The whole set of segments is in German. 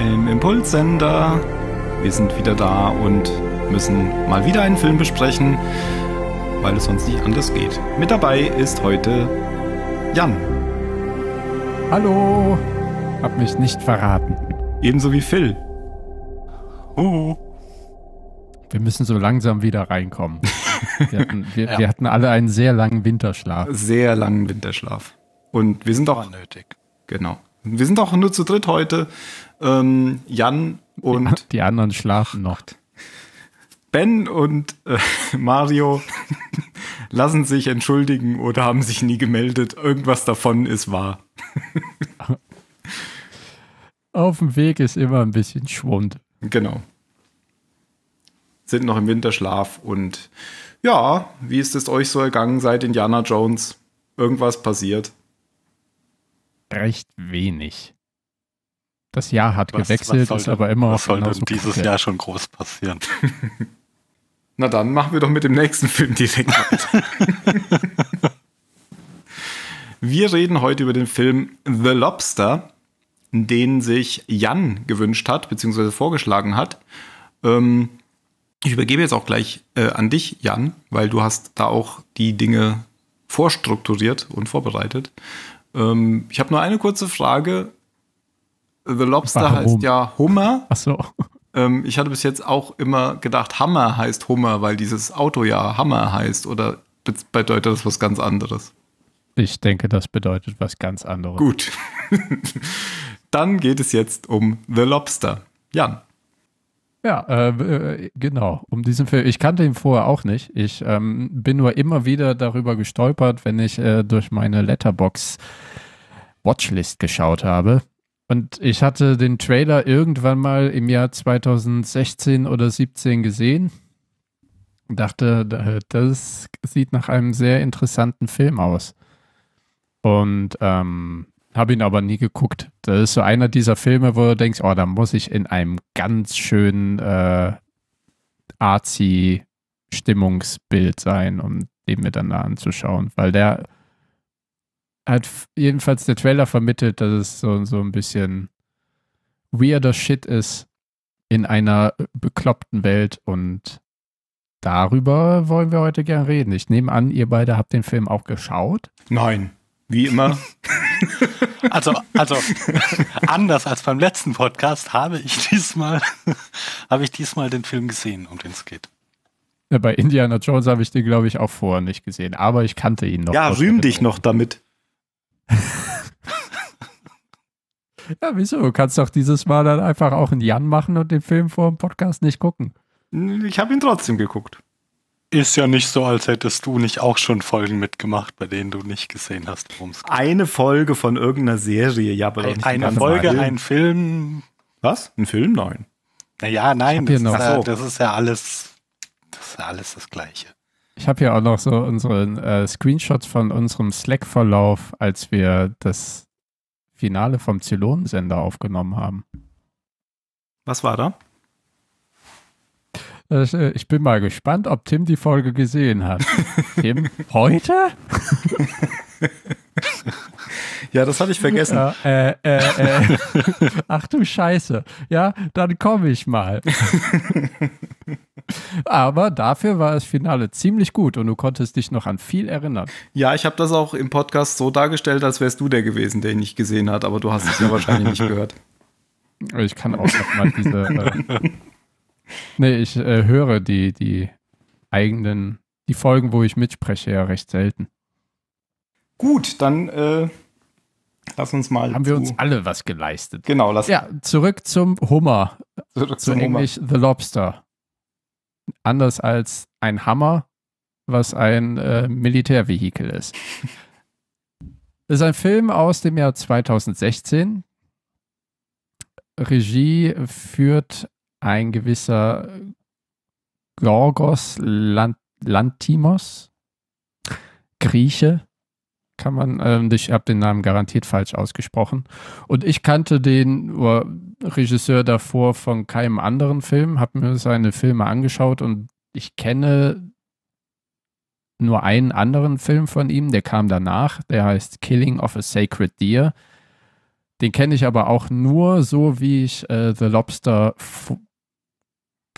beim Impulssender. Wir sind wieder da und müssen mal wieder einen Film besprechen, weil es sonst nicht anders geht. Mit dabei ist heute Jan. Hallo. Hab mich nicht verraten. Ebenso wie Phil. Oh. Wir müssen so langsam wieder reinkommen. wir, hatten, wir, ja. wir hatten alle einen sehr langen Winterschlaf. Sehr langen Winterschlaf. Und wir sind auch. War nötig. Genau. Wir sind auch nur zu dritt heute. Ähm, Jan und. Ja, die anderen schlafen noch. Ben und äh, Mario lassen sich entschuldigen oder haben sich nie gemeldet. Irgendwas davon ist wahr. Auf dem Weg ist immer ein bisschen Schwund. Genau. Sind noch im Winterschlaf und ja, wie ist es euch so ergangen seit Indiana Jones? Irgendwas passiert? recht wenig. Das Jahr hat was, gewechselt, was ist denn, aber immer was soll denn dieses Jahr schon groß passieren? Na dann machen wir doch mit dem nächsten Film direkt weiter. wir reden heute über den Film The Lobster, den sich Jan gewünscht hat, beziehungsweise vorgeschlagen hat. Ähm, ich übergebe jetzt auch gleich äh, an dich, Jan, weil du hast da auch die Dinge vorstrukturiert und vorbereitet. Ähm, ich habe nur eine kurze Frage. The Lobster Warum? heißt ja Hummer. Ach so. Ähm, ich hatte bis jetzt auch immer gedacht, Hammer heißt Hummer, weil dieses Auto ja Hammer heißt. Oder bedeutet das was ganz anderes? Ich denke, das bedeutet was ganz anderes. Gut. Dann geht es jetzt um The Lobster. Jan. Ja, äh, äh, genau, um diesen Film. Ich kannte ihn vorher auch nicht. Ich ähm, bin nur immer wieder darüber gestolpert, wenn ich äh, durch meine Letterbox Watchlist geschaut habe. Und ich hatte den Trailer irgendwann mal im Jahr 2016 oder 2017 gesehen und dachte, das sieht nach einem sehr interessanten Film aus. Und ähm, habe ihn aber nie geguckt. Das ist so einer dieser Filme, wo du denkst, oh, da muss ich in einem ganz schönen äh, Arzi-Stimmungsbild sein, um den mir dann da anzuschauen. Weil der hat jedenfalls der Trailer vermittelt, dass es so, so ein bisschen weirder Shit ist in einer bekloppten Welt und darüber wollen wir heute gern reden. Ich nehme an, ihr beide habt den Film auch geschaut. Nein, wie immer. Also, also anders als beim letzten Podcast habe ich diesmal, habe ich diesmal den Film gesehen, um den es geht. bei Indiana Jones habe ich den, glaube ich, auch vorher nicht gesehen, aber ich kannte ihn noch. Ja, rühm dich noch damit. ja, wieso? Du kannst doch dieses Mal dann einfach auch einen Jan machen und den Film vor dem Podcast nicht gucken. Ich habe ihn trotzdem geguckt. Ist ja nicht so, als hättest du nicht auch schon Folgen mitgemacht, bei denen du nicht gesehen hast, worum es geht. Eine Folge von irgendeiner Serie, ja, aber nicht Eine Folge, ein Film. Was? Ein Film? Nein. Naja, nein, das, noch, ist ja, das ist ja alles, das ist ja alles das Gleiche. Ich habe hier auch noch so unseren äh, Screenshots von unserem Slack-Verlauf, als wir das Finale vom Zylonensender aufgenommen haben. Was war da? Äh, ich bin mal gespannt, ob Tim die Folge gesehen hat. Tim, heute? Ja, das hatte ich vergessen. Äh, äh, äh, Ach du Scheiße. Ja, dann komme ich mal. Aber dafür war das Finale ziemlich gut und du konntest dich noch an viel erinnern. Ja, ich habe das auch im Podcast so dargestellt, als wärst du der gewesen, der ihn nicht gesehen hat, aber du hast es ja wahrscheinlich nicht gehört. Ich kann auch noch mal diese äh, nee, ich äh, höre die, die eigenen, die Folgen, wo ich mitspreche, ja recht selten. Gut, dann äh, lass uns mal. Haben zu... wir uns alle was geleistet? Genau, lass Ja, zurück zum Hummer. Zurück zum Zu Englisch Hummer. The Lobster. Anders als ein Hammer, was ein äh, Militärvehikel ist. Das ist ein Film aus dem Jahr 2016. Regie führt ein gewisser Gorgos Lant Lantimos, Grieche, kann man, ähm, ich habe den Namen garantiert falsch ausgesprochen. Und ich kannte den Regisseur davor von keinem anderen Film, habe mir seine Filme angeschaut und ich kenne nur einen anderen Film von ihm, der kam danach, der heißt Killing of a Sacred Deer. Den kenne ich aber auch nur so, wie ich äh, The Lobster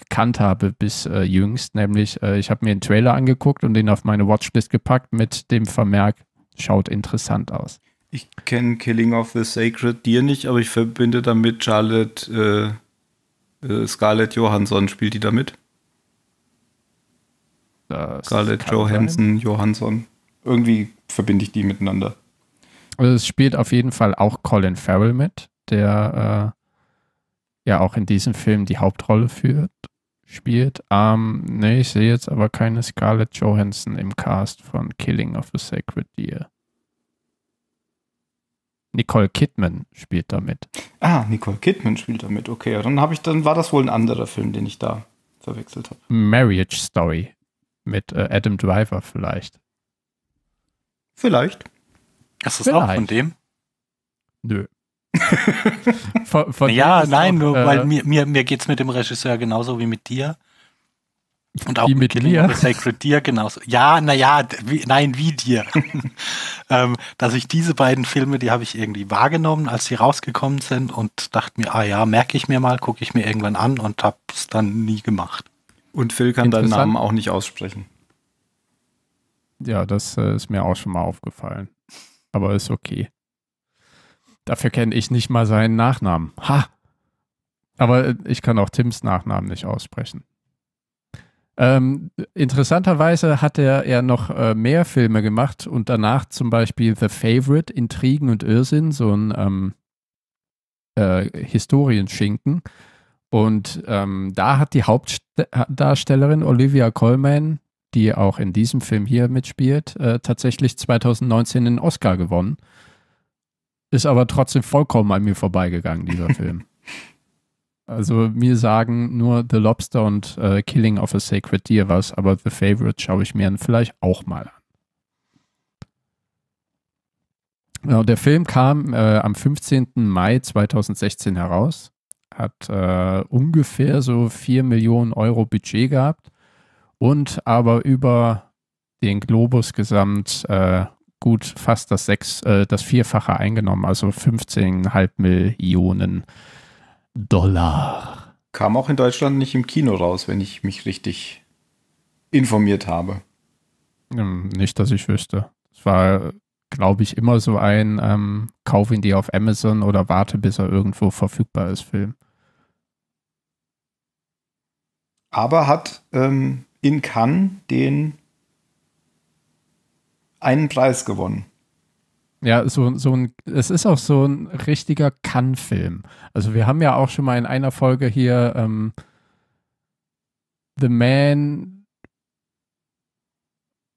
gekannt habe bis äh, jüngst, nämlich äh, ich habe mir einen Trailer angeguckt und den auf meine Watchlist gepackt mit dem Vermerk, schaut interessant aus. Ich kenne Killing of the Sacred Deer nicht, aber ich verbinde damit Charlotte, äh, äh, Scarlett Johansson, spielt die damit? Das Scarlett Johansson, Johansson. Irgendwie verbinde ich die miteinander. Also es spielt auf jeden Fall auch Colin Farrell mit, der äh, ja auch in diesem Film die Hauptrolle führt spielt. Ähm, ne, ich sehe jetzt aber keine Scarlett Johansson im Cast von Killing of a Sacred Deer. Nicole Kidman spielt damit. Ah, Nicole Kidman spielt damit. Okay, dann habe ich, dann war das wohl ein anderer Film, den ich da verwechselt habe. Marriage Story mit äh, Adam Driver vielleicht. Vielleicht. Ist das Vielleicht. auch von dem? Nö von, von ja, nein, auch, nur äh, weil mir, mir, mir geht es mit dem Regisseur genauso wie mit dir. Und auch wie mit, dir. Sacred Deer genauso. Ja, naja, nein, wie dir. ähm, dass ich diese beiden Filme, die habe ich irgendwie wahrgenommen, als sie rausgekommen sind und dachte mir, ah ja, merke ich mir mal, gucke ich mir irgendwann an und habe es dann nie gemacht. Und Phil kann deinen Namen auch nicht aussprechen. Ja, das äh, ist mir auch schon mal aufgefallen. Aber ist okay. Dafür kenne ich nicht mal seinen Nachnamen. Ha! Aber äh, ich kann auch Tims Nachnamen nicht aussprechen. Ähm, interessanterweise hat er ja noch äh, mehr Filme gemacht und danach zum Beispiel The Favorite, Intrigen und Irrsinn, so ein ähm, äh, Historienschinken. Und ähm, da hat die Hauptdarstellerin Olivia Colman, die auch in diesem Film hier mitspielt, äh, tatsächlich 2019 einen Oscar gewonnen ist aber trotzdem vollkommen an mir vorbeigegangen, dieser Film. Also mir sagen nur The Lobster und äh, Killing of a Sacred Deer was, aber The Favorite schaue ich mir dann vielleicht auch mal an. Ja, genau, der Film kam äh, am 15. Mai 2016 heraus, hat äh, ungefähr so 4 Millionen Euro Budget gehabt und aber über den Globus gesamt äh, gut fast das sechs, äh, das Vierfache eingenommen, also 15,5 Millionen Dollar. Kam auch in Deutschland nicht im Kino raus, wenn ich mich richtig informiert habe. Ähm, nicht, dass ich wüsste. Es war, glaube ich, immer so ein ähm, Kauf ihn dir auf Amazon oder warte, bis er irgendwo verfügbar ist, Film. Aber hat ähm, in Cannes den einen Preis gewonnen. Ja, so, so ein, es ist auch so ein richtiger Kann-Film. Also wir haben ja auch schon mal in einer Folge hier ähm, The Man.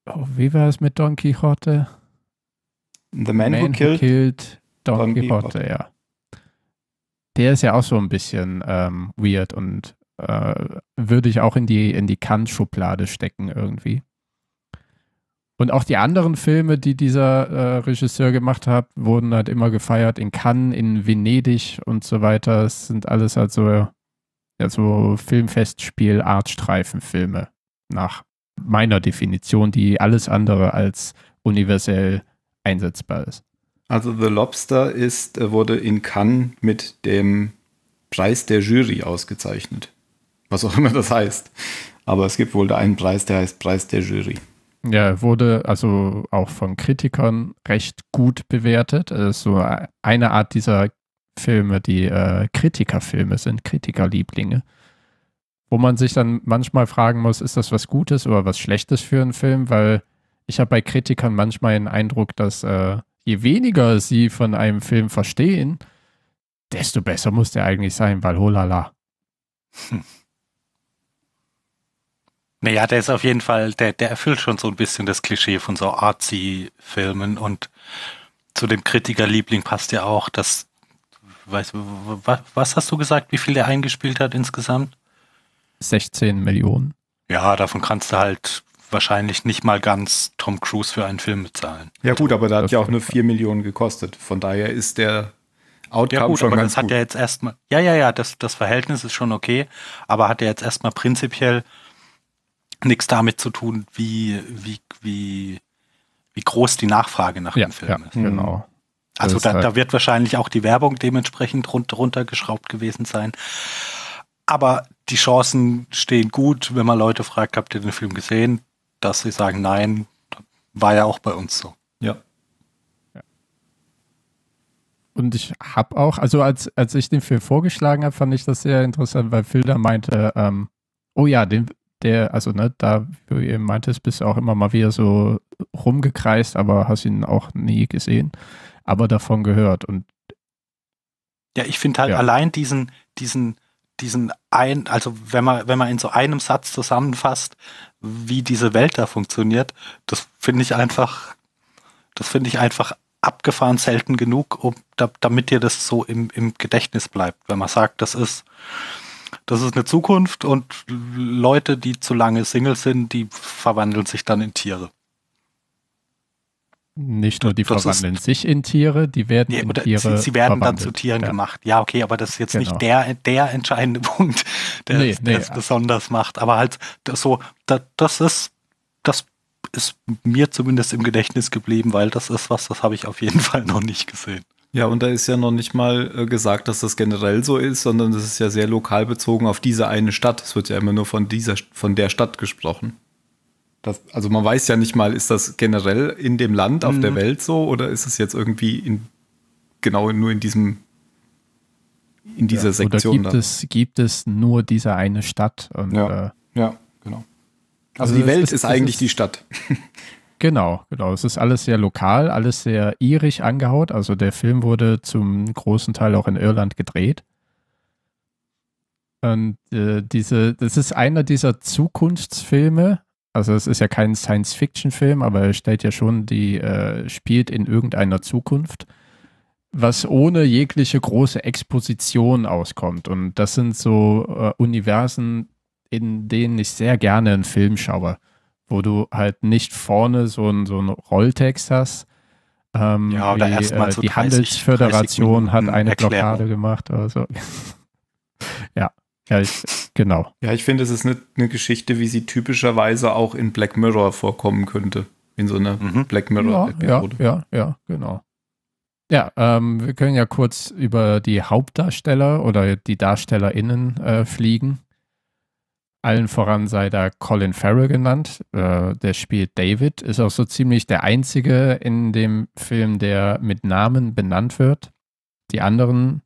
Oh, wie war es mit Don Quixote? The Man, man who, killed killed Don, Don Quixote, Quixote, ja. Der ist ja auch so ein bisschen ähm, weird und äh, würde ich auch in die, in die Kann-Schublade stecken irgendwie. Und auch die anderen Filme, die dieser äh, Regisseur gemacht hat, wurden halt immer gefeiert in Cannes, in Venedig und so weiter. Es sind alles halt so, ja, so Filmfestspiel-Artstreifenfilme nach meiner Definition, die alles andere als universell einsetzbar ist. Also The Lobster ist, äh, wurde in Cannes mit dem Preis der Jury ausgezeichnet. Was auch immer das heißt. Aber es gibt wohl da einen Preis, der heißt Preis der Jury. Ja, wurde also auch von Kritikern recht gut bewertet. Also eine Art dieser Filme, die äh, Kritikerfilme sind, Kritikerlieblinge. Wo man sich dann manchmal fragen muss, ist das was Gutes oder was Schlechtes für einen Film? Weil ich habe bei Kritikern manchmal den Eindruck, dass äh, je weniger sie von einem Film verstehen, desto besser muss der eigentlich sein, weil holala. Hm. Naja, der ist auf jeden Fall, der, der erfüllt schon so ein bisschen das Klischee von so Artsy-Filmen und zu dem Kritikerliebling passt ja auch, dass, weißt, was, was hast du gesagt, wie viel der eingespielt hat insgesamt? 16 Millionen. Ja, davon kannst du halt wahrscheinlich nicht mal ganz Tom Cruise für einen Film bezahlen. Ja gut, aber da hat ja auch nur 4 Millionen gekostet. Von daher ist der Outcome ja, gut, schon aber ganz das hat ja jetzt erstmal, ja, ja, ja, das, das Verhältnis ist schon okay, aber hat er jetzt erstmal prinzipiell nichts damit zu tun, wie, wie, wie, wie groß die Nachfrage nach ja, dem Film ja, ist. Genau. Mhm. Also da, halt da, wird wahrscheinlich auch die Werbung dementsprechend runtergeschraubt gewesen sein. Aber die Chancen stehen gut, wenn man Leute fragt, habt ihr den Film gesehen, dass sie sagen, nein, war ja auch bei uns so. Ja. Und ich habe auch, also als, als ich den Film vorgeschlagen habe, fand ich das sehr interessant, weil Phil meinte, ähm, oh ja, den, der, also ne, da, wie du eben meintest, bist du auch immer mal wieder so rumgekreist, aber hast ihn auch nie gesehen, aber davon gehört. Und ja, ich finde halt ja. allein diesen, diesen, diesen ein, also wenn man, wenn man in so einem Satz zusammenfasst, wie diese Welt da funktioniert, das finde ich einfach, das finde ich einfach abgefahren selten genug, um, da, damit dir das so im, im Gedächtnis bleibt. Wenn man sagt, das ist, das ist eine Zukunft und Leute, die zu lange Single sind, die verwandeln sich dann in Tiere. Nicht nur die das verwandeln ist, sich in Tiere, die werden nee, in Tiere sie, sie werden dann zu Tieren ja. gemacht. Ja, okay, aber das ist jetzt genau. nicht der, der entscheidende Punkt, der nee, es nee, ja. Äh. besonders macht. Aber halt das so, das, das ist, das ist mir zumindest im Gedächtnis geblieben, weil das ist was, das habe ich auf jeden Fall noch nicht gesehen. Ja, und da ist ja noch nicht mal äh, gesagt, dass das generell so ist, sondern das ist ja sehr lokal bezogen auf diese eine Stadt. Es wird ja immer nur von dieser, von der Stadt gesprochen. Das, also man weiß ja nicht mal, ist das generell in dem Land, auf mhm. der Welt so oder ist es jetzt irgendwie in, genau nur in diesem in dieser ja, Sektion? Oder gibt, Es, gibt es nur diese eine Stadt? Und, ja. Äh, ja, genau. Also, also die Welt ist, ist eigentlich ist, die Stadt. Genau, genau. Es ist alles sehr lokal, alles sehr irisch angehaut. Also der Film wurde zum großen Teil auch in Irland gedreht. Und äh, diese, das ist einer dieser Zukunftsfilme. Also es ist ja kein Science-Fiction-Film, aber er stellt ja schon, die äh, spielt in irgendeiner Zukunft, was ohne jegliche große Exposition auskommt. Und das sind so äh, Universen, in denen ich sehr gerne einen Film schaue wo du halt nicht vorne so einen so Rolltext hast. Ähm, ja, oder erstmal äh, so Die 30, Handelsföderation 30 hat eine Erklärung. Blockade gemacht oder so. ja. Ja, ich, genau. Ja, ich finde, es ist eine, eine Geschichte, wie sie typischerweise auch in Black Mirror vorkommen könnte. In so einer mhm. Black Mirror-Episode. Ja, ja, ja, ja, genau. Ja, ähm, wir können ja kurz über die Hauptdarsteller oder die DarstellerInnen äh, fliegen. Allen voran sei da Colin Farrell genannt. Äh, der spielt David, ist auch so ziemlich der einzige in dem Film, der mit Namen benannt wird. Die anderen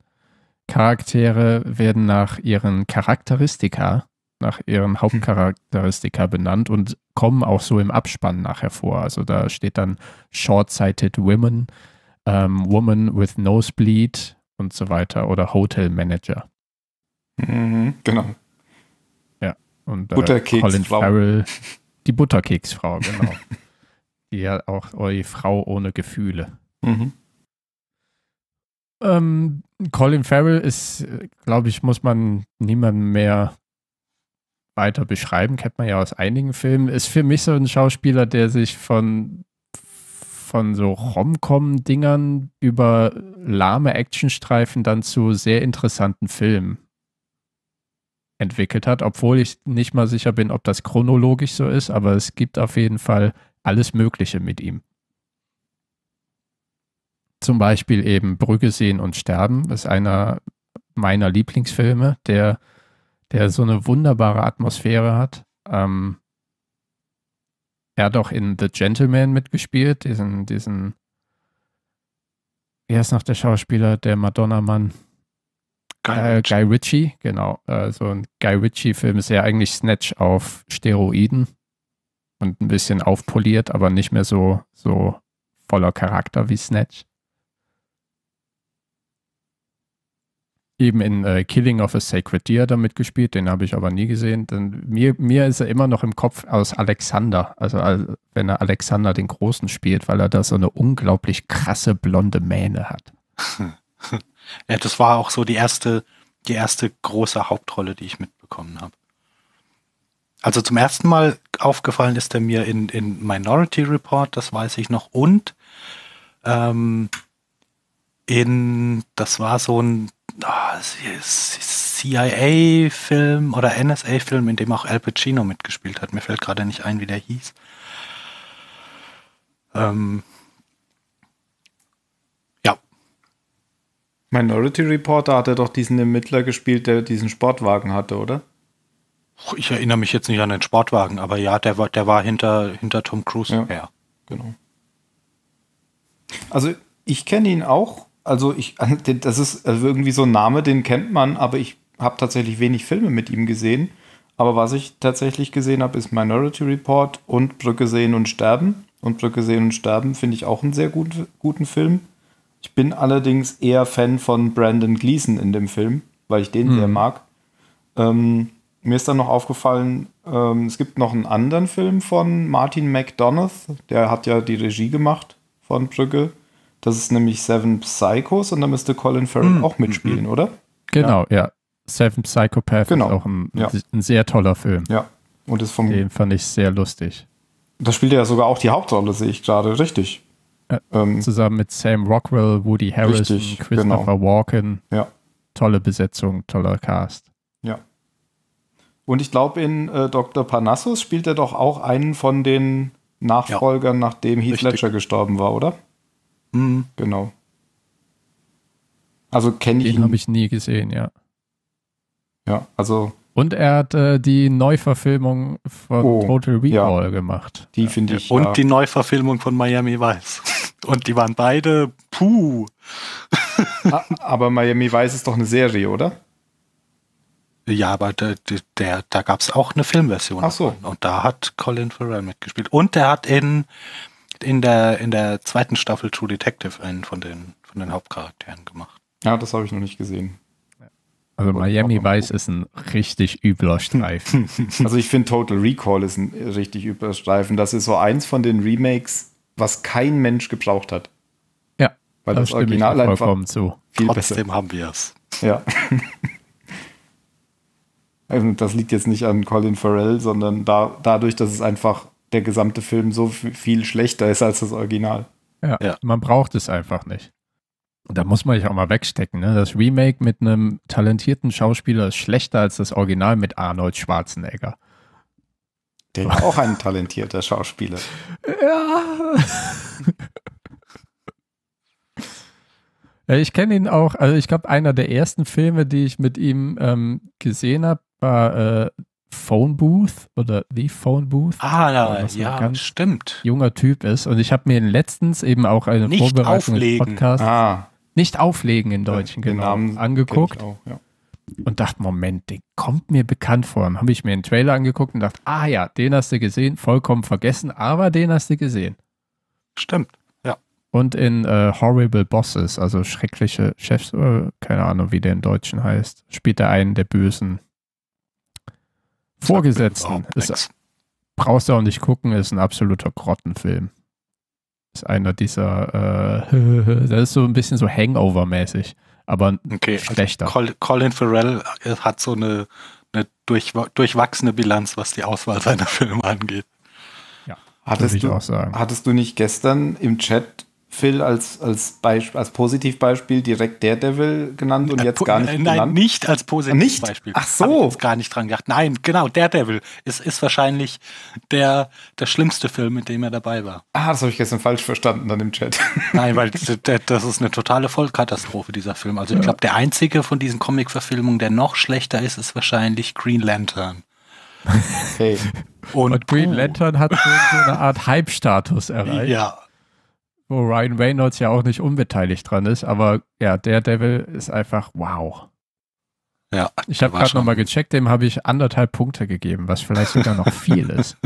Charaktere werden nach ihren Charakteristika, nach ihren hm. Hauptcharakteristika benannt und kommen auch so im Abspann nachher vor. Also da steht dann Short-Sighted Women, ähm, Woman with Nosebleed und so weiter oder Hotel Manager. Mhm, genau. Und äh, Colin Farrell, die Butterkeksfrau, genau. die ja auch oh, die Frau ohne Gefühle. Mhm. Ähm, Colin Farrell ist, glaube ich, muss man niemanden mehr weiter beschreiben, kennt man ja aus einigen Filmen. Ist für mich so ein Schauspieler, der sich von von so Rom-Com-Dingern über lahme Actionstreifen dann zu sehr interessanten Filmen entwickelt hat, obwohl ich nicht mal sicher bin, ob das chronologisch so ist, aber es gibt auf jeden Fall alles Mögliche mit ihm. Zum Beispiel eben Brügge sehen und sterben ist einer meiner Lieblingsfilme, der, der so eine wunderbare Atmosphäre hat. Ähm, er hat auch in The Gentleman mitgespielt, diesen, diesen, wie heißt noch der Schauspieler, der Madonna-Mann? Guy, äh, Ritchie. Guy Ritchie, genau. Äh, so ein Guy Ritchie-Film ist ja eigentlich Snatch auf Steroiden und ein bisschen aufpoliert, aber nicht mehr so, so voller Charakter wie Snatch. Eben in äh, Killing of a Sacred Deer damit gespielt, den habe ich aber nie gesehen. Denn mir, mir ist er immer noch im Kopf aus Alexander, also als, wenn er Alexander den Großen spielt, weil er da so eine unglaublich krasse blonde Mähne hat. das war auch so die erste, die erste große Hauptrolle, die ich mitbekommen habe. Also zum ersten Mal aufgefallen ist er mir in, in Minority Report, das weiß ich noch, und ähm, in, das war so ein oh, ah, CIA-Film oder NSA-Film, in dem auch Al Pacino mitgespielt hat. Mir fällt gerade nicht ein, wie der hieß. Ähm, Minority Reporter hat er doch diesen Ermittler gespielt, der diesen Sportwagen hatte, oder? Ich erinnere mich jetzt nicht an den Sportwagen, aber ja, der war, der war hinter, hinter Tom Cruise ja. her. Genau. Also ich kenne ihn auch. Also ich, das ist also irgendwie so ein Name, den kennt man, aber ich habe tatsächlich wenig Filme mit ihm gesehen. Aber was ich tatsächlich gesehen habe, ist Minority Report und Brücke sehen und sterben. Und Brücke sehen und sterben finde ich auch einen sehr gut, guten Film. Ich bin allerdings eher Fan von Brandon Gleason in dem Film, weil ich den hm. sehr mag. Ähm, mir ist dann noch aufgefallen, ähm, es gibt noch einen anderen Film von Martin McDonough, der hat ja die Regie gemacht von Brügge. Das ist nämlich Seven Psychos und da müsste Colin Farrell mhm. auch mitspielen, mhm. oder? Genau, ja. ja. Seven Psychopath genau. ist auch ein, ja. ein, sehr toller Film. Ja. Und ist vom Den fand ich sehr lustig. Da spielt er ja sogar auch die Hauptrolle, sehe ich gerade, richtig ähm, zusammen mit Sam Rockwell, Woody Harrison, richtig, Christopher genau. Walken. Ja. Tolle Besetzung, toller Cast. Ja. Und ich glaube, in äh, Dr. Parnassus spielt er doch auch einen von den Nachfolgern, ja. nachdem Heath richtig. Ledger gestorben war, oder? Mhm. Genau. Also kenne ich ihn. Den habe ich nie gesehen, ja. Ja, also. Und er hat äh, die Neuverfilmung von oh, Total Recall ja. gemacht. Die finde ich. Und ja. die Neuverfilmung von Miami Vice. Und die waren beide puh. Ah, aber Miami Vice ist doch eine Serie, oder? Ja, aber der, der da gab es auch eine Filmversion. Ach so. Und da hat Colin Farrell mitgespielt. Und der hat in, in, der, in der zweiten Staffel True Detective einen von den, von den Hauptcharakteren gemacht. Ja, das habe ich noch nicht gesehen. Also Miami Vice ist ein richtig übler Streifen. Also ich finde Total Recall ist ein richtig übler Streifen. Das ist so eins von den Remakes, was kein Mensch gebraucht hat. Ja, weil das Original einfach vollkommen zu. Viel Trotzdem besser. haben wir es. Ja. Also, das liegt jetzt nicht an Colin Farrell, sondern da, dadurch, dass es einfach der gesamte Film so viel schlechter ist als das Original. Ja, ja. man braucht es einfach nicht. da muss man sich auch mal wegstecken. Ne? Das Remake mit einem talentierten Schauspieler ist schlechter als das Original mit Arnold Schwarzenegger. Der war auch ein talentierter Schauspieler. Ja. ich kenne ihn auch, also ich glaube, einer der ersten Filme, die ich mit ihm ähm, gesehen habe, war äh, Phone Booth oder The Phone Booth. Ah, na, ja, stimmt. Junger Typ ist. Und ich habe mir letztens eben auch eine Nicht Vorbereitung auflegen. des Ah. Nicht auflegen in Deutschen, den, genau. Namen angeguckt. Auch, ja und dachte, Moment, den kommt mir bekannt vor. Dann habe ich mir einen Trailer angeguckt und dachte, ah ja, den hast du gesehen, vollkommen vergessen, aber den hast du gesehen. Stimmt, ja. Und in äh, Horrible Bosses, also schreckliche Chefs, äh, keine Ahnung, wie der im Deutschen heißt, spielt er einen der bösen Vorgesetzten. Ist, brauchst du auch nicht gucken, ist ein absoluter Grottenfilm. Ist einer dieser, äh, das ist so ein bisschen so Hangover-mäßig aber okay, also schlechter. Also Colin Farrell äh, hat so eine, eine durch, durchwachsene Bilanz, was die Auswahl seiner Filme angeht. Ja, hattest, du, hattest du nicht gestern im Chat Phil als, als, als Positivbeispiel direkt Daredevil genannt und äh, jetzt gar nicht äh, Nein, nicht als Positivbeispiel. Ach so. Hab ich gar nicht dran gedacht. Nein, genau, Daredevil ist, ist wahrscheinlich der, der schlimmste Film, mit dem er dabei war. Ah, das habe ich gestern falsch verstanden dann im Chat. Nein, weil das ist eine totale Vollkatastrophe, dieser Film. Also ich glaube, der einzige von diesen Comic-Verfilmungen, der noch schlechter ist, ist wahrscheinlich Green Lantern. Okay. Und, und Green oh. Lantern hat so eine Art Hype-Status erreicht. Ja, wo Ryan Reynolds ja auch nicht unbeteiligt dran ist, aber ja, Daredevil ist einfach wow. Ja, ich habe gerade nochmal gecheckt, dem habe ich anderthalb Punkte gegeben, was vielleicht sogar noch viel ist.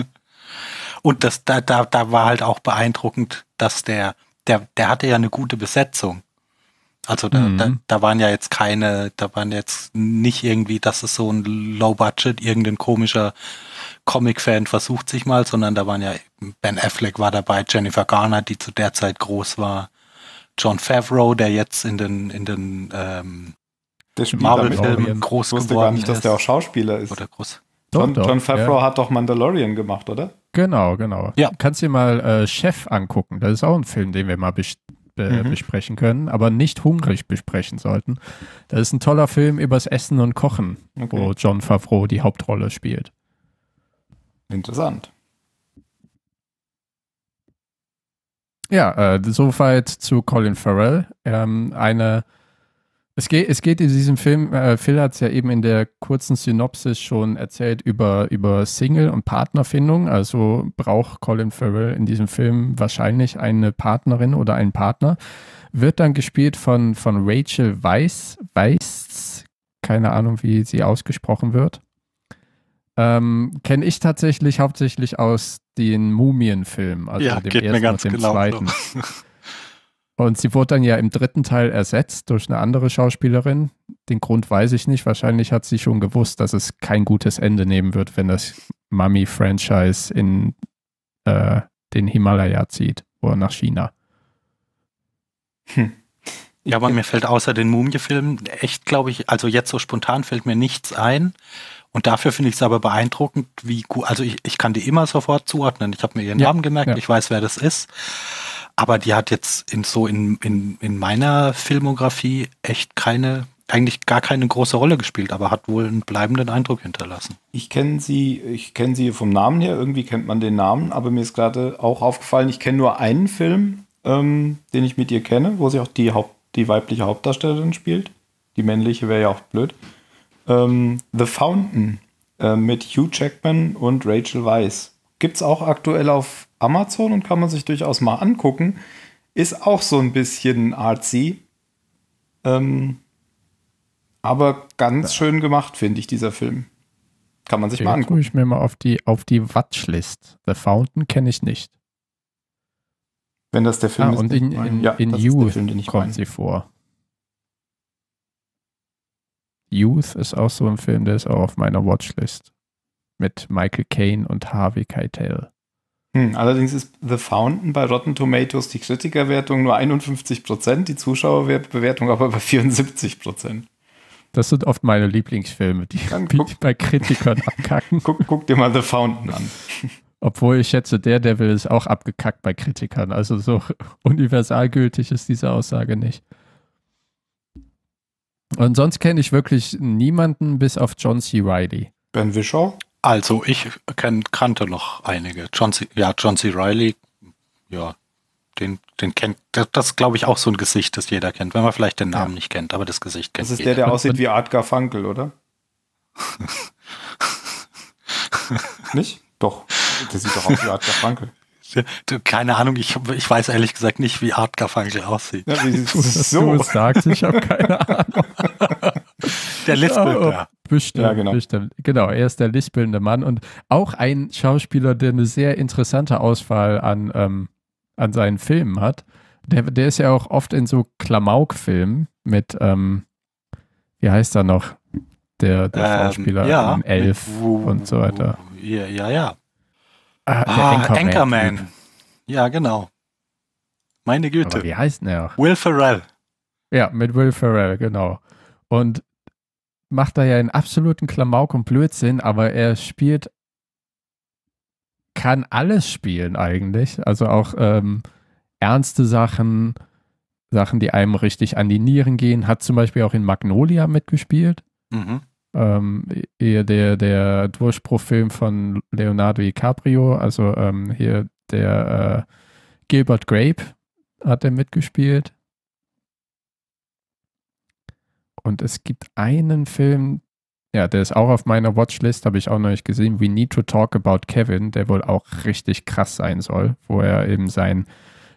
Und das, da, da, da war halt auch beeindruckend, dass der, der, der hatte ja eine gute Besetzung. Also da, mhm. da, da, waren ja jetzt keine, da waren jetzt nicht irgendwie, dass es so ein Low Budget, irgendein komischer Comic-Fan versucht sich mal, sondern da waren ja Ben Affleck war dabei, Jennifer Garner, die zu der Zeit groß war, John Favreau, der jetzt in den in den ähm, Marvel-Filmen groß geworden ist. Ich wusste gar nicht, dass der auch Schauspieler ist. Oder groß. John, John Favreau ja. hat doch Mandalorian gemacht, oder? Genau, genau. Ja. Kannst dir mal äh, Chef angucken. Das ist auch ein Film, den wir mal bes äh, mhm. besprechen können, aber nicht hungrig besprechen sollten. Das ist ein toller Film übers Essen und Kochen, okay. wo John Favreau die Hauptrolle spielt. Interessant. Ja, äh, soweit zu Colin Farrell. Ähm, eine, es geht, es geht in diesem Film, äh, Phil hat es ja eben in der kurzen Synopsis schon erzählt über, über Single- und Partnerfindung. Also braucht Colin Farrell in diesem Film wahrscheinlich eine Partnerin oder einen Partner. Wird dann gespielt von, von Rachel Weiss, Weiss, keine Ahnung, wie sie ausgesprochen wird. Ähm, Kenne ich tatsächlich hauptsächlich aus den Mumienfilmen, also ja, dem ersten und dem genau zweiten. So. Und sie wurde dann ja im dritten Teil ersetzt durch eine andere Schauspielerin. Den Grund weiß ich nicht. Wahrscheinlich hat sie schon gewusst, dass es kein gutes Ende nehmen wird, wenn das Mummy-Franchise in äh, den Himalaya zieht oder nach China. Hm. Ja, aber mir fällt außer den Mumienfilmen echt, glaube ich, also jetzt so spontan fällt mir nichts ein, und dafür finde ich es aber beeindruckend, wie gut, also ich, ich kann die immer sofort zuordnen. Ich habe mir ihren ja, Namen gemerkt, ja. ich weiß, wer das ist. Aber die hat jetzt in so in, in, in meiner Filmografie echt keine, eigentlich gar keine große Rolle gespielt, aber hat wohl einen bleibenden Eindruck hinterlassen. Ich kenne sie, ich kenne sie vom Namen her, irgendwie kennt man den Namen, aber mir ist gerade auch aufgefallen, ich kenne nur einen Film, ähm, den ich mit ihr kenne, wo sie auch die Haupt, die weibliche Hauptdarstellerin spielt. Die männliche wäre ja auch blöd ähm, The Fountain äh, mit Hugh Jackman und Rachel Weisz. Gibt es auch aktuell auf Amazon und kann man sich durchaus mal angucken. Ist auch so ein bisschen artsy. Ähm, aber ganz ja. schön gemacht, finde ich, dieser Film. Kann man sich okay, mal angucken. ich mir mal auf die, auf die Watchlist. The Fountain kenne ich nicht. Wenn das der Film ah, ist. Und in, in, ja, in You kommt meine. sie vor. Youth ist auch so ein Film, der ist auch auf meiner Watchlist. Mit Michael Caine und Harvey Keitel. Hm, allerdings ist The Fountain bei Rotten Tomatoes die Kritikerwertung nur 51 die Zuschauerbewertung aber bei 74 Das sind oft meine Lieblingsfilme, die, die bei Kritikern abkacken. Guck, guck, dir mal The Fountain an. Obwohl ich schätze, der Devil ist auch abgekackt bei Kritikern. Also so universalgültig ist diese Aussage nicht. Und sonst kenne ich wirklich niemanden bis auf John C. Riley. Ben Wishaw? Also ich kenn, kannte noch einige. John C., ja, John C. Riley, ja, den, den kennt, das, das glaube ich auch so ein Gesicht, das jeder kennt, wenn man vielleicht den Namen ja. nicht kennt, aber das Gesicht kennt Das ist jeder. der, der aussieht wie Art Garfunkel, oder? nicht? Doch, der sieht doch aus wie Art Garfunkel. Keine Ahnung, ich, ich weiß ehrlich gesagt nicht, wie Art Garfunkel aussieht. Ja, du, so. du sagst, ich habe keine Ahnung. Der Lichtbildner. Oh, oh, Bestimmt, ja, genau. Bestimmt. Genau, er ist der lichtbildende Mann und auch ein Schauspieler, der eine sehr interessante Auswahl an, ähm, an seinen Filmen hat. Der, der ist ja auch oft in so Klamauk-Filmen mit, ähm, wie heißt er noch? Der, der ähm, Schauspieler ja, ähm, Elf mit, und so weiter. Ja, ja, ja. Ah, ah Anchorman. Ja, genau. Meine Güte. Aber wie heißt er? Will Ferrell. Ja, mit Will Ferrell, genau. Und macht da ja einen absoluten Klamauk und Blödsinn, aber er spielt, kann alles spielen eigentlich. Also auch ähm, ernste Sachen, Sachen, die einem richtig an die Nieren gehen. Hat zum Beispiel auch in Magnolia mitgespielt. Mhm ähm, hier der, der Durchbruchfilm von Leonardo DiCaprio, also ähm, hier der äh, Gilbert Grape hat er mitgespielt. Und es gibt einen Film, ja, der ist auch auf meiner Watchlist, habe ich auch noch nicht gesehen, We Need to Talk About Kevin, der wohl auch richtig krass sein soll, wo er eben sein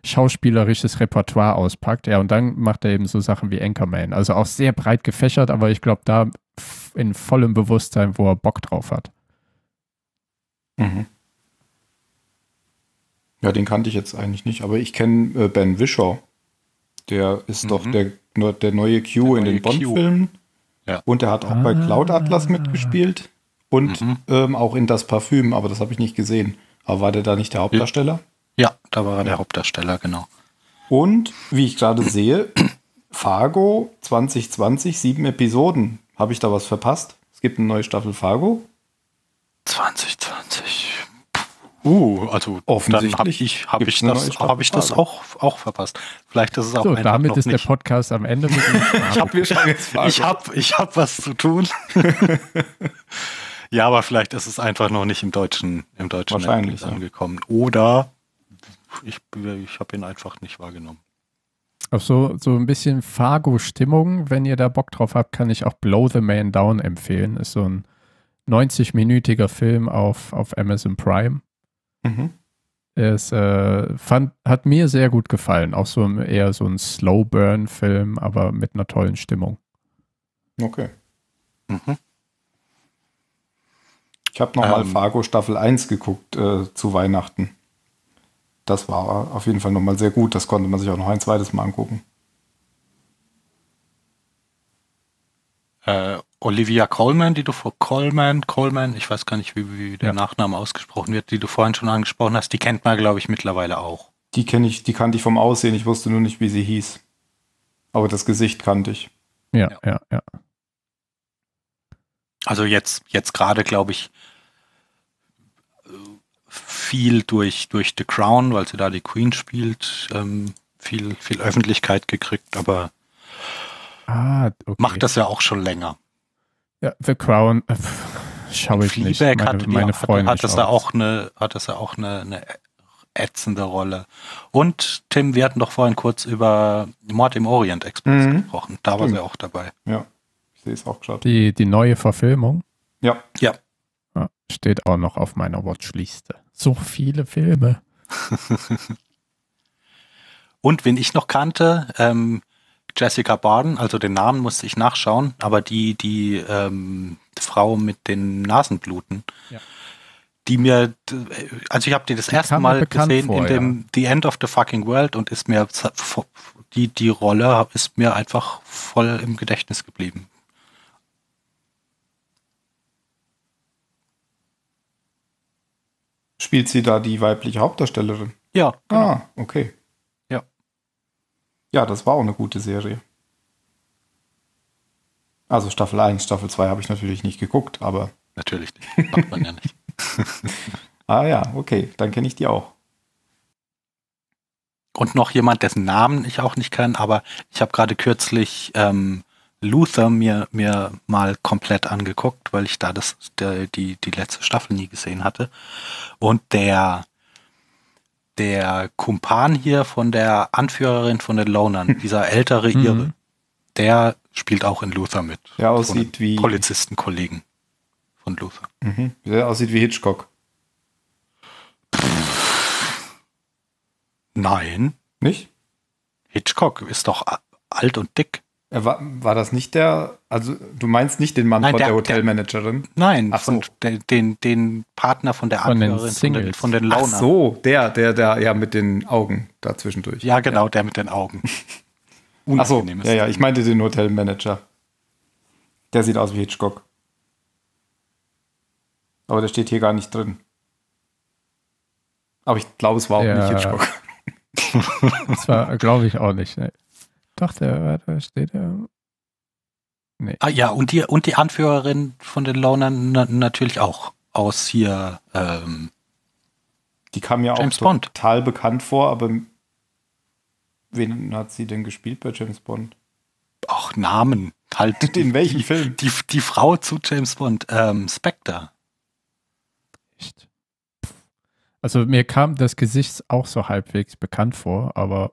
schauspielerisches Repertoire auspackt. Ja, und dann macht er eben so Sachen wie Anchorman. Also auch sehr breit gefächert, aber ich glaube, da in vollem Bewusstsein, wo er Bock drauf hat. Mhm. Ja, den kannte ich jetzt eigentlich nicht, aber ich kenne äh, Ben Wischer. Der ist mhm. doch der, der neue Q der in den Bond-Filmen. Ja. Und er hat auch ah. bei Cloud Atlas ah. mitgespielt und mhm. ähm, auch in Das Parfüm, aber das habe ich nicht gesehen. Aber war der da nicht der Hauptdarsteller? Ja, da war er der Hauptdarsteller, genau. Und wie ich gerade sehe, Fargo 2020, sieben Episoden. Habe ich da was verpasst? Es gibt eine neue Staffel Fargo? 2020. Uh, also offensichtlich habe ich, hab ich das, hab ich das auch, auch verpasst. Vielleicht ist es auch so, einfach damit noch ist nicht. der Podcast am Ende. ich habe ich hab, ich hab was zu tun. ja, aber vielleicht ist es einfach noch nicht im deutschen, im deutschen Wahrscheinlich, angekommen. Oder ich, ich habe ihn einfach nicht wahrgenommen. Auf so, so ein bisschen Fargo-Stimmung, wenn ihr da Bock drauf habt, kann ich auch Blow the Man Down empfehlen. Ist so ein 90-minütiger Film auf, auf Amazon Prime. Mhm. Es äh, fand, hat mir sehr gut gefallen. Auch so eher so ein Slow-Burn-Film, aber mit einer tollen Stimmung. Okay. Mhm. Ich habe nochmal ähm, Fargo Staffel 1 geguckt äh, zu Weihnachten das war auf jeden Fall nochmal sehr gut. Das konnte man sich auch noch ein zweites Mal angucken. Äh, Olivia Coleman, die du vor Coleman, Coleman, ich weiß gar nicht, wie, wie der ja. Nachname ausgesprochen wird, die du vorhin schon angesprochen hast, die kennt man, glaube ich, mittlerweile auch. Die kenne ich, die kannte ich vom Aussehen, ich wusste nur nicht, wie sie hieß. Aber das Gesicht kannte ich. Ja, ja, ja. Also jetzt, jetzt gerade, glaube ich, viel durch, durch The Crown, weil sie da die Queen spielt, ähm, viel, viel Öffentlichkeit gekriegt, aber ah, okay. macht das ja auch schon länger. Ja, The Crown äh, schaue ich Fleabag nicht. Meine, hatte die, meine Freundin hat, hat, das da auch eine, hat das ja auch eine, eine ätzende Rolle. Und Tim, wir hatten doch vorhin kurz über Mord im Orient Express mhm. gesprochen. Da war sie auch dabei. Ja, ich sehe es auch gerade. Die, die neue Verfilmung? Ja. Ja. Ja, steht auch noch auf meiner Watchliste. So viele Filme. Und wen ich noch kannte, ähm, Jessica Barden, also den Namen musste ich nachschauen, aber die, die ähm, Frau mit den Nasenbluten, ja. die mir, also ich habe die das die erste Mal gesehen vor, in dem ja. The End of the Fucking World und ist mir die, die Rolle ist mir einfach voll im Gedächtnis geblieben. Spielt sie da die weibliche Hauptdarstellerin? Ja. Genau. Ah, okay. Ja. Ja, das war auch eine gute Serie. Also Staffel 1, Staffel 2 habe ich natürlich nicht geguckt, aber. Natürlich nicht. Macht man ja nicht. ah ja, okay, dann kenne ich die auch. Und noch jemand, dessen Namen ich auch nicht kenne, aber ich habe gerade kürzlich ähm, Luther mir, mir mal komplett angeguckt, weil ich da das, der, die, die letzte Staffel nie gesehen hatte. Und der, der Kumpan hier von der Anführerin von den Lonern, dieser ältere Ire, mhm. der spielt auch in Luther mit. Der aussieht wie. Polizistenkollegen von Luther. Mhm. Der aussieht wie Hitchcock. nein. Nicht? Hitchcock ist doch alt und dick. Äh, war, war das nicht der, also du meinst nicht den Mann Nein, von der, der Hotelmanagerin? Der, nein, Ach so. Der, den, den Partner von der von Anhörerin, von den, von den Launern. Ach so, der, der, der, ja, mit den Augen dazwischendurch. Ja, genau, ja. der mit den Augen. Ach so, ja, ja, ich meinte den Hotelmanager. Der sieht aus wie Hitchcock. Aber der steht hier gar nicht drin. Aber ich glaube, es war auch ja. nicht Hitchcock. das war, glaube ich, auch nicht. Ne? Doch, der, äh, da steht er. Nee. Ah ja, und die, und die Anführerin von den Launern na, natürlich auch aus hier. Ähm, die kam ja James auch Bond. total bekannt vor, aber wen hat sie denn gespielt bei James Bond? Auch Namen. Halt In welchem Film? Die, die Frau zu James Bond, ähm, Spectre. Echt? Also mir kam das Gesicht auch so halbwegs bekannt vor, aber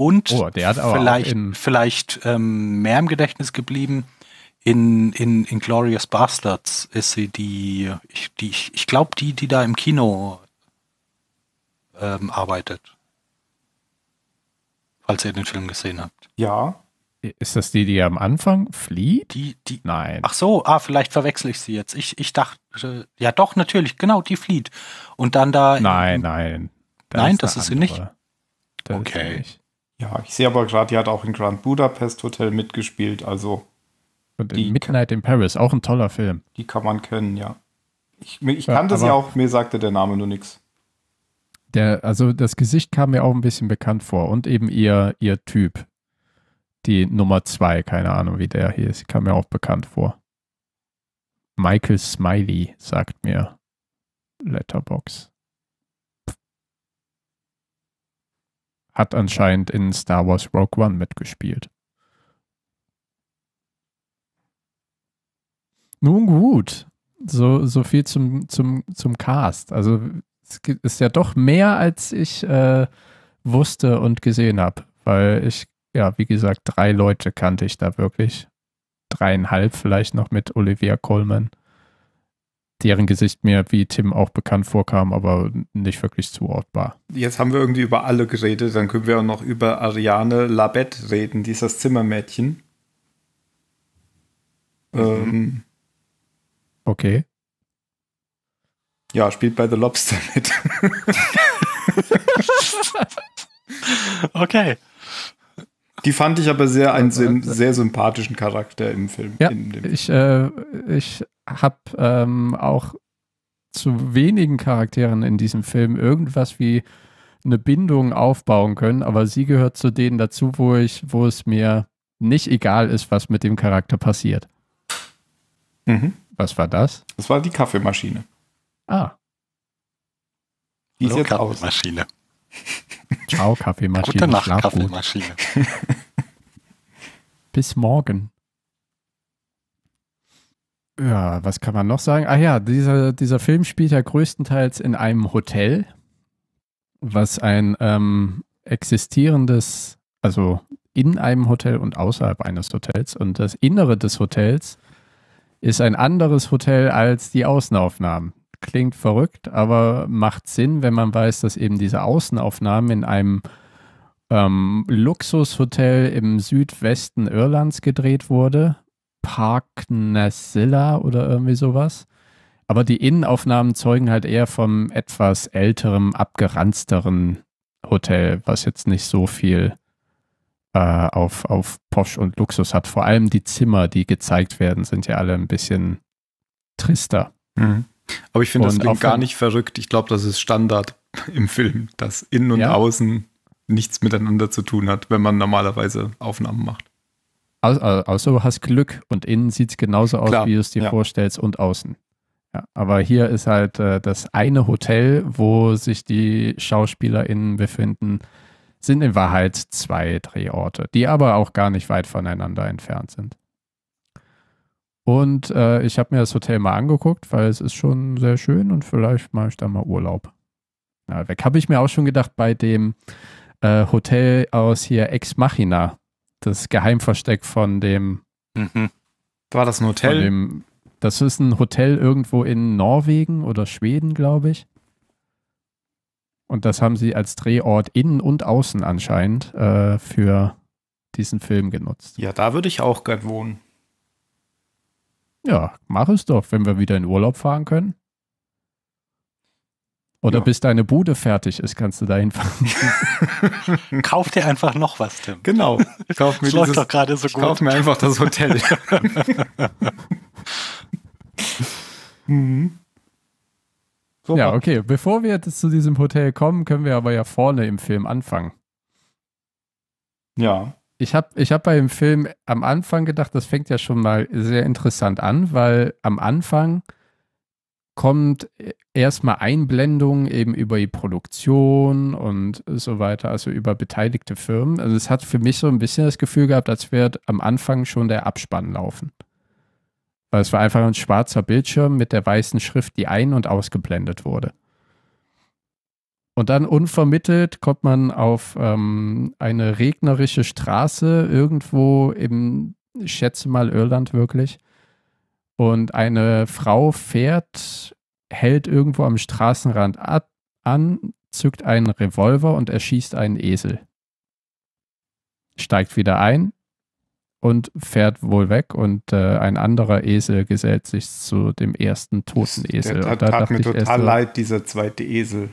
und oh, vielleicht, vielleicht ähm, mehr im Gedächtnis geblieben, in, in, in Glorious Bastards ist sie die, ich, die, ich glaube, die, die da im Kino ähm, arbeitet. Falls ihr den Film gesehen habt. Ja. Ist das die, die am Anfang flieht? Die, die. Nein. Ach so, ah, vielleicht verwechsel ich sie jetzt. Ich, ich dachte, ja doch, natürlich, genau, die flieht. Und dann da. Nein, nein. Das nein, das ist sie nicht. Das okay. Ist sie nicht. Ja, ich sehe aber gerade, die hat auch in Grand Budapest Hotel mitgespielt, also. Und die, Midnight in Paris, auch ein toller Film. Die kann man kennen, ja. Ich, ich ja, sie auch, mir sagte der Name nur nichts. Der, also das Gesicht kam mir auch ein bisschen bekannt vor und eben ihr, ihr Typ. Die Nummer zwei, keine Ahnung, wie der hier ist, kam mir auch bekannt vor. Michael Smiley sagt mir Letterbox. hat anscheinend in Star Wars Rogue One mitgespielt. Nun gut, so, so viel zum, zum, zum Cast. Also es ist ja doch mehr, als ich äh, wusste und gesehen habe, weil ich, ja, wie gesagt, drei Leute kannte ich da wirklich. Dreieinhalb vielleicht noch mit Olivia Coleman deren Gesicht mir wie Tim auch bekannt vorkam, aber nicht wirklich zuordbar. Jetzt haben wir irgendwie über alle geredet, dann können wir auch noch über Ariane Labette reden, die ist das Zimmermädchen. Mhm. Ähm, okay. Ja, spielt bei The Lobster mit. okay. Die fand ich aber sehr einen sehr sympathischen Charakter im Film. Ja, ich, äh, ich habe ähm, auch zu wenigen Charakteren in diesem Film irgendwas wie eine Bindung aufbauen können, aber sie gehört zu denen dazu, wo ich, wo es mir nicht egal ist, was mit dem Charakter passiert. Mhm. Was war das? Das war die Kaffeemaschine. Ah. Die ist jetzt Kaffeemaschine. aus. Ciao, Kaffeemaschine. Gute Nacht, Schlaf Kaffeemaschine. Bis morgen. Ja, was kann man noch sagen? Ah ja, dieser, dieser Film spielt ja größtenteils in einem Hotel, was ein ähm, existierendes, also in einem Hotel und außerhalb eines Hotels. Und das Innere des Hotels ist ein anderes Hotel als die Außenaufnahmen. Klingt verrückt, aber macht Sinn, wenn man weiß, dass eben diese Außenaufnahmen in einem ähm, Luxushotel im Südwesten Irlands gedreht wurde Park Nassilla oder irgendwie sowas. Aber die Innenaufnahmen zeugen halt eher vom etwas älteren, abgeranzteren Hotel, was jetzt nicht so viel äh, auf, auf Posch und Luxus hat. Vor allem die Zimmer, die gezeigt werden, sind ja alle ein bisschen trister. Mhm. Aber ich finde das klingt gar nicht verrückt. Ich glaube, das ist Standard im Film, dass innen und ja. außen nichts miteinander zu tun hat, wenn man normalerweise Aufnahmen macht. Äh, außer also du hast Glück und innen sieht es genauso aus, Klar, wie du es dir ja. vorstellst und außen. Ja, aber hier ist halt äh, das eine Hotel, wo sich die SchauspielerInnen befinden, sind in Wahrheit zwei Drehorte, die aber auch gar nicht weit voneinander entfernt sind. Und äh, ich habe mir das Hotel mal angeguckt, weil es ist schon sehr schön und vielleicht mache ich da mal Urlaub. Na, weg habe ich mir auch schon gedacht bei dem äh, Hotel aus hier Ex Machina, das Geheimversteck von dem. Mhm. War das ein Hotel? Dem, das ist ein Hotel irgendwo in Norwegen oder Schweden, glaube ich. Und das haben sie als Drehort innen und außen anscheinend äh, für diesen Film genutzt. Ja, da würde ich auch gern wohnen. Ja, mach es doch, wenn wir wieder in Urlaub fahren können. Oder ja. bis deine Bude fertig ist, kannst du da hinfahren. kauf dir einfach noch was, Tim. Genau. Kauf mir das läuft doch gerade so gut. Kauf mir einfach das Hotel. mhm. ja, okay. Bevor wir jetzt zu diesem Hotel kommen, können wir aber ja vorne im Film anfangen. Ja. Ich habe ich hab bei dem Film am Anfang gedacht, das fängt ja schon mal sehr interessant an, weil am Anfang kommt äh, erstmal Einblendungen eben über die Produktion und so weiter, also über beteiligte Firmen. Also es hat für mich so ein bisschen das Gefühl gehabt, als wäre am Anfang schon der Abspann laufen. Weil es war einfach ein schwarzer Bildschirm mit der weißen Schrift, die ein- und ausgeblendet wurde. Und dann unvermittelt kommt man auf ähm, eine regnerische Straße irgendwo im, ich schätze mal Irland wirklich und eine Frau fährt, hält irgendwo am Straßenrand an, zückt einen Revolver und erschießt einen Esel. Steigt wieder ein und fährt wohl weg und äh, ein anderer Esel gesellt sich zu dem ersten toten Esel. Der, der tat, tat mir total leid, dieser zweite Esel.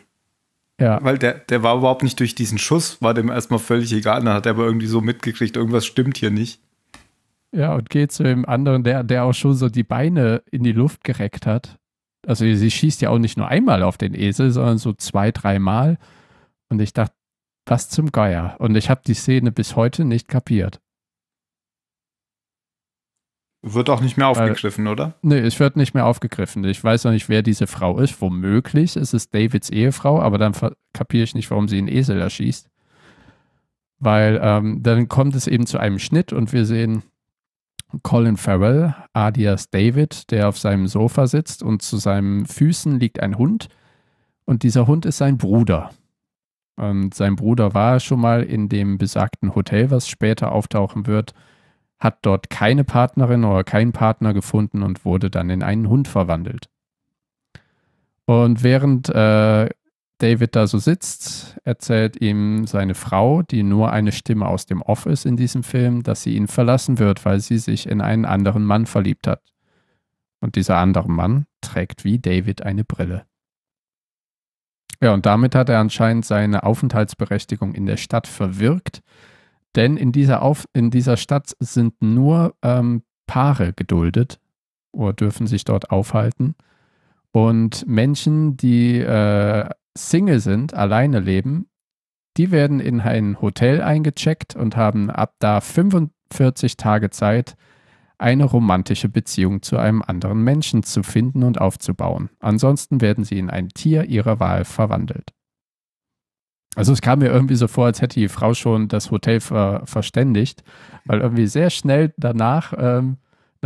Ja. Weil der, der war überhaupt nicht durch diesen Schuss, war dem erstmal völlig egal. Dann hat er aber irgendwie so mitgekriegt, irgendwas stimmt hier nicht. Ja, und geht zu dem anderen, der, der auch schon so die Beine in die Luft gereckt hat. Also sie schießt ja auch nicht nur einmal auf den Esel, sondern so zwei, dreimal. Und ich dachte, was zum Geier? Und ich habe die Szene bis heute nicht kapiert. Wird auch nicht mehr aufgegriffen, Weil, oder? Nee, es wird nicht mehr aufgegriffen. Ich weiß noch nicht, wer diese Frau ist. Womöglich ist es Davids Ehefrau, aber dann kapiere ich nicht, warum sie einen Esel erschießt. Weil ähm, dann kommt es eben zu einem Schnitt und wir sehen Colin Farrell, Adias David, der auf seinem Sofa sitzt und zu seinen Füßen liegt ein Hund. Und dieser Hund ist sein Bruder. Und sein Bruder war schon mal in dem besagten Hotel, was später auftauchen wird, hat dort keine Partnerin oder keinen Partner gefunden und wurde dann in einen Hund verwandelt. Und während äh, David da so sitzt, erzählt ihm seine Frau, die nur eine Stimme aus dem Off ist in diesem Film, dass sie ihn verlassen wird, weil sie sich in einen anderen Mann verliebt hat. Und dieser andere Mann trägt wie David eine Brille. Ja, und damit hat er anscheinend seine Aufenthaltsberechtigung in der Stadt verwirkt, denn in dieser, Auf in dieser Stadt sind nur ähm, Paare geduldet oder dürfen sich dort aufhalten. Und Menschen, die äh, Single sind, alleine leben, die werden in ein Hotel eingecheckt und haben ab da 45 Tage Zeit, eine romantische Beziehung zu einem anderen Menschen zu finden und aufzubauen. Ansonsten werden sie in ein Tier ihrer Wahl verwandelt. Also es kam mir irgendwie so vor, als hätte die Frau schon das Hotel ver verständigt, weil irgendwie sehr schnell danach ähm,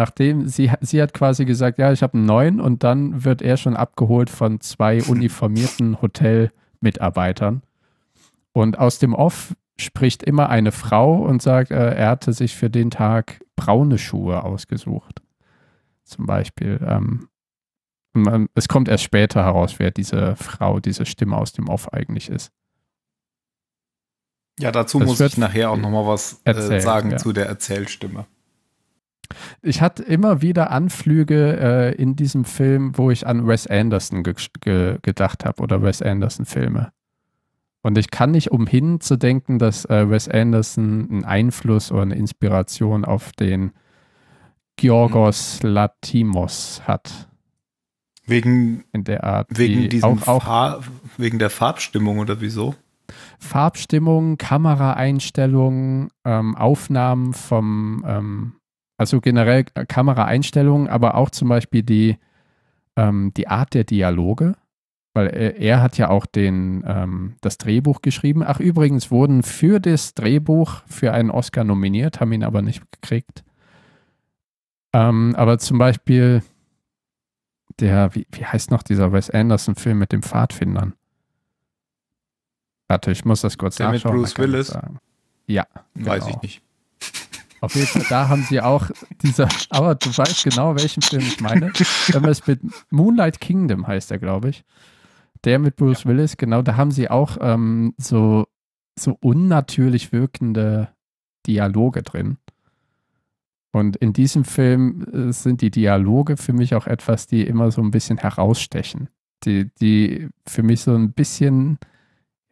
nachdem sie, sie hat quasi gesagt, ja, ich habe einen neuen und dann wird er schon abgeholt von zwei uniformierten Hotelmitarbeitern. Und aus dem Off spricht immer eine Frau und sagt, äh, er hatte sich für den Tag braune Schuhe ausgesucht. Zum Beispiel. Ähm, man, es kommt erst später heraus, wer diese Frau, diese Stimme aus dem Off eigentlich ist. Ja, dazu das muss ich nachher auch nochmal was äh, erzählt, äh, sagen ja. zu der Erzählstimme. Ich hatte immer wieder Anflüge äh, in diesem Film, wo ich an Wes Anderson ge ge gedacht habe oder Wes Anderson-Filme. Und ich kann nicht umhin zu denken, dass äh, Wes Anderson einen Einfluss oder eine Inspiration auf den Georgos Latimos hat. Wegen, in der Art. Wegen, diesem auch, auch wegen der Farbstimmung oder wieso? Farbstimmung, Kameraeinstellungen, ähm, Aufnahmen vom ähm, also generell äh, Kameraeinstellungen, aber auch zum Beispiel die, ähm, die Art der Dialoge, weil er, äh, er hat ja auch den, ähm, das Drehbuch geschrieben. Ach, übrigens wurden für das Drehbuch für einen Oscar nominiert, haben ihn aber nicht gekriegt. Ähm, aber zum Beispiel der, wie, wie heißt noch dieser Wes Anderson-Film mit dem Pfadfindern? Warte, ich muss das kurz der nachschauen. Mit Bruce Willis? Ja. Weiß genau. ich nicht. Auf jeden Fall, da haben sie auch dieser, aber du weißt genau, welchen Film ich meine. Wenn man es mit Moonlight Kingdom heißt er, glaube ich. Der mit Bruce ja. Willis, genau, da haben sie auch ähm, so, so unnatürlich wirkende Dialoge drin. Und in diesem Film äh, sind die Dialoge für mich auch etwas, die immer so ein bisschen herausstechen. Die, die für mich so ein bisschen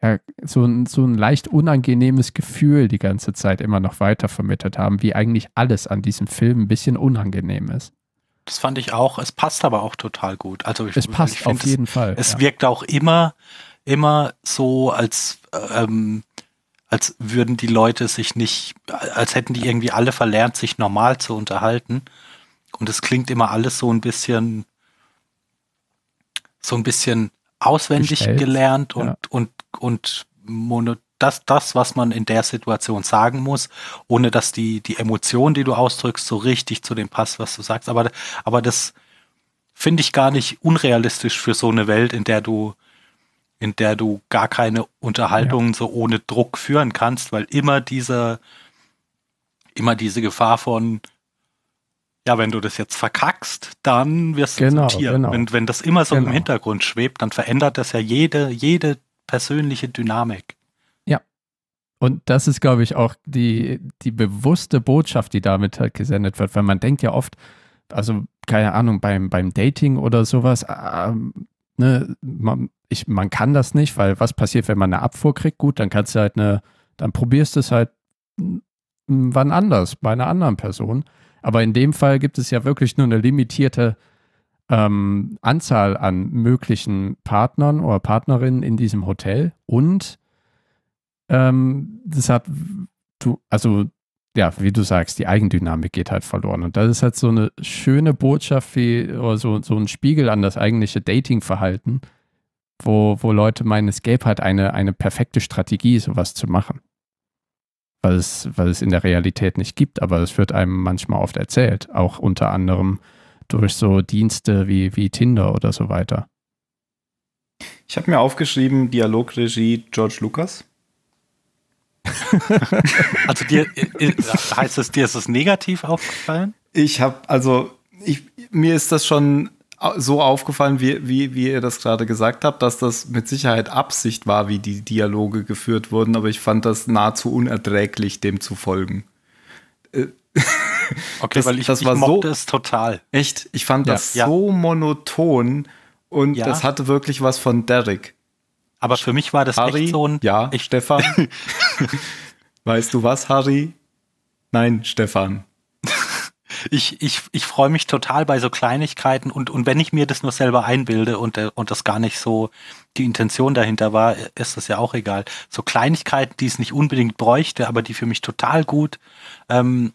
ja, so, ein, so ein leicht unangenehmes Gefühl die ganze Zeit immer noch weiter vermittelt haben, wie eigentlich alles an diesem Film ein bisschen unangenehm ist. Das fand ich auch. Es passt aber auch total gut. Also ich, es passt ich find, auf jeden es, Fall. Es ja. wirkt auch immer, immer so, als, ähm, als würden die Leute sich nicht, als hätten die irgendwie alle verlernt, sich normal zu unterhalten. Und es klingt immer alles so ein bisschen, so ein bisschen auswendig gestellt. gelernt und, ja. und, und, und das, das, was man in der Situation sagen muss, ohne dass die, die Emotion, die du ausdrückst, so richtig zu dem passt, was du sagst. Aber, aber das finde ich gar nicht unrealistisch für so eine Welt, in der du, in der du gar keine Unterhaltungen ja. so ohne Druck führen kannst, weil immer diese, immer diese Gefahr von ja, wenn du das jetzt verkackst, dann wirst du genau, zum Tier. Genau. Wenn, wenn das immer so genau. im Hintergrund schwebt, dann verändert das ja jede, jede persönliche Dynamik. Ja. Und das ist, glaube ich, auch die, die bewusste Botschaft, die damit halt gesendet wird, weil man denkt ja oft, also keine Ahnung, beim, beim Dating oder sowas, äh, ähm, ne, man, ich, man kann das nicht, weil was passiert, wenn man eine Abfuhr kriegt? Gut, dann kannst du halt eine, dann probierst du es halt wann anders, bei einer anderen Person. Aber in dem Fall gibt es ja wirklich nur eine limitierte ähm, Anzahl an möglichen Partnern oder Partnerinnen in diesem Hotel und ähm, das hat, du, also ja, wie du sagst, die Eigendynamik geht halt verloren. Und das ist halt so eine schöne Botschaft wie oder so, so ein Spiegel an das eigentliche Datingverhalten, wo, wo Leute meinen, es gäbe halt eine, eine perfekte Strategie, sowas zu machen weil es, weil es in der Realität nicht gibt, aber es wird einem manchmal oft erzählt, auch unter anderem durch so Dienste wie, wie Tinder oder so weiter. Ich habe mir aufgeschrieben, Dialogregie George Lucas. also dir äh, äh, heißt es, dir ist es negativ aufgefallen? Ich habe, also ich, mir ist das schon so aufgefallen, wie, wie, wie ihr das gerade gesagt habt, dass das mit Sicherheit Absicht war, wie die Dialoge geführt wurden, aber ich fand das nahezu unerträglich, dem zu folgen. Äh, okay, das, weil ich, das ich war mochte so, es total. Echt, ich fand ja, das ja. so monoton und ja. das hatte wirklich was von Derek. Aber für mich war das Harry, echt so ein... Ja, ich, Stefan. weißt du was, Harry? Nein, Stefan ich, ich, ich freue mich total bei so Kleinigkeiten und, und wenn ich mir das nur selber einbilde und, äh, und das gar nicht so die Intention dahinter war, ist das ja auch egal. So Kleinigkeiten, die es nicht unbedingt bräuchte, aber die für mich total gut ähm,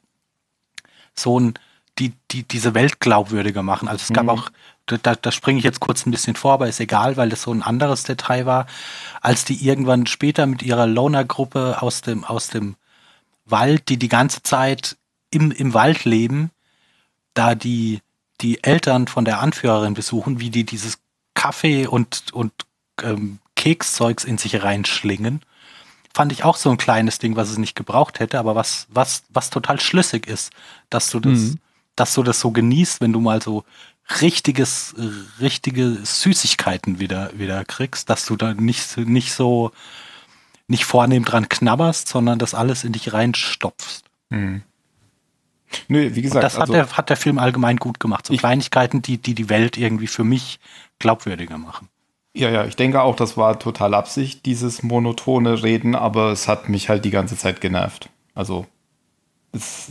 so ein, die, die, diese Welt glaubwürdiger machen. Also es mhm. gab auch, da, da springe ich jetzt kurz ein bisschen vor, aber ist egal, weil das so ein anderes Detail war, als die irgendwann später mit ihrer Loner-Gruppe aus dem, aus dem Wald, die die ganze Zeit im, im Wald leben, da die, die Eltern von der Anführerin besuchen, wie die dieses Kaffee und, und ähm, Kekszeugs in sich reinschlingen, fand ich auch so ein kleines Ding, was es nicht gebraucht hätte, aber was, was, was total schlüssig ist, dass du das, mhm. dass du das so genießt, wenn du mal so richtiges, richtige Süßigkeiten wieder, wieder kriegst, dass du da nicht, nicht so, nicht vornehm dran knabberst, sondern das alles in dich reinstopfst. Mhm. Nö, wie gesagt. Und das hat, also, der, hat der Film allgemein gut gemacht. So ich, Kleinigkeiten, die, die die Welt irgendwie für mich glaubwürdiger machen. Ja, ja, ich denke auch, das war total Absicht, dieses monotone Reden, aber es hat mich halt die ganze Zeit genervt. Also, es,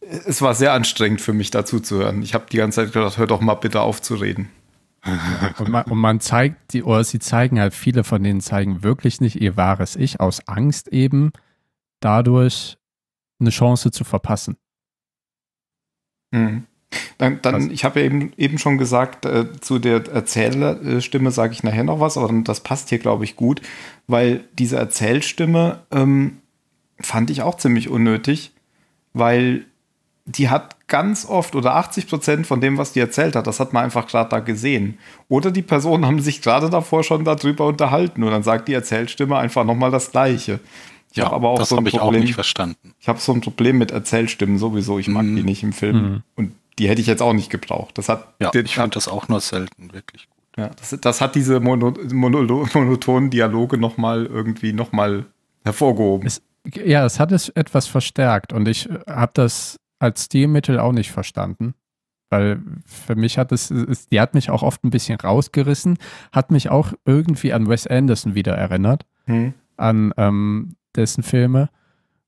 es war sehr anstrengend für mich, dazu zu hören. Ich habe die ganze Zeit gedacht, hör doch mal bitte auf zu reden. und, man, und man, zeigt, die, oder sie zeigen halt, viele von denen zeigen wirklich nicht ihr wahres Ich, aus Angst eben, dadurch eine Chance zu verpassen. Mhm. Dann, dann also, ich habe ja eben, eben schon gesagt, äh, zu der Erzählstimme sage ich nachher noch was, aber das passt hier, glaube ich, gut, weil diese Erzählstimme ähm, fand ich auch ziemlich unnötig, weil die hat ganz oft oder 80 Prozent von dem, was die erzählt hat, das hat man einfach gerade da gesehen. Oder die Personen haben sich gerade davor schon darüber unterhalten und dann sagt die Erzählstimme einfach nochmal das Gleiche ja, hab aber auch das so habe ich Problem, auch nicht verstanden. Ich habe so ein Problem mit Erzählstimmen sowieso. Ich mag mhm. die nicht im Film. Mhm. Und die hätte ich jetzt auch nicht gebraucht. Das hat, ja, den, ich fand das auch nur selten wirklich gut. Ja, das, das hat diese mono, mono, monotonen Dialoge nochmal irgendwie nochmal hervorgehoben. Es, ja, es hat es etwas verstärkt und ich habe das als Stilmittel auch nicht verstanden. Weil für mich hat es, es, die hat mich auch oft ein bisschen rausgerissen, hat mich auch irgendwie an Wes Anderson wieder erinnert. Hm. An ähm, dessen Filme.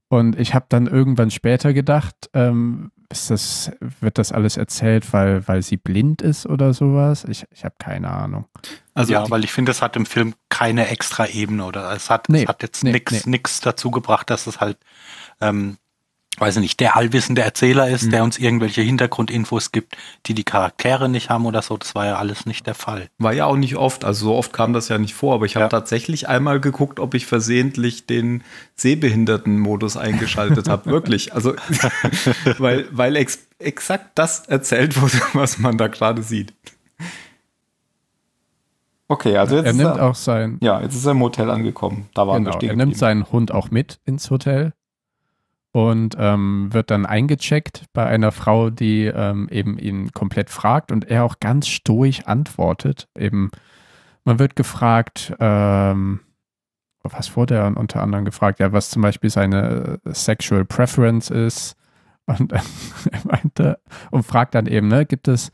Und ich habe dann irgendwann später gedacht, ähm, ist das, wird das alles erzählt, weil, weil sie blind ist oder sowas? Ich, ich habe keine Ahnung. Also ja, die, weil ich finde, es hat im Film keine extra Ebene oder es hat, nee, es hat jetzt nee, nichts nee. dazu gebracht, dass es halt ähm, weiß ich nicht, der allwissende Erzähler ist, mhm. der uns irgendwelche Hintergrundinfos gibt, die die Charaktere nicht haben oder so. Das war ja alles nicht der Fall. War ja auch nicht oft, also so oft kam das ja nicht vor, aber ich habe ja. tatsächlich einmal geguckt, ob ich versehentlich den Sehbehinderten-Modus eingeschaltet habe. Wirklich. Also, weil, weil ex exakt das erzählt wurde, was man da gerade sieht. Okay, also jetzt er nimmt er, auch sein. Ja, jetzt ist er im Hotel angekommen. Da war genau, er nimmt seinen Hund auch mit ins Hotel und ähm, wird dann eingecheckt bei einer Frau, die ähm, eben ihn komplett fragt und er auch ganz stoisch antwortet. Eben, man wird gefragt, ähm, was wurde er unter anderem gefragt? Ja, was zum Beispiel seine äh, Sexual Preference ist. Und äh, er meinte und fragt dann eben, ne, gibt es,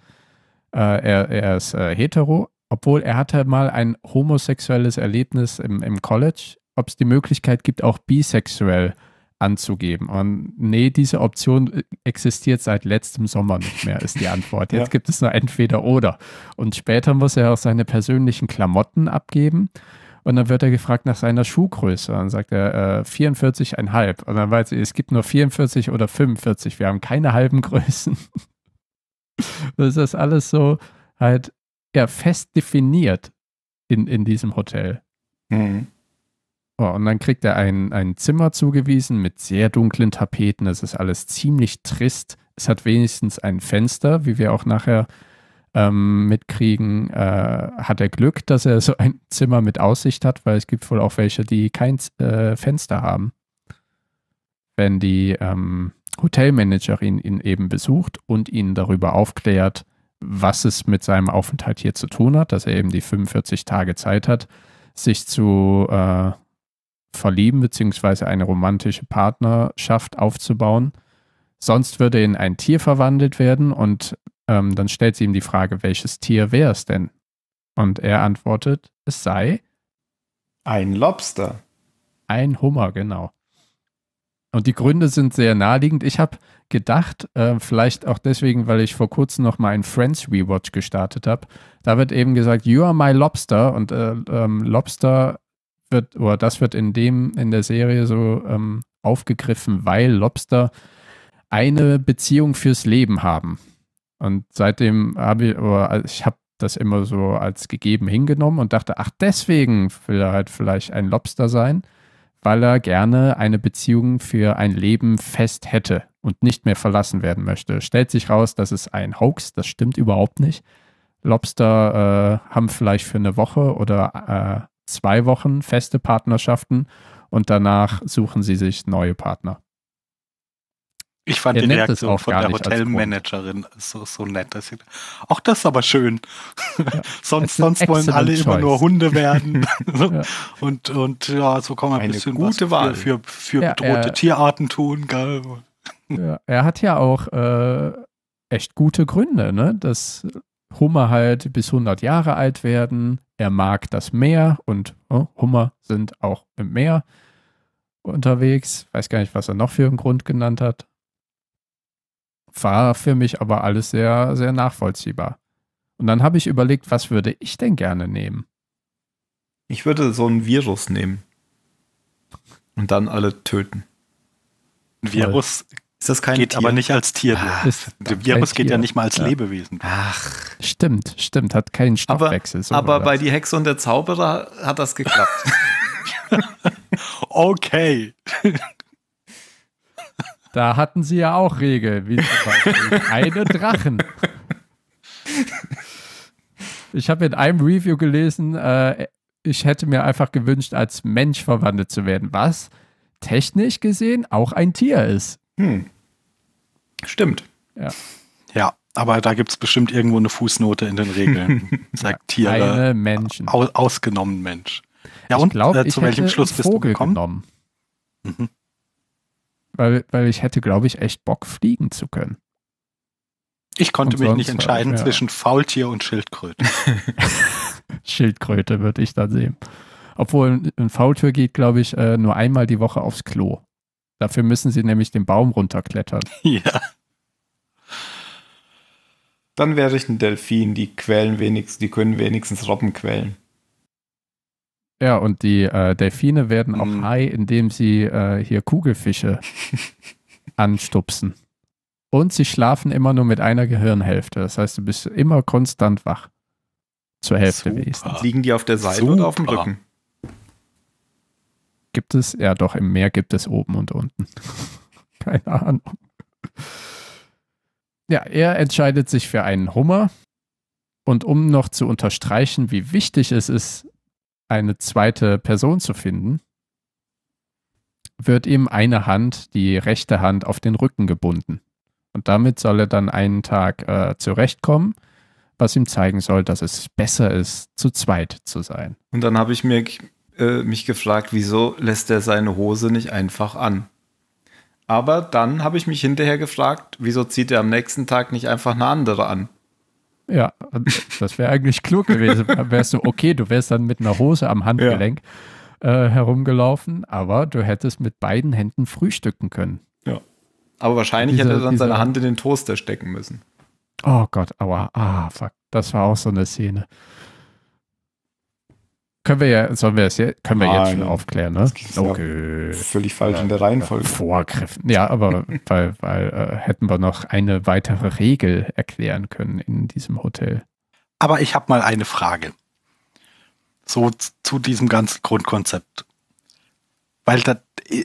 äh, er, er ist äh, hetero, obwohl er hatte mal ein homosexuelles Erlebnis im, im College, ob es die Möglichkeit gibt, auch bisexuell anzugeben. Und nee, diese Option äh, existiert seit letztem Sommer nicht mehr, ist die Antwort. Jetzt ja. gibt es nur entweder oder. Und später muss er auch seine persönlichen Klamotten abgeben. Und dann wird er gefragt nach seiner Schuhgröße. Dann sagt er äh, 44,5. Und dann weiß er, es gibt nur 44 oder 45. Wir haben keine halben Größen. das ist alles so halt ja, fest definiert in, in diesem Hotel. Mhm. Oh, und dann kriegt er ein, ein Zimmer zugewiesen mit sehr dunklen Tapeten. Es ist alles ziemlich trist. Es hat wenigstens ein Fenster, wie wir auch nachher ähm, mitkriegen. Äh, hat er Glück, dass er so ein Zimmer mit Aussicht hat, weil es gibt wohl auch welche, die kein äh, Fenster haben. Wenn die ähm, Hotelmanagerin ihn eben besucht und ihn darüber aufklärt, was es mit seinem Aufenthalt hier zu tun hat, dass er eben die 45 Tage Zeit hat, sich zu äh, verlieben beziehungsweise eine romantische Partnerschaft aufzubauen. Sonst würde in ein Tier verwandelt werden und ähm, dann stellt sie ihm die Frage, welches Tier wäre es denn? Und er antwortet, es sei ein Lobster. Ein Hummer, genau. Und die Gründe sind sehr naheliegend. Ich habe gedacht, äh, vielleicht auch deswegen, weil ich vor kurzem noch mal einen Friends Rewatch gestartet habe. Da wird eben gesagt, You are my Lobster und äh, ähm, Lobster wird, oder das wird in dem, in der Serie so ähm, aufgegriffen, weil Lobster eine Beziehung fürs Leben haben. Und seitdem habe ich, oder ich habe das immer so als gegeben hingenommen und dachte, ach, deswegen will er halt vielleicht ein Lobster sein, weil er gerne eine Beziehung für ein Leben fest hätte und nicht mehr verlassen werden möchte. Stellt sich raus, das ist ein Hoax, das stimmt überhaupt nicht. Lobster äh, haben vielleicht für eine Woche oder äh, zwei Wochen feste Partnerschaften und danach suchen sie sich neue Partner. Ich fand er die Reaktion von der Hotelmanagerin so, so nett. Dass sie, auch das ist aber schön. Ja, sonst sonst wollen alle choice. immer nur Hunde werden. ja. Und, und ja, so kann man ein bisschen gute was Wahl. für, für ja, bedrohte er, Tierarten tun. Geil. er hat ja auch äh, echt gute Gründe, ne? dass Hummer halt bis 100 Jahre alt werden. Er mag das Meer und oh, Hummer sind auch im Meer unterwegs. Weiß gar nicht, was er noch für einen Grund genannt hat. War für mich aber alles sehr, sehr nachvollziehbar. Und dann habe ich überlegt, was würde ich denn gerne nehmen? Ich würde so ein Virus nehmen. Und dann alle töten. Ein Virus ist das kein geht Tier? aber nicht als Tier. Ah, der Virus geht Tier. ja nicht mal als ja. Lebewesen. Ach, stimmt, stimmt, hat keinen Stoffwechsel. So aber, aber bei Die Hexe und der Zauberer hat das geklappt. okay. Da hatten sie ja auch Regeln, wie zum Beispiel eine Drachen. Ich habe in einem Review gelesen, äh, ich hätte mir einfach gewünscht, als Mensch verwandelt zu werden, was technisch gesehen auch ein Tier ist. Hm. Stimmt. Ja. Ja, aber da gibt es bestimmt irgendwo eine Fußnote in den Regeln. Sagt Tiere. Keine Menschen. Aus, ausgenommen Mensch. Ja, ich und glaub, äh, zu welchem Schluss bist Vogel du gekommen? Genommen. Mhm. Weil, weil ich hätte, glaube ich, echt Bock, fliegen zu können. Ich konnte und mich nicht entscheiden was, ja. zwischen Faultier und Schildkröte. Schildkröte würde ich dann sehen. Obwohl ein Faultier geht, glaube ich, äh, nur einmal die Woche aufs Klo. Dafür müssen sie nämlich den Baum runterklettern. Ja. Dann wäre ich ein Delfin, die quälen wenigstens, die können wenigstens Robben quälen. Ja, und die äh, Delfine werden auch mhm. high, indem sie äh, hier Kugelfische anstupsen. Und sie schlafen immer nur mit einer Gehirnhälfte. Das heißt, du bist immer konstant wach. Zur Hälfte Super. wenigstens. Liegen die auf der Seite Super. oder auf dem Rücken? gibt es? Ja, doch, im Meer gibt es oben und unten. Keine Ahnung. Ja, er entscheidet sich für einen Hummer. Und um noch zu unterstreichen, wie wichtig es ist, eine zweite Person zu finden, wird ihm eine Hand, die rechte Hand, auf den Rücken gebunden. Und damit soll er dann einen Tag äh, zurechtkommen, was ihm zeigen soll, dass es besser ist, zu zweit zu sein. Und dann habe ich mir äh, mich gefragt, wieso lässt er seine Hose nicht einfach an? Aber dann habe ich mich hinterher gefragt, wieso zieht er am nächsten Tag nicht einfach eine andere an? Ja, das wäre eigentlich klug gewesen. Wärst du, okay, du wärst dann mit einer Hose am Handgelenk ja. äh, herumgelaufen, aber du hättest mit beiden Händen frühstücken können. Ja. Aber wahrscheinlich diese, hätte er dann diese, seine Hand in den Toaster stecken müssen. Oh Gott, aua, ah, fuck, das war auch so eine Szene. Können wir ja, sollen wir es jetzt, können wir Nein. jetzt schon aufklären, ne? Okay. Ja völlig falsch in der Reihenfolge. Vorgriffen. Ja, aber weil, weil äh, hätten wir noch eine weitere Regel erklären können in diesem Hotel. Aber ich habe mal eine Frage. So zu diesem ganzen Grundkonzept. Weil da,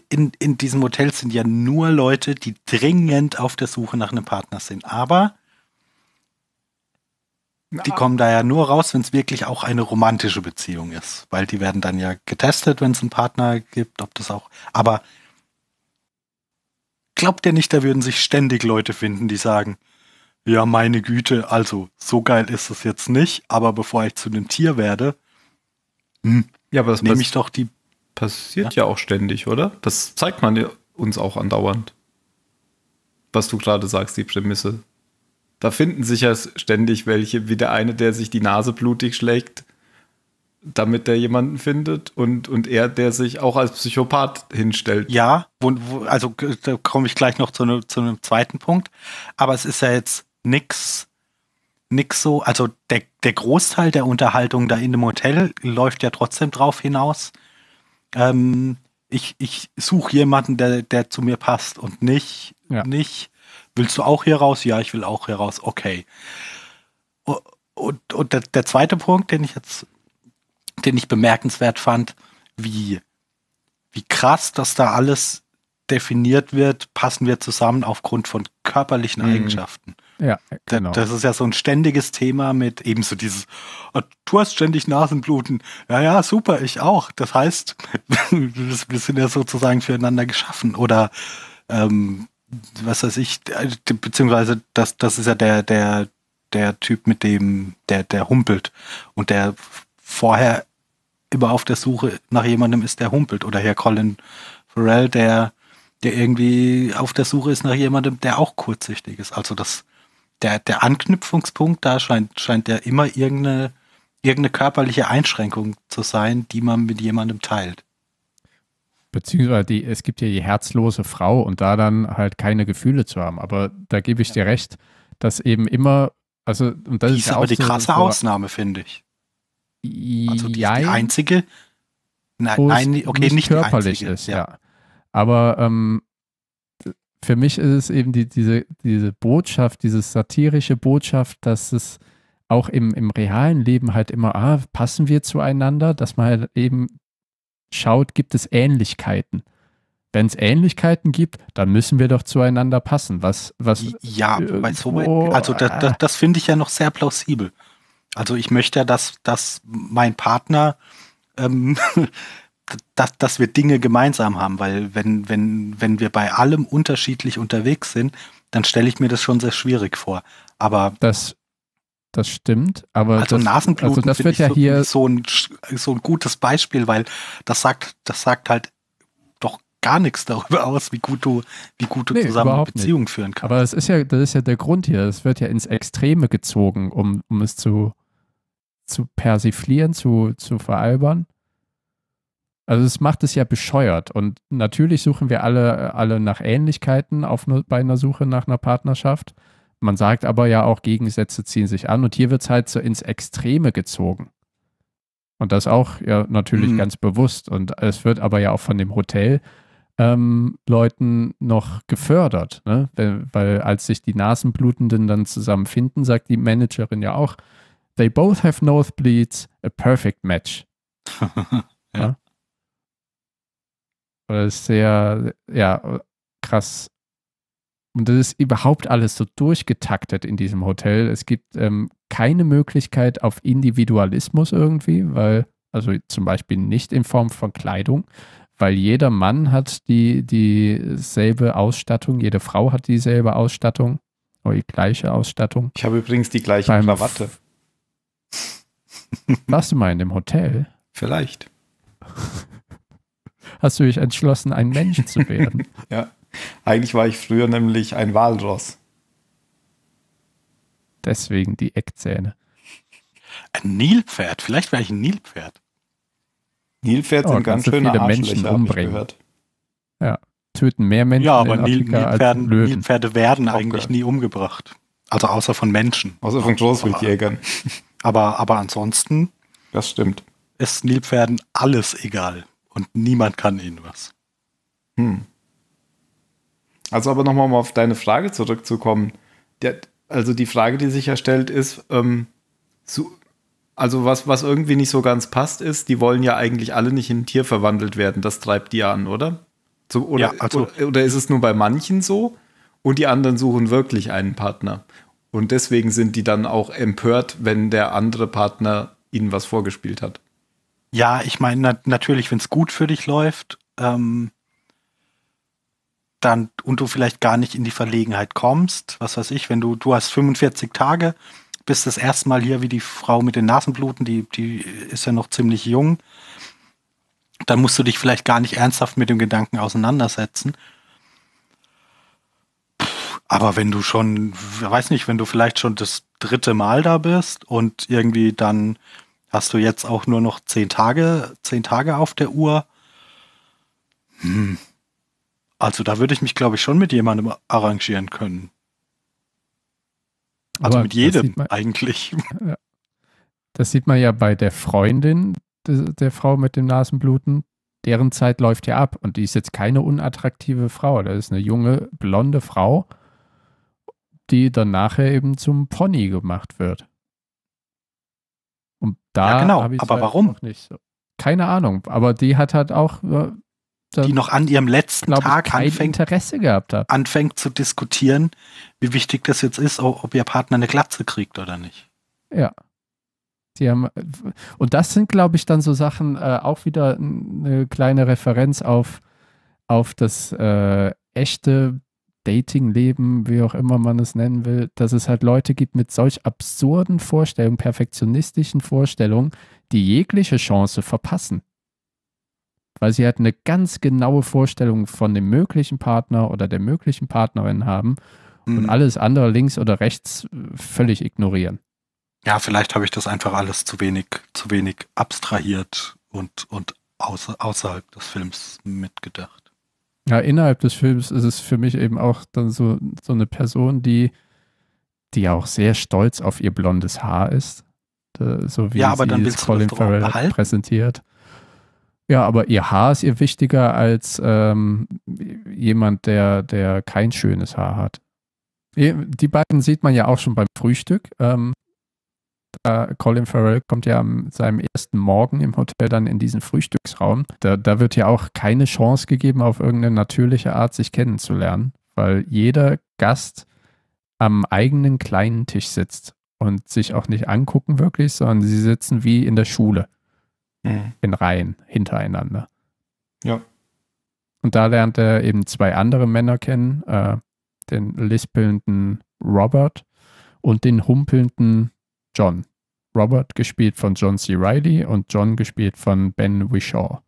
in, in diesem Hotel sind ja nur Leute, die dringend auf der Suche nach einem Partner sind. Aber die kommen da ja nur raus, wenn es wirklich auch eine romantische Beziehung ist, weil die werden dann ja getestet, wenn es einen Partner gibt, ob das auch. Aber glaubt ihr nicht, da würden sich ständig Leute finden, die sagen, ja, meine Güte, also so geil ist es jetzt nicht, aber bevor ich zu einem Tier werde, hm, ja, aber das nehme ich doch die. Passiert ja? ja auch ständig, oder? Das zeigt man uns auch andauernd. Was du gerade sagst, die Prämisse da finden sich ja ständig welche, wie der eine, der sich die Nase blutig schlägt, damit der jemanden findet und, und er, der sich auch als Psychopath hinstellt. Ja, wo, wo, also da komme ich gleich noch zu, ne, zu einem zweiten Punkt. Aber es ist ja jetzt nix, nix so, also der, der Großteil der Unterhaltung da in dem Hotel läuft ja trotzdem drauf hinaus. Ähm, ich, ich suche jemanden, der, der zu mir passt und nicht, ja. nicht Willst du auch hier raus? Ja, ich will auch hier raus. Okay. Und, und der, der zweite Punkt, den ich jetzt, den ich bemerkenswert fand, wie, wie krass, dass da alles definiert wird, passen wir zusammen aufgrund von körperlichen mhm. Eigenschaften. Ja, genau. Das ist ja so ein ständiges Thema mit eben so dieses, oh, du hast ständig Nasenbluten. Ja, ja, super, ich auch. Das heißt, wir sind ja sozusagen füreinander geschaffen. Oder ähm, was weiß ich, äh, beziehungsweise das, das ist ja der, der, der Typ mit dem, der, der humpelt und der vorher immer auf der Suche nach jemandem ist, der humpelt. Oder Herr Colin Farrell, der, der irgendwie auf der Suche ist nach jemandem, der auch kurzsichtig ist. Also das, der, der Anknüpfungspunkt da scheint, scheint ja immer irgendeine, irgendeine körperliche Einschränkung zu sein, die man mit jemandem teilt beziehungsweise die, es gibt ja die herzlose Frau und da dann halt keine Gefühle zu haben. Aber da gebe ich dir recht, dass eben immer, also und das die ist, ist aber die so krasse Ausnahme, finde ich. Also die, ist die einzige, nein, nein okay, nicht, nicht körperlich einzige, ist, ja. ja. Aber ähm, für mich ist es eben die, diese, diese Botschaft, diese satirische Botschaft, dass es auch im, im realen Leben halt immer, ah, passen wir zueinander, dass man halt eben schaut, gibt es Ähnlichkeiten. Wenn es Ähnlichkeiten gibt, dann müssen wir doch zueinander passen. Was, was. Ja, äh, bei so also da, da, das finde ich ja noch sehr plausibel. Also ich möchte ja, dass, dass mein Partner, ähm, dass, dass wir Dinge gemeinsam haben, weil wenn, wenn, wenn wir bei allem unterschiedlich unterwegs sind, dann stelle ich mir das schon sehr schwierig vor. Aber das das stimmt, aber also das, Nasenbluten also das wird ja so, hier so ein, so ein gutes Beispiel, weil das sagt, das sagt halt doch gar nichts darüber aus, wie gut du, wie gut du nee, zusammen Beziehungen nicht. führen kannst. Aber es ist ja, das ist ja der Grund hier. Es wird ja ins Extreme gezogen, um, um es zu, zu persiflieren, zu, zu veralbern. Also es macht es ja bescheuert. Und natürlich suchen wir alle, alle nach Ähnlichkeiten auf, ne, bei einer Suche nach einer Partnerschaft man sagt aber ja auch, Gegensätze ziehen sich an und hier wird es halt so ins Extreme gezogen. Und das auch ja natürlich mhm. ganz bewusst. Und es wird aber ja auch von dem Hotel ähm, Leuten noch gefördert, ne? weil, weil als sich die Nasenblutenden dann zusammenfinden, sagt die Managerin ja auch, they both have nosebleeds, a perfect match. ja. ja. Das ist sehr, ja, krass und das ist überhaupt alles so durchgetaktet in diesem Hotel. Es gibt ähm, keine Möglichkeit auf Individualismus irgendwie, weil, also zum Beispiel nicht in Form von Kleidung, weil jeder Mann hat die, dieselbe Ausstattung, jede Frau hat dieselbe Ausstattung oder die gleiche Ausstattung. Ich habe übrigens die gleiche Beim Krawatte. Warst du mal in dem Hotel? Vielleicht. Hast du dich entschlossen, ein Mensch zu werden? ja. Eigentlich war ich früher nämlich ein Walross. Deswegen die Eckzähne. Ein Nilpferd. Vielleicht wäre ich ein Nilpferd. Nilpferd sind oh, ganz, schön schöne viele Menschen umbringen. Ja, töten mehr Menschen. Ja, aber Nil Nilpferden, Nilpferde werden Aufgehört. eigentlich nie umgebracht. Also außer von Menschen. Außer von Großwildjägern. Aber, aber, aber ansonsten. Das stimmt. Ist Nilpferden alles egal und niemand kann ihnen was. Hm. Also aber nochmal um auf deine Frage zurückzukommen. Der, also die Frage, die sich ja stellt, ist, ähm, zu, also was, was irgendwie nicht so ganz passt, ist, die wollen ja eigentlich alle nicht in ein Tier verwandelt werden. Das treibt die an, oder? Zu, oder, ja, also. oder, oder ist es nur bei manchen so und die anderen suchen wirklich einen Partner? Und deswegen sind die dann auch empört, wenn der andere Partner ihnen was vorgespielt hat. Ja, ich meine, na natürlich, wenn es gut für dich läuft, ähm, dann und du vielleicht gar nicht in die Verlegenheit kommst, was weiß ich, wenn du, du hast 45 Tage, bist das erste Mal hier wie die Frau mit den Nasenbluten, die, die ist ja noch ziemlich jung, dann musst du dich vielleicht gar nicht ernsthaft mit dem Gedanken auseinandersetzen. Aber wenn du schon, weiß nicht, wenn du vielleicht schon das dritte Mal da bist und irgendwie dann hast du jetzt auch nur noch zehn Tage, zehn Tage auf der Uhr. Hm, also da würde ich mich, glaube ich, schon mit jemandem arrangieren können. Also Aber mit jedem man, eigentlich. Das sieht man ja bei der Freundin de, der Frau mit dem Nasenbluten. Deren Zeit läuft ja ab und die ist jetzt keine unattraktive Frau. Das ist eine junge, blonde Frau, die dann nachher eben zum Pony gemacht wird. Und da ja, genau. Aber halt warum? Nicht so. Keine Ahnung. Aber die hat halt auch äh, die noch an ihrem letzten glaube, Tag anfängt, Interesse gehabt hat. anfängt zu diskutieren, wie wichtig das jetzt ist, ob ihr Partner eine Glatze kriegt oder nicht. Ja. Die haben, und das sind, glaube ich, dann so Sachen, äh, auch wieder eine kleine Referenz auf, auf das äh, echte Dating-Leben, wie auch immer man es nennen will, dass es halt Leute gibt mit solch absurden Vorstellungen, perfektionistischen Vorstellungen, die jegliche Chance verpassen weil sie halt eine ganz genaue Vorstellung von dem möglichen Partner oder der möglichen Partnerin haben mhm. und alles andere links oder rechts äh, völlig ignorieren. Ja, vielleicht habe ich das einfach alles zu wenig, zu wenig abstrahiert und, und außer, außerhalb des Films mitgedacht. Ja, innerhalb des Films ist es für mich eben auch dann so, so eine Person, die, die ja auch sehr stolz auf ihr blondes Haar ist. So wie ja, aber sie dann es Colin Farrell halt präsentiert. Ja, aber ihr Haar ist ihr wichtiger als ähm, jemand, der, der kein schönes Haar hat. Die beiden sieht man ja auch schon beim Frühstück. Ähm, Colin Farrell kommt ja am seinem ersten Morgen im Hotel dann in diesen Frühstücksraum. Da, da wird ja auch keine Chance gegeben, auf irgendeine natürliche Art sich kennenzulernen, weil jeder Gast am eigenen kleinen Tisch sitzt und sich auch nicht angucken wirklich, sondern sie sitzen wie in der Schule mhm. in Reihen hintereinander. Ja. Und da lernt er eben zwei andere Männer kennen, äh, den lispelnden Robert und den humpelnden John. Robert gespielt von John C. Reilly und John gespielt von Ben Wishaw.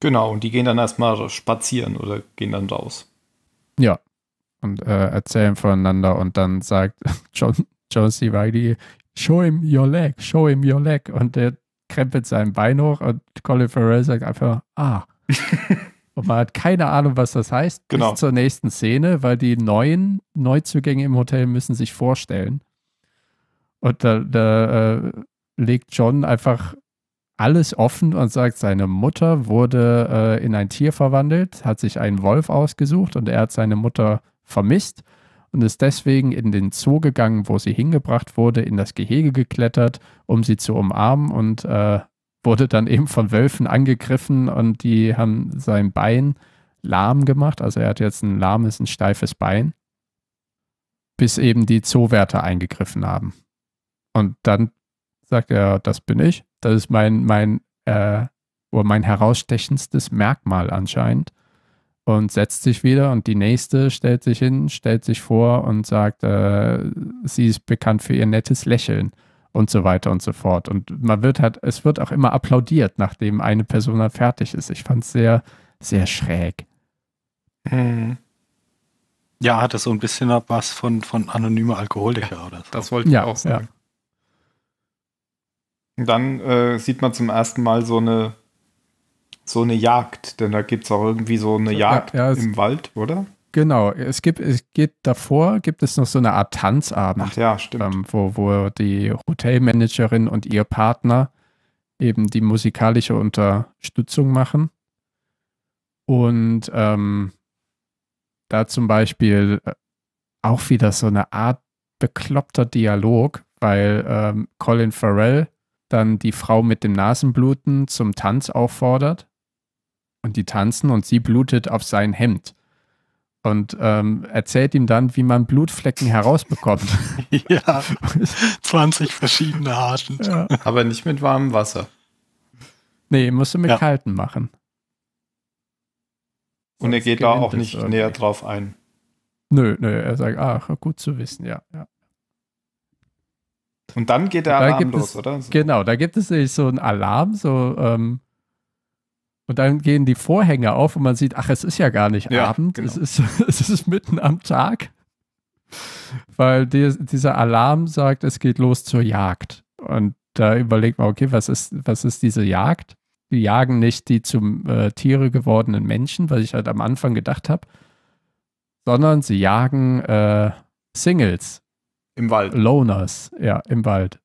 Genau, und die gehen dann erstmal spazieren oder gehen dann raus. Ja, und äh, erzählen voneinander und dann sagt John, John C. Reilly, show him your leg, show him your leg. Und der krempelt sein Bein hoch und Colin Farrell sagt einfach, ah. und man hat keine Ahnung, was das heißt. Genau. Bis zur nächsten Szene, weil die neuen Neuzugänge im Hotel müssen sich vorstellen. Und da, da äh, legt John einfach alles offen und sagt, seine Mutter wurde äh, in ein Tier verwandelt, hat sich einen Wolf ausgesucht und er hat seine Mutter vermisst und ist deswegen in den Zoo gegangen, wo sie hingebracht wurde, in das Gehege geklettert, um sie zu umarmen und äh, wurde dann eben von Wölfen angegriffen und die haben sein Bein lahm gemacht. Also er hat jetzt ein lahmes, ein steifes Bein, bis eben die Zoowärter eingegriffen haben. Und dann sagt er, das bin ich. Das ist mein, mein, äh, mein herausstechendstes Merkmal anscheinend und setzt sich wieder und die nächste stellt sich hin, stellt sich vor und sagt, äh, sie ist bekannt für ihr nettes Lächeln und so weiter und so fort. Und man wird halt, es wird auch immer applaudiert, nachdem eine Person halt fertig ist. Ich fand es sehr, sehr schräg. Mhm. Ja, hat das so ein bisschen was von, von anonymer Alkoholiker ja, oder so. Das wollte ich ja, auch sagen. Ja. dann äh, sieht man zum ersten Mal so eine so eine Jagd, denn da gibt es auch irgendwie so eine Jagd ja, ja, im Wald, oder? Genau, es gibt, es geht davor, gibt es noch so eine Art Tanzabend. Ach ja, stimmt. Ähm, wo, wo die Hotelmanagerin und ihr Partner eben die musikalische Unterstützung machen. Und ähm, da zum Beispiel äh, auch wieder so eine Art bekloppter Dialog, weil ähm, Colin Farrell dann die Frau mit dem Nasenbluten zum Tanz auffordert und die tanzen und sie blutet auf sein Hemd. Und ähm, erzählt ihm dann, wie man Blutflecken herausbekommt. ja, 20 verschiedene Arten. Ja. Aber nicht mit warmem Wasser. Nee, musst du mit ja. kalten machen. Und er geht da auch nicht irgendwie. näher drauf ein. Nö, nö, er sagt, ach, gut zu wissen, ja. ja. Und dann geht der da Alarm los, oder? So. Genau, da gibt es so einen Alarm, so ähm, und dann gehen die Vorhänge auf und man sieht, ach, es ist ja gar nicht ja, Abend, genau. es, ist, es ist mitten am Tag. Weil die, dieser Alarm sagt, es geht los zur Jagd. Und da überlegt man, okay, was ist, was ist diese Jagd? Die jagen nicht die zum äh, Tiere gewordenen Menschen, was ich halt am Anfang gedacht habe, sondern sie jagen äh, Singles. Im Wald. Loners, ja, im Wald.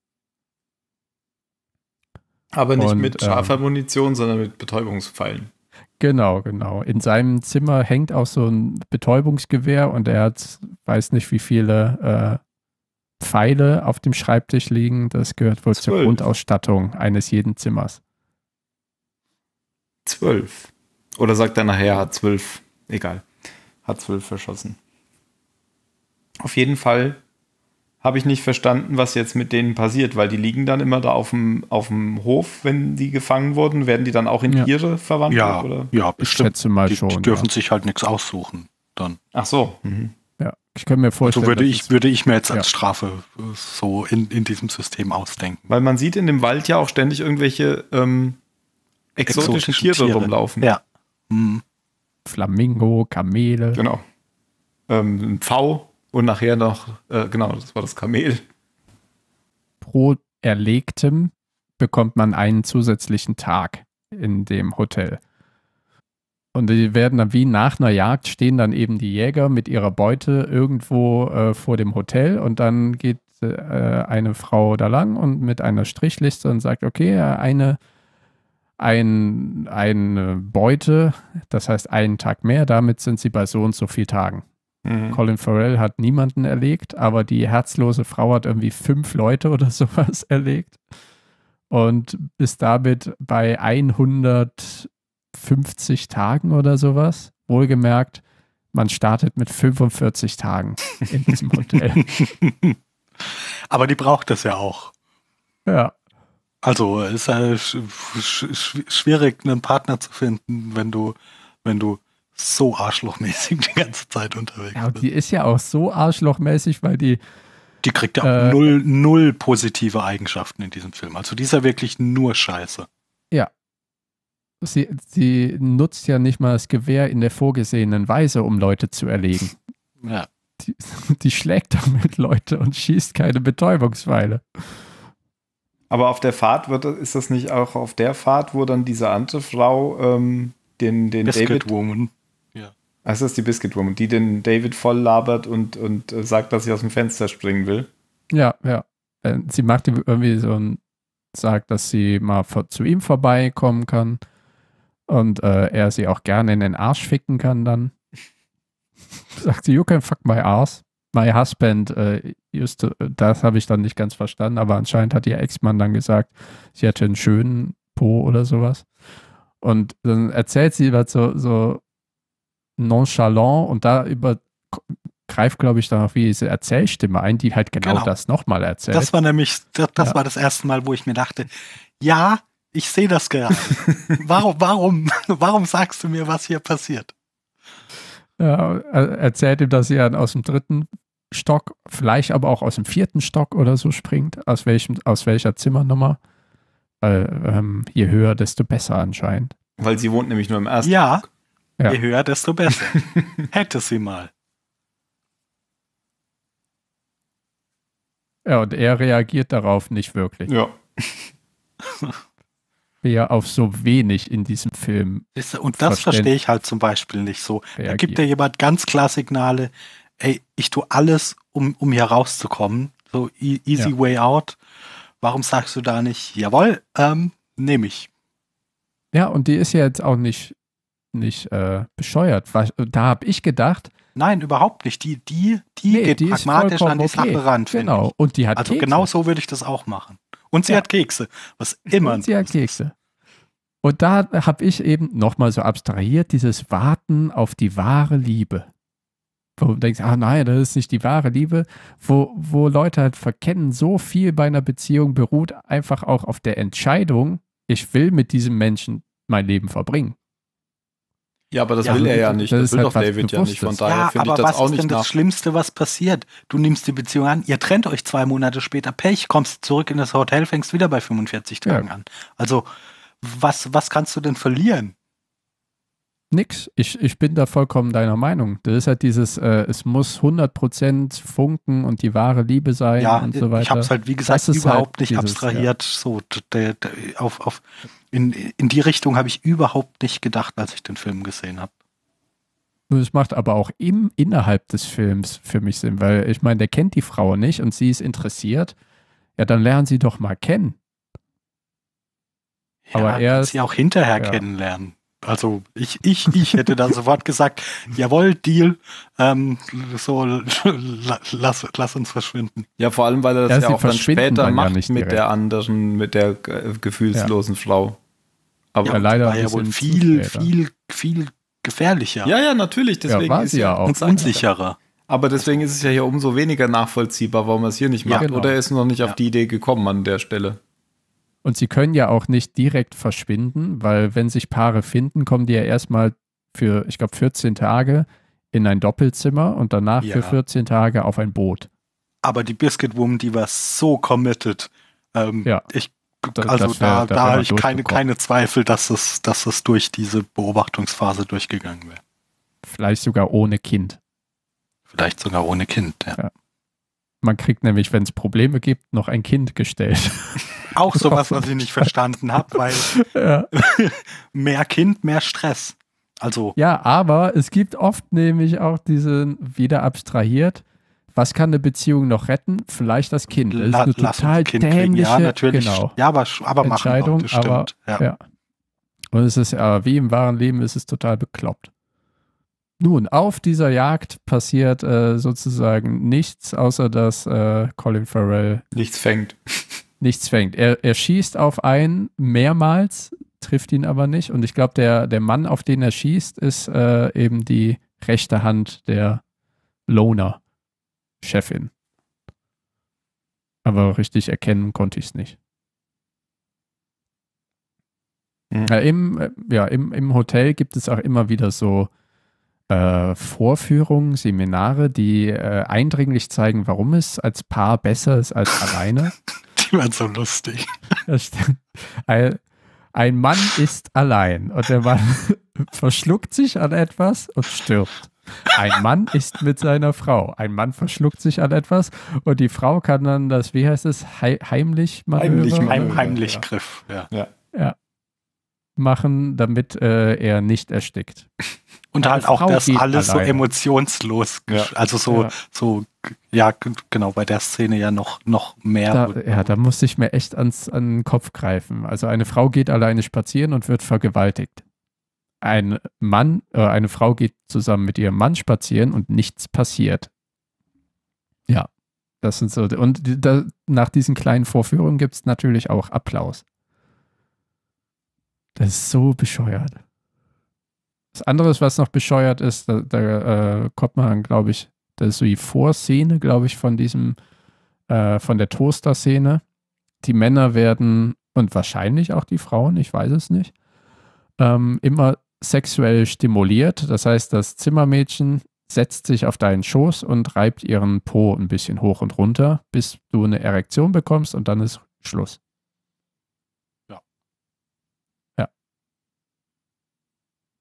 Aber nicht und, mit ähm, scharfer ähm, Munition, sondern mit Betäubungspfeilen. Genau, genau. In seinem Zimmer hängt auch so ein Betäubungsgewehr und er hat, weiß nicht, wie viele äh, Pfeile auf dem Schreibtisch liegen. Das gehört wohl 12. zur Grundausstattung eines jeden Zimmers. Zwölf. Oder sagt er nachher, hat zwölf. Egal. Hat zwölf verschossen. Auf jeden Fall habe ich nicht verstanden, was jetzt mit denen passiert, weil die liegen dann immer da auf dem, auf dem Hof, wenn die gefangen wurden. Werden die dann auch in ja. Tiere verwandelt? Ja, oder? ja bestimmt. Ich mal die, schon, die dürfen ja. sich halt nichts aussuchen dann. Ach so. Mhm. Ja, ich kann mir vorstellen. So also würde ich, würde ich mir jetzt als Strafe äh, so in, in diesem System ausdenken. Weil man sieht in dem Wald ja auch ständig irgendwelche ähm, exotischen, exotischen Tiere, Tiere, rumlaufen. Ja. Mhm. Flamingo, Kamele. Genau. Ähm, ein Pfau und nachher noch, äh, genau, das war das Kamel. Pro Erlegtem bekommt man einen zusätzlichen Tag in dem Hotel. Und die werden dann wie nach einer Jagd stehen dann eben die Jäger mit ihrer Beute irgendwo äh, vor dem Hotel und dann geht äh, eine Frau da lang und mit einer Strichliste und sagt, okay, eine, ein, eine Beute, das heißt einen Tag mehr, damit sind sie bei so und so vielen Tagen. Mhm. Colin Farrell hat niemanden erlegt, aber die herzlose Frau hat irgendwie fünf Leute oder sowas erlegt und ist damit bei 150 Tagen oder sowas. Wohlgemerkt, man startet mit 45 Tagen in diesem Hotel. aber die braucht das ja auch. Ja. Also es ist halt sch schwierig, einen Partner zu finden, wenn du, wenn du so arschlochmäßig die ganze Zeit unterwegs ja, Die ist ja auch so arschlochmäßig, weil die. Die kriegt ja auch äh, null, null positive Eigenschaften in diesem Film. Also die ist ja wirklich nur Scheiße. Ja. Sie, sie nutzt ja nicht mal das Gewehr in der vorgesehenen Weise, um Leute zu erlegen. Ja. Die, die schlägt damit Leute und schießt keine Betäubungsweile. Aber auf der Fahrt wird, ist das nicht auch auf der Fahrt, wo dann diese andere Frau ähm, den, den David Woman das ist die Biscuit Woman, die den David voll labert und, und äh, sagt, dass sie aus dem Fenster springen will. Ja, ja. Äh, sie macht ihm irgendwie so ein, sagt, dass sie mal vor, zu ihm vorbeikommen kann und äh, er sie auch gerne in den Arsch ficken kann dann. sagt sie, you can fuck my ass. My husband, just, äh, äh, das habe ich dann nicht ganz verstanden, aber anscheinend hat ihr Ex-Mann dann gesagt, sie hätte einen schönen Po oder sowas. Und dann erzählt sie was so, so nonchalant und da über greift, glaube ich, dann auch wie diese Erzählstimme ein, die halt genau, genau. das nochmal erzählt. Das war nämlich, das, das ja. war das erste Mal, wo ich mir dachte, ja, ich sehe das gerade. warum, warum, warum sagst du mir, was hier passiert? Ja, erzählt ihm, dass er aus dem dritten Stock, vielleicht aber auch aus dem vierten Stock oder so springt, aus welchem, aus welcher Zimmernummer. Weil, ähm, je höher, desto besser anscheinend. Weil sie wohnt nämlich nur im ersten Stock. ja. Ja. Je höher, desto besser. Hätte sie mal. Ja, und er reagiert darauf nicht wirklich. Ja. Wer auf so wenig in diesem Film. Und das verstehe ich halt zum Beispiel nicht so. Reagiert. Da gibt ja jemand ganz klar Signale, ey, ich tue alles, um, um hier rauszukommen. So e-, easy ja. way out. Warum sagst du da nicht, jawohl, ähm, nehme ich. Ja, und die ist ja jetzt auch nicht nicht äh, bescheuert. Da habe ich gedacht. Nein, überhaupt nicht. Die, die, die nee, geht die pragmatisch an die Sache ran. Genau. Und die hat also Kekse. genau so würde ich das auch machen. Und sie ja. hat Kekse, was immer. Und sie hat Kekse. Und da habe ich eben nochmal so abstrahiert dieses Warten auf die wahre Liebe. Wo du denkst, ah nein, das ist nicht die wahre Liebe, wo, wo Leute halt verkennen, so viel bei einer Beziehung beruht einfach auch auf der Entscheidung, ich will mit diesem Menschen mein Leben verbringen. Ja, aber das ja, will er ja nicht. Das, das halt will halt doch David ja nicht. Von daher ja, finde ich das auch nicht. Aber was ist denn das Schlimmste, was passiert? Du nimmst die Beziehung an, ihr trennt euch zwei Monate später, Pech, kommst zurück in das Hotel, fängst wieder bei 45 Tagen ja. an. Also, was, was kannst du denn verlieren? nix. Ich, ich bin da vollkommen deiner Meinung. Das ist halt dieses, äh, es muss 100% funken und die wahre Liebe sein ja, und so weiter. Ich habe es halt, wie gesagt, überhaupt halt nicht dieses, abstrahiert. Ja. So, der, der, auf, auf, in, in die Richtung habe ich überhaupt nicht gedacht, als ich den Film gesehen habe. Es macht aber auch im, innerhalb des Films für mich Sinn, weil ich meine, der kennt die Frau nicht und sie ist interessiert. Ja, dann lernen sie doch mal kennen. Ja, aber er sie auch hinterher ja. kennenlernen also ich, ich, ich hätte dann sofort gesagt, jawohl, Deal, ähm, so lass, lass uns verschwinden. Ja, vor allem, weil er das ja, ja auch dann später dann macht ja mit direkt. der anderen, mit der äh, gefühlslosen ja. Frau. Aber ja, leider war ja wohl viel, viel, viel gefährlicher. Ja, ja, natürlich, deswegen ist sie ja auch und unsicherer. Aber deswegen ist es ja hier umso weniger nachvollziehbar, warum er es hier nicht macht. Genau. Oder er ist noch nicht auf die Idee gekommen an der Stelle. Und sie können ja auch nicht direkt verschwinden, weil wenn sich Paare finden, kommen die ja erstmal für, ich glaube, 14 Tage in ein Doppelzimmer und danach ja. für 14 Tage auf ein Boot. Aber die Biscuit Woman, die war so committed. Ähm, ja. Ich, also das, das also wär, da, da habe ich keine, keine Zweifel, dass es, dass es durch diese Beobachtungsphase durchgegangen wäre. Vielleicht sogar ohne Kind. Vielleicht sogar ohne Kind, ja. ja. Man kriegt nämlich, wenn es Probleme gibt, noch ein Kind gestellt. Auch sowas, was ich nicht verstanden habe, weil ja. mehr Kind, mehr Stress. Also. Ja, aber es gibt oft nämlich auch diesen, wieder abstrahiert, was kann eine Beziehung noch retten? Vielleicht das Kind. Das ist eine total kind dämliche ja, natürlich. Genau, ja, aber, aber Entscheidung, machen auch, das stimmt. Aber, ja. Ja. Und es ist, aber wie im wahren Leben ist es total bekloppt. Nun, auf dieser Jagd passiert äh, sozusagen nichts, außer dass äh, Colin Farrell nichts fängt. Nichts fängt. Er, er schießt auf einen mehrmals, trifft ihn aber nicht. Und ich glaube, der, der Mann, auf den er schießt, ist äh, eben die rechte Hand der Loner-Chefin. Aber richtig erkennen konnte ich es nicht. Mhm. Im, äh, ja, im, Im Hotel gibt es auch immer wieder so äh, Vorführungen, Seminare, die äh, eindringlich zeigen, warum es als Paar besser ist als alleine. Die waren so lustig. Ein, ein Mann ist allein und der Mann verschluckt sich an etwas und stirbt. Ein Mann ist mit seiner Frau. Ein Mann verschluckt sich an etwas und die Frau kann dann das, wie heißt es, heimlich machen? Heimlich, Heim, heimlich Griff, ja. ja. ja machen, damit äh, er nicht erstickt. Und halt Eine halt Frau auch das alles alleine. so emotionslos, ja. also so, ja. so, ja, genau, bei der Szene ja noch, noch mehr. Da, ja, da musste ich mir echt ans, an den Kopf greifen. Also eine Frau geht alleine spazieren und wird vergewaltigt. Ein Mann, äh, eine Frau geht zusammen mit ihrem Mann spazieren und nichts passiert. Ja, das sind so. Und da, nach diesen kleinen Vorführungen gibt es natürlich auch Applaus. Das ist so bescheuert. Das andere, was noch bescheuert ist, da, da äh, kommt man, glaube ich, das ist so die Vorszene, glaube ich, von diesem, äh, von der Toaster-Szene. Die Männer werden und wahrscheinlich auch die Frauen, ich weiß es nicht, ähm, immer sexuell stimuliert. Das heißt, das Zimmermädchen setzt sich auf deinen Schoß und reibt ihren Po ein bisschen hoch und runter, bis du eine Erektion bekommst und dann ist Schluss.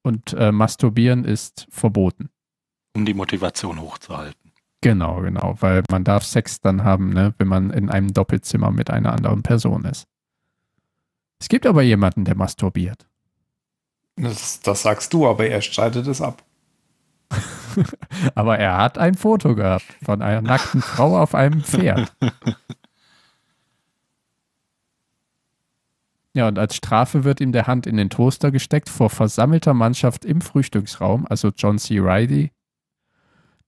und äh, Masturbieren ist verboten. Um die Motivation hochzuhalten. Genau, genau, weil man darf Sex dann haben, ne, wenn man in einem Doppelzimmer mit einer anderen Person ist. Es gibt aber jemanden, der masturbiert. Das, das sagst du, aber er streitet es ab. aber er hat ein Foto gehabt von einer nackten Frau auf einem Pferd. Ja, und als Strafe wird ihm der Hand in den Toaster gesteckt vor versammelter Mannschaft im Frühstücksraum, also John C. Reilly,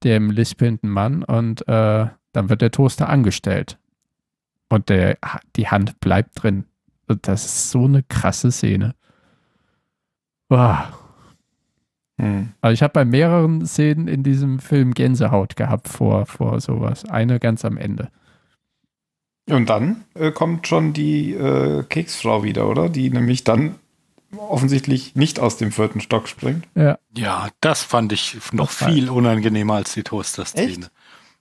dem lispelnden Mann, und äh, dann wird der Toaster angestellt. Und der, die Hand bleibt drin. Und das ist so eine krasse Szene. Wow. Hm. Also ich habe bei mehreren Szenen in diesem Film Gänsehaut gehabt vor, vor sowas. Eine ganz am Ende. Und dann äh, kommt schon die äh, Keksfrau wieder, oder? Die nämlich dann offensichtlich nicht aus dem vierten Stock springt. Ja, ja das fand ich noch viel unangenehmer als die Toaster-Szene.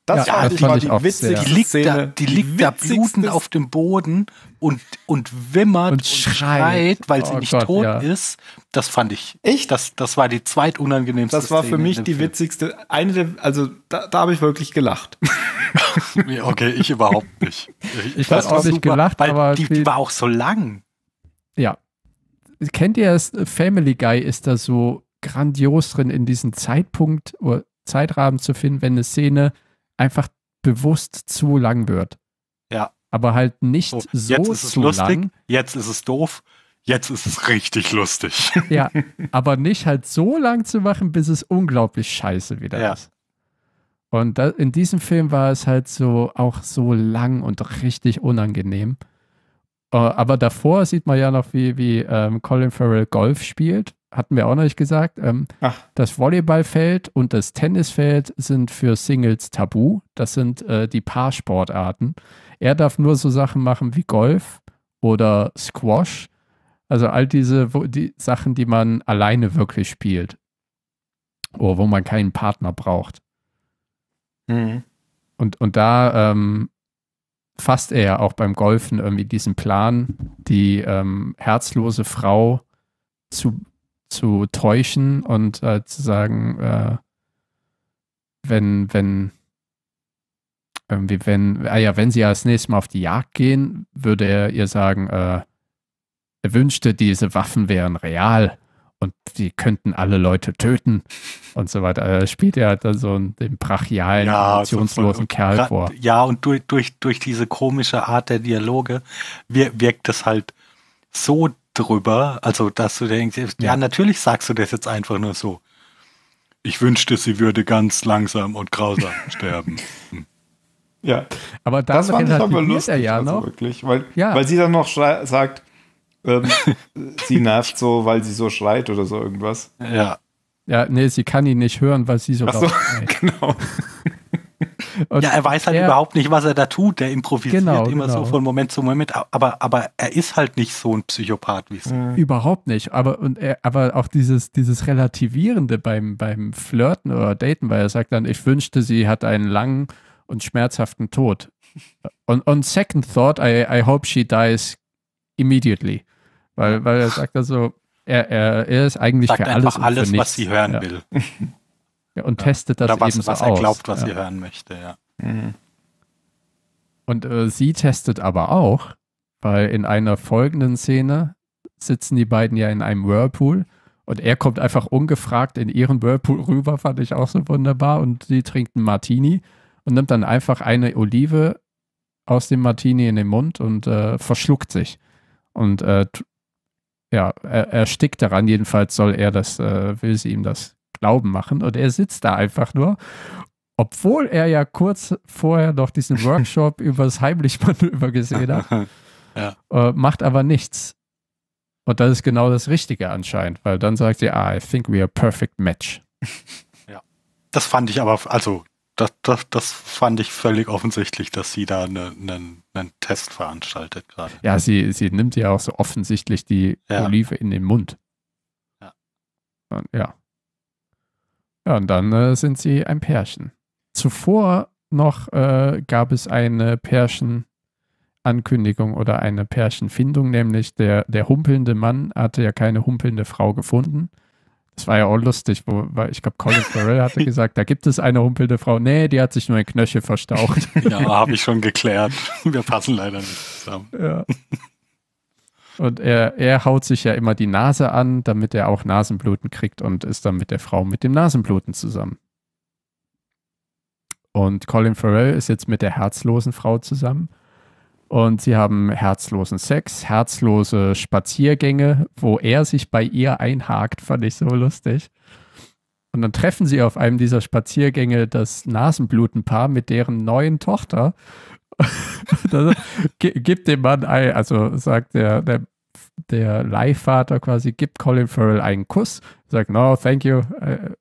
Das ja, fand, das ich fand ich mal die witzige die liegt Szene. Da, die, die da blutend auf dem Boden und, und wimmert und, schreit, schreit weil oh sie nicht Gott, tot ja. ist. Das fand ich. Echt? Das, das war die zweitunangenehmste Szene. Das war Szene für mich die Film. witzigste. Eine der, also da, da habe ich wirklich gelacht. okay, ich überhaupt nicht. Ich, ich habe auch nicht gelacht, weil aber. Die, die war auch so lang. Ja. Kennt ihr das? Family Guy ist da so grandios drin, in diesen Zeitpunkt oder Zeitrahmen zu finden, wenn eine Szene einfach bewusst zu lang wird. Ja. Aber halt nicht so, so jetzt ist es zu lustig, lang. Jetzt ist es doof. Jetzt ist es richtig lustig. Ja, aber nicht halt so lang zu machen, bis es unglaublich scheiße wieder ja. ist. Und da, in diesem Film war es halt so auch so lang und richtig unangenehm. Uh, aber davor sieht man ja noch, wie, wie ähm, Colin Farrell Golf spielt hatten wir auch noch nicht gesagt. Ähm, das Volleyballfeld und das Tennisfeld sind für Singles tabu. Das sind äh, die Paarsportarten. Er darf nur so Sachen machen wie Golf oder Squash. Also all diese die Sachen, die man alleine wirklich spielt. Oder oh, wo man keinen Partner braucht. Mhm. Und, und da ähm, fasst er ja auch beim Golfen irgendwie diesen Plan, die ähm, herzlose Frau zu zu täuschen und äh, zu sagen, äh, wenn, wenn, irgendwie, wenn, ah ja, wenn sie ja das nächste Mal auf die Jagd gehen, würde er ihr sagen, äh, er wünschte, diese Waffen wären real und sie könnten alle Leute töten und so weiter. Er äh, spielt er halt dann so einen, den brachialen, ja, emotionslosen so Kerl vor. Ja, und durch, durch, durch diese komische Art der Dialoge wirkt das halt so drüber. Also, dass du denkst, ja, ja natürlich sagst du das jetzt einfach nur so. Ich wünschte, sie würde ganz langsam und grausam sterben. Hm. Ja, aber das fand ich aber lustig, er ja also noch. wirklich, weil, ja. weil sie dann noch sagt, ähm, sie nervt so, weil sie so schreit oder so irgendwas. Ja. Ja, nee, sie kann ihn nicht hören, weil sie so, Ach so genau. ja, er weiß halt er, überhaupt nicht, was er da tut. Der improvisiert genau, immer genau. so von Moment zu Moment. Aber, aber er ist halt nicht so ein Psychopath wie es. Mhm. Überhaupt nicht. Aber, und er, aber auch dieses, dieses Relativierende beim, beim Flirten oder Daten, weil er sagt dann, ich wünschte, sie hat einen langen und schmerzhaften Tod. Und, on second thought, I, I hope she dies immediately. Weil, weil er sagt also, er, er, er ist eigentlich sagt für alles. Einfach alles, was sie hören ja. will. und ja. testet das Oder was, eben so was er aus. glaubt, was ja. ihr hören möchte, ja. Mhm. Und äh, sie testet aber auch, weil in einer folgenden Szene sitzen die beiden ja in einem Whirlpool und er kommt einfach ungefragt in ihren Whirlpool rüber, fand ich auch so wunderbar. Und sie trinkt einen Martini und nimmt dann einfach eine Olive aus dem Martini in den Mund und äh, verschluckt sich. Und äh, ja, er, stickt daran. Jedenfalls soll er das, äh, will sie ihm das Glauben machen und er sitzt da einfach nur. Obwohl er ja kurz vorher noch diesen Workshop über das Heimlichmanöver gesehen hat, ja. Äh, macht aber nichts. Und das ist genau das Richtige anscheinend, weil dann sagt sie, ah, I think we are perfect match. Ja, das fand ich aber, also das, das, das fand ich völlig offensichtlich, dass sie da einen ne, ne Test veranstaltet gerade. Ja, sie, sie nimmt ja auch so offensichtlich die ja. Olive in den Mund. Ja. Und, ja. Ja, und dann äh, sind sie ein Pärchen. Zuvor noch äh, gab es eine Pärchenankündigung oder eine Pärchenfindung, nämlich der, der humpelnde Mann hatte ja keine humpelnde Frau gefunden. Das war ja auch lustig, wo, weil ich glaube, Colin Farrell hatte gesagt, da gibt es eine humpelnde Frau. Nee, die hat sich nur ein Knöchel verstaucht. Ja, habe ich schon geklärt. Wir passen leider nicht zusammen. Ja. Und er, er haut sich ja immer die Nase an, damit er auch Nasenbluten kriegt und ist dann mit der Frau mit dem Nasenbluten zusammen. Und Colin Farrell ist jetzt mit der herzlosen Frau zusammen. Und sie haben herzlosen Sex, herzlose Spaziergänge, wo er sich bei ihr einhakt, fand ich so lustig. Und dann treffen sie auf einem dieser Spaziergänge das Nasenblutenpaar mit deren neuen Tochter. das, gib dem Mann ein, also sagt der, der, der Leihvater quasi, gibt Colin Farrell einen Kuss, sagt, no, thank you, äh,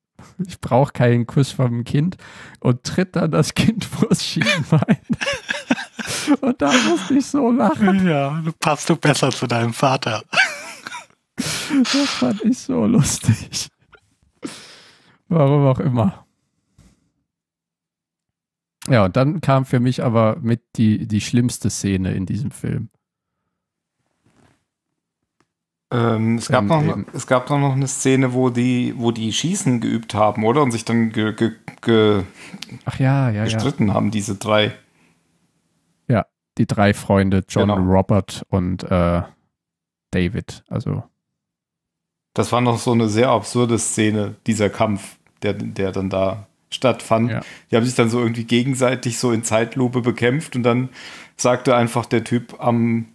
ich brauche keinen Kuss vom Kind und tritt dann das Kind vors Schienbein. und da musste ich so lachen. Ja, du passt du besser zu deinem Vater. das fand ich so lustig. Warum auch immer. Ja, und dann kam für mich aber mit die, die schlimmste Szene in diesem Film. Ähm, es, gab noch, es gab doch noch eine Szene, wo die, wo die Schießen geübt haben, oder? Und sich dann ge, ge, ge ja, ja, gestritten ja. haben, diese drei. Ja, die drei Freunde, John, genau. Robert und äh, David. Also. Das war noch so eine sehr absurde Szene, dieser Kampf, der, der dann da stattfanden. Ja. Die haben sich dann so irgendwie gegenseitig so in Zeitlupe bekämpft und dann sagte einfach der Typ am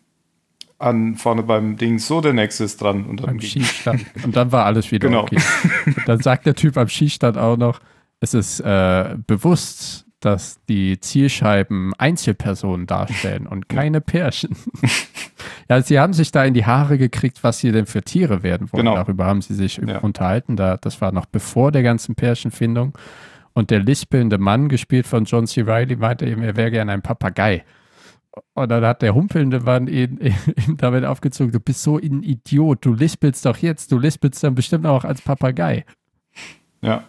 an vorne beim Ding, so der nächste ist dran. Und dann am Schießstand. Und dann war alles wieder genau. okay. Und dann sagt der Typ am Schießstand auch noch, es ist äh, bewusst, dass die Zielscheiben Einzelpersonen darstellen und keine Pärchen. ja, sie haben sich da in die Haare gekriegt, was sie denn für Tiere werden wollen. Genau. Darüber haben sie sich ja. unterhalten. Da, das war noch bevor der ganzen Pärchenfindung. Und der lispelnde Mann, gespielt von John C. Riley, meinte ihm, er wäre gerne ein Papagei. Und dann hat der humpelnde Mann ihn, ihn damit aufgezogen, du bist so ein Idiot, du lispelst doch jetzt, du lispelst dann bestimmt auch als Papagei. Ja.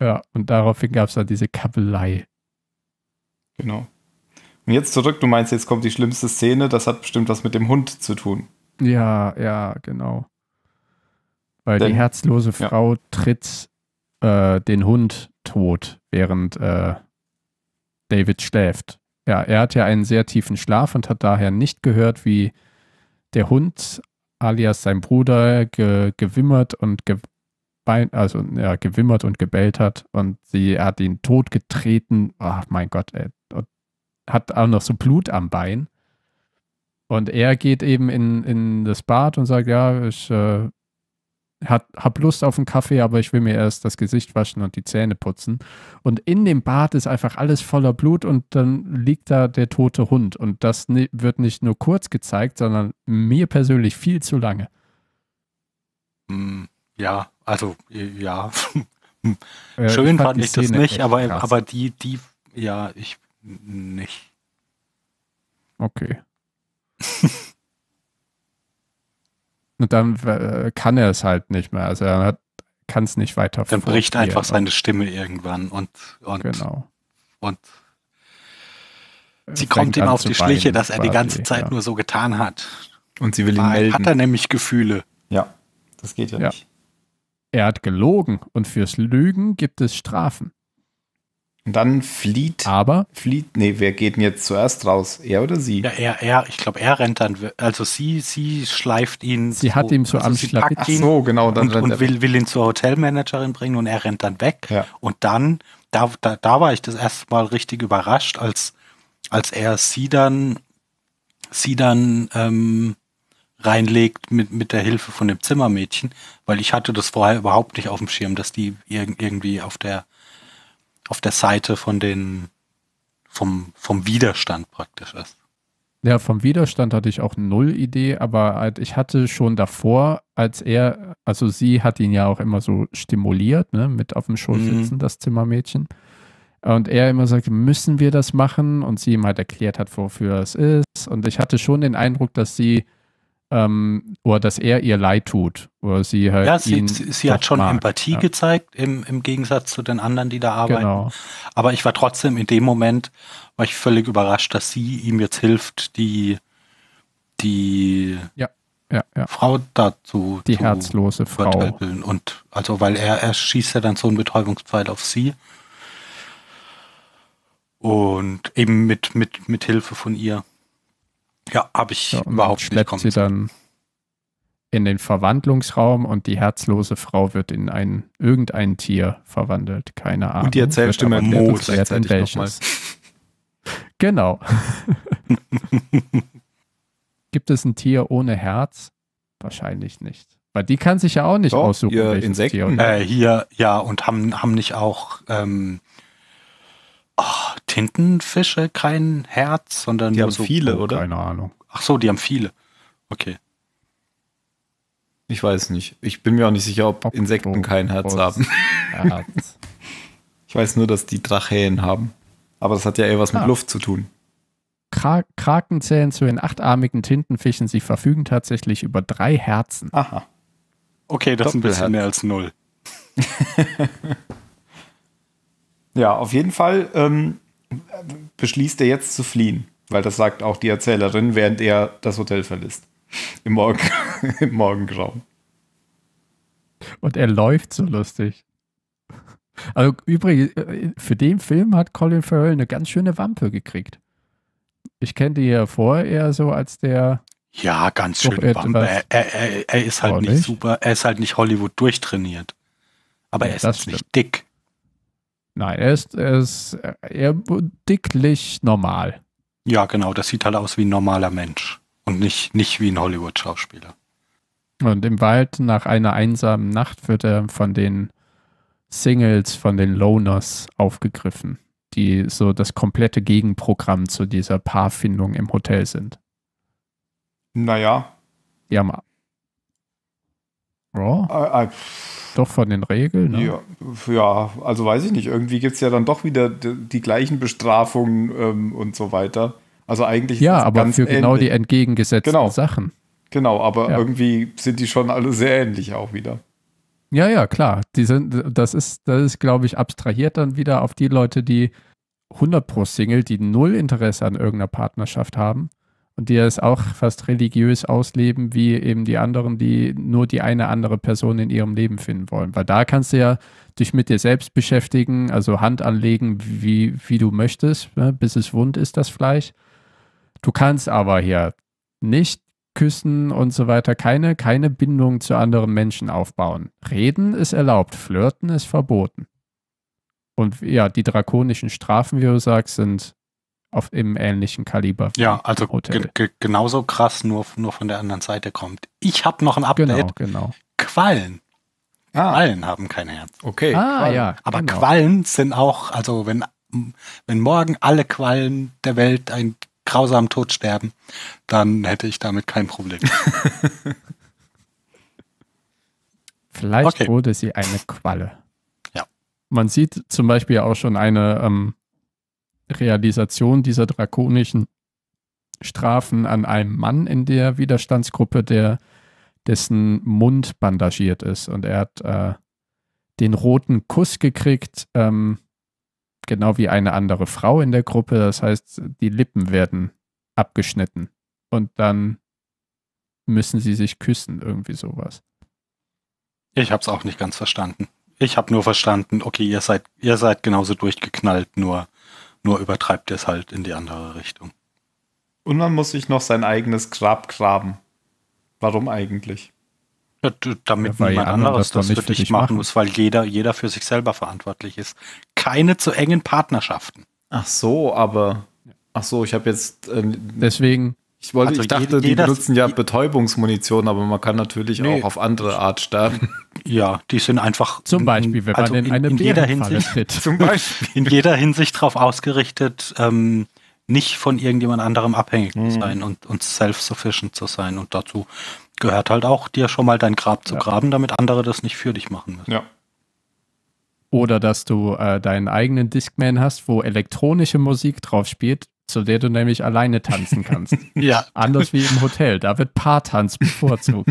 Ja, und daraufhin gab es dann diese Kabelei. Genau. Und jetzt zurück, du meinst, jetzt kommt die schlimmste Szene, das hat bestimmt was mit dem Hund zu tun. Ja, ja, genau. Weil Denn, die herzlose Frau ja. tritt äh, den Hund tot, während äh, David schläft. Ja, er hat ja einen sehr tiefen Schlaf und hat daher nicht gehört, wie der Hund alias sein Bruder ge gewimmert und ge also ja, gewimmert und gebellt hat und sie hat ihn totgetreten. getreten. Ach mein Gott, ey. Und hat auch noch so Blut am Bein. Und er geht eben in, in das Bad und sagt, ja, ich äh, hat, hab Lust auf einen Kaffee, aber ich will mir erst das Gesicht waschen und die Zähne putzen. Und in dem Bad ist einfach alles voller Blut und dann liegt da der tote Hund. Und das ne wird nicht nur kurz gezeigt, sondern mir persönlich viel zu lange. Hm, ja, also ja. Schön ich fand, ich das nicht, aber, aber die, die, ja, ich nicht. Okay. Und dann äh, kann er es halt nicht mehr. Also er kann es nicht weiter Dann bricht einfach seine Stimme irgendwann und, und, genau. und sie äh, kommt ihm auf die Schliche, dass er die ganze Zeit ja. nur so getan hat. Und sie will ihn Weil melden. Hat er nämlich Gefühle. Ja, das geht ja, ja, nicht. Er hat gelogen und fürs Lügen gibt es Strafen. Und dann flieht. Aber? Flieht. Nee, wer geht denn jetzt zuerst raus? Er oder sie? Ja, er, er. Ich glaube, er rennt dann. Also sie, sie schleift ihn. Sie so, hat ihm so also am Schlag. Ach so, genau. Dann und, rennt und er will, will ihn zur Hotelmanagerin bringen und er rennt dann weg. Ja. Und dann, da, da, da war ich das erste Mal richtig überrascht, als, als er sie dann, sie dann, ähm, reinlegt mit, mit der Hilfe von dem Zimmermädchen, weil ich hatte das vorher überhaupt nicht auf dem Schirm, dass die irgendwie auf der auf der Seite von den, vom, vom Widerstand praktisch ist. Ja, vom Widerstand hatte ich auch null Idee, aber halt ich hatte schon davor, als er, also sie hat ihn ja auch immer so stimuliert, ne, mit auf dem Schoß mhm. sitzen, das Zimmermädchen. Und er immer sagt, müssen wir das machen? Und sie ihm halt erklärt hat, wofür es ist. Und ich hatte schon den Eindruck, dass sie ähm, oder dass er ihr leid tut. Oder sie halt ja, sie, sie, sie hat schon mag. Empathie ja. gezeigt im, im Gegensatz zu den anderen, die da arbeiten. Genau. Aber ich war trotzdem in dem Moment, war ich völlig überrascht, dass sie ihm jetzt hilft, die, die ja, ja, ja. Frau dazu die zu herzlose Frau. Und also, weil er, er schießt ja dann so einen Betäubungspfeil auf sie. Und eben mit, mit, mit Hilfe von ihr. Ja, habe ich ja, überhaupt schleppt nicht. Kommt. sie dann in den Verwandlungsraum und die herzlose Frau wird in ein irgendein Tier verwandelt. Keine Ahnung. Und die erzählt immer Mo gleichzeitig nochmal. genau. Gibt es ein Tier ohne Herz? Wahrscheinlich nicht. Weil die kann sich ja auch nicht Doch, aussuchen, welches Insekten. Tier. Äh, hier, ja, und haben, haben nicht auch ähm, oh, Tintenfische kein Herz, sondern die haben so, viele, oh, oder? Keine Ahnung. Ach so, die haben viele. Okay. Ich weiß nicht. Ich bin mir auch nicht sicher, ob Insekten kein Herz haben. Herz. ich weiß nur, dass die Tracheen haben. Aber das hat ja eher was mit ah. Luft zu tun. Kra Krakenzählen zu den achtarmigen Tintenfischen. Sie verfügen tatsächlich über drei Herzen. Aha. Okay, das ist ein bisschen mehr als null. Ja, auf jeden Fall ähm, beschließt er jetzt zu fliehen, weil das sagt auch die Erzählerin, während er das Hotel verlässt. Im, Morgen, im Morgengrauen. Und er läuft so lustig. Also übrigens, äh, für den Film hat Colin Farrell eine ganz schöne Wampe gekriegt. Ich kenne die ja vorher eher so als der. Ja, ganz schön Wampe. Er, er, er, er, ist halt nicht, nicht super, er ist halt nicht Hollywood durchtrainiert. Aber ja, er ist nicht dick. Nein, er ist, er ist eher dicklich normal. Ja, genau. Das sieht halt aus wie ein normaler Mensch und nicht, nicht wie ein Hollywood-Schauspieler. Und im Wald nach einer einsamen Nacht wird er von den Singles, von den Loners aufgegriffen, die so das komplette Gegenprogramm zu dieser Paarfindung im Hotel sind. Naja. Ja, mal. Raw? I, I doch von den Regeln? Ne? Ja, ja, also weiß ich nicht. Irgendwie gibt es ja dann doch wieder die, die gleichen Bestrafungen ähm, und so weiter. Also eigentlich. Ja, aber für ähnlich. genau die entgegengesetzten genau. Sachen. Genau, aber ja. irgendwie sind die schon alle sehr ähnlich auch wieder. Ja, ja, klar. Die sind, das ist, das ist, glaube ich, abstrahiert dann wieder auf die Leute, die 100 pro Single, die null Interesse an irgendeiner Partnerschaft haben und die es auch fast religiös ausleben, wie eben die anderen, die nur die eine andere Person in ihrem Leben finden wollen. Weil da kannst du ja dich mit dir selbst beschäftigen, also Hand anlegen, wie, wie du möchtest, ne? bis es wund ist, das Fleisch. Du kannst aber hier nicht küssen und so weiter, keine, keine Bindung zu anderen Menschen aufbauen. Reden ist erlaubt, flirten ist verboten. Und ja, die drakonischen Strafen, wie du sagst, sind auf, im ähnlichen Kaliber. Ja, also genauso krass, nur, nur von der anderen Seite kommt. Ich habe noch ein genau, Update. Genau, genau. Quallen. Ah. Quallen haben kein Herz. Okay. Ah, Quallen. ja, Aber genau. Quallen sind auch, also wenn, wenn morgen alle Quallen der Welt einen grausamen Tod sterben, dann hätte ich damit kein Problem. Vielleicht okay. wurde sie eine Qualle. Ja. Man sieht zum Beispiel auch schon eine ähm, Realisation dieser drakonischen Strafen an einem Mann in der Widerstandsgruppe, der dessen Mund bandagiert ist. Und er hat äh, den roten Kuss gekriegt, ähm, genau wie eine andere Frau in der Gruppe. Das heißt, die Lippen werden abgeschnitten. Und dann müssen sie sich küssen, irgendwie sowas. Ich habe es auch nicht ganz verstanden. Ich habe nur verstanden, okay, ihr seid, ihr seid genauso durchgeknallt, nur nur übertreibt er es halt in die andere Richtung. Und man muss sich noch sein eigenes Grab graben. Warum eigentlich? Ja, damit ja, niemand anderes das nicht wirklich machen, machen muss, weil jeder, jeder für sich selber verantwortlich ist. Keine zu engen Partnerschaften. Ach so, aber. Ach so, ich habe jetzt. Äh, Deswegen ich wollte, also ich dachte, die benutzen ja Betäubungsmunition, aber man kann natürlich nee. auch auf andere Art sterben. Ja, die sind einfach also zum Beispiel, wenn also man in, in eine in jeder Hinsicht tritt. zum Beispiel in jeder Hinsicht darauf ausgerichtet, ähm, nicht von irgendjemand anderem abhängig mhm. zu sein und, und self-sufficient zu sein. Und dazu gehört halt auch, dir schon mal dein Grab zu ja. graben, damit andere das nicht für dich machen müssen. Ja. Oder dass du äh, deinen eigenen Discman hast, wo elektronische Musik drauf spielt, zu der du nämlich alleine tanzen kannst. ja. Anders wie im Hotel, da wird Paartanz bevorzugt.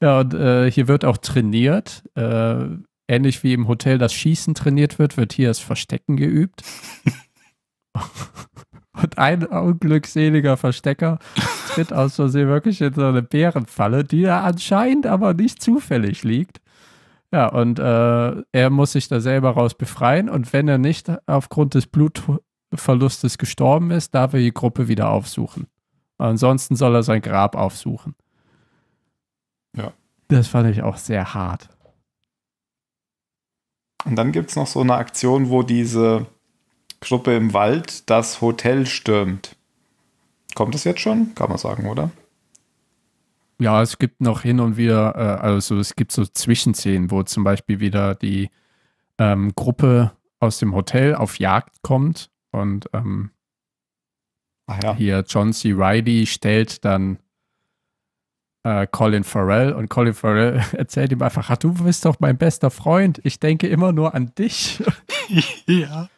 ja, und äh, hier wird auch trainiert. Äh, ähnlich wie im Hotel das Schießen trainiert wird, wird hier das Verstecken geübt. und ein unglückseliger Verstecker tritt aus Versehen wirklich in so eine Bärenfalle, die da anscheinend aber nicht zufällig liegt. Ja, und äh, er muss sich da selber raus befreien. Und wenn er nicht aufgrund des Blutverlustes gestorben ist, darf er die Gruppe wieder aufsuchen. Ansonsten soll er sein Grab aufsuchen. Ja. Das fand ich auch sehr hart. Und dann gibt es noch so eine Aktion, wo diese Gruppe im Wald das Hotel stürmt. Kommt das jetzt schon? Kann man sagen, oder? Ja, es gibt noch hin und wieder, äh, also es gibt so Zwischenszenen, wo zum Beispiel wieder die ähm, Gruppe aus dem Hotel auf Jagd kommt und ähm, ja. hier John C. Reilly stellt dann äh, Colin Farrell und Colin Farrell erzählt ihm einfach, Ach, du bist doch mein bester Freund, ich denke immer nur an dich. ja.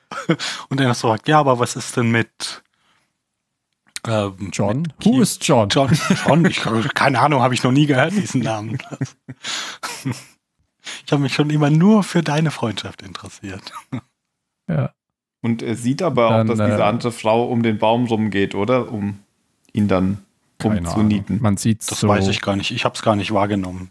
Und er sagt, ja, aber was ist denn mit ähm, John? Who is John? John, John ich, keine Ahnung, habe ich noch nie gehört, diesen Namen. ich habe mich schon immer nur für deine Freundschaft interessiert. Ja. Und er sieht aber dann, auch, dass äh, diese andere Frau um den Baum rumgeht, oder? Um ihn dann umzunieten. Man sieht Das so weiß ich gar nicht. Ich habe es gar nicht wahrgenommen.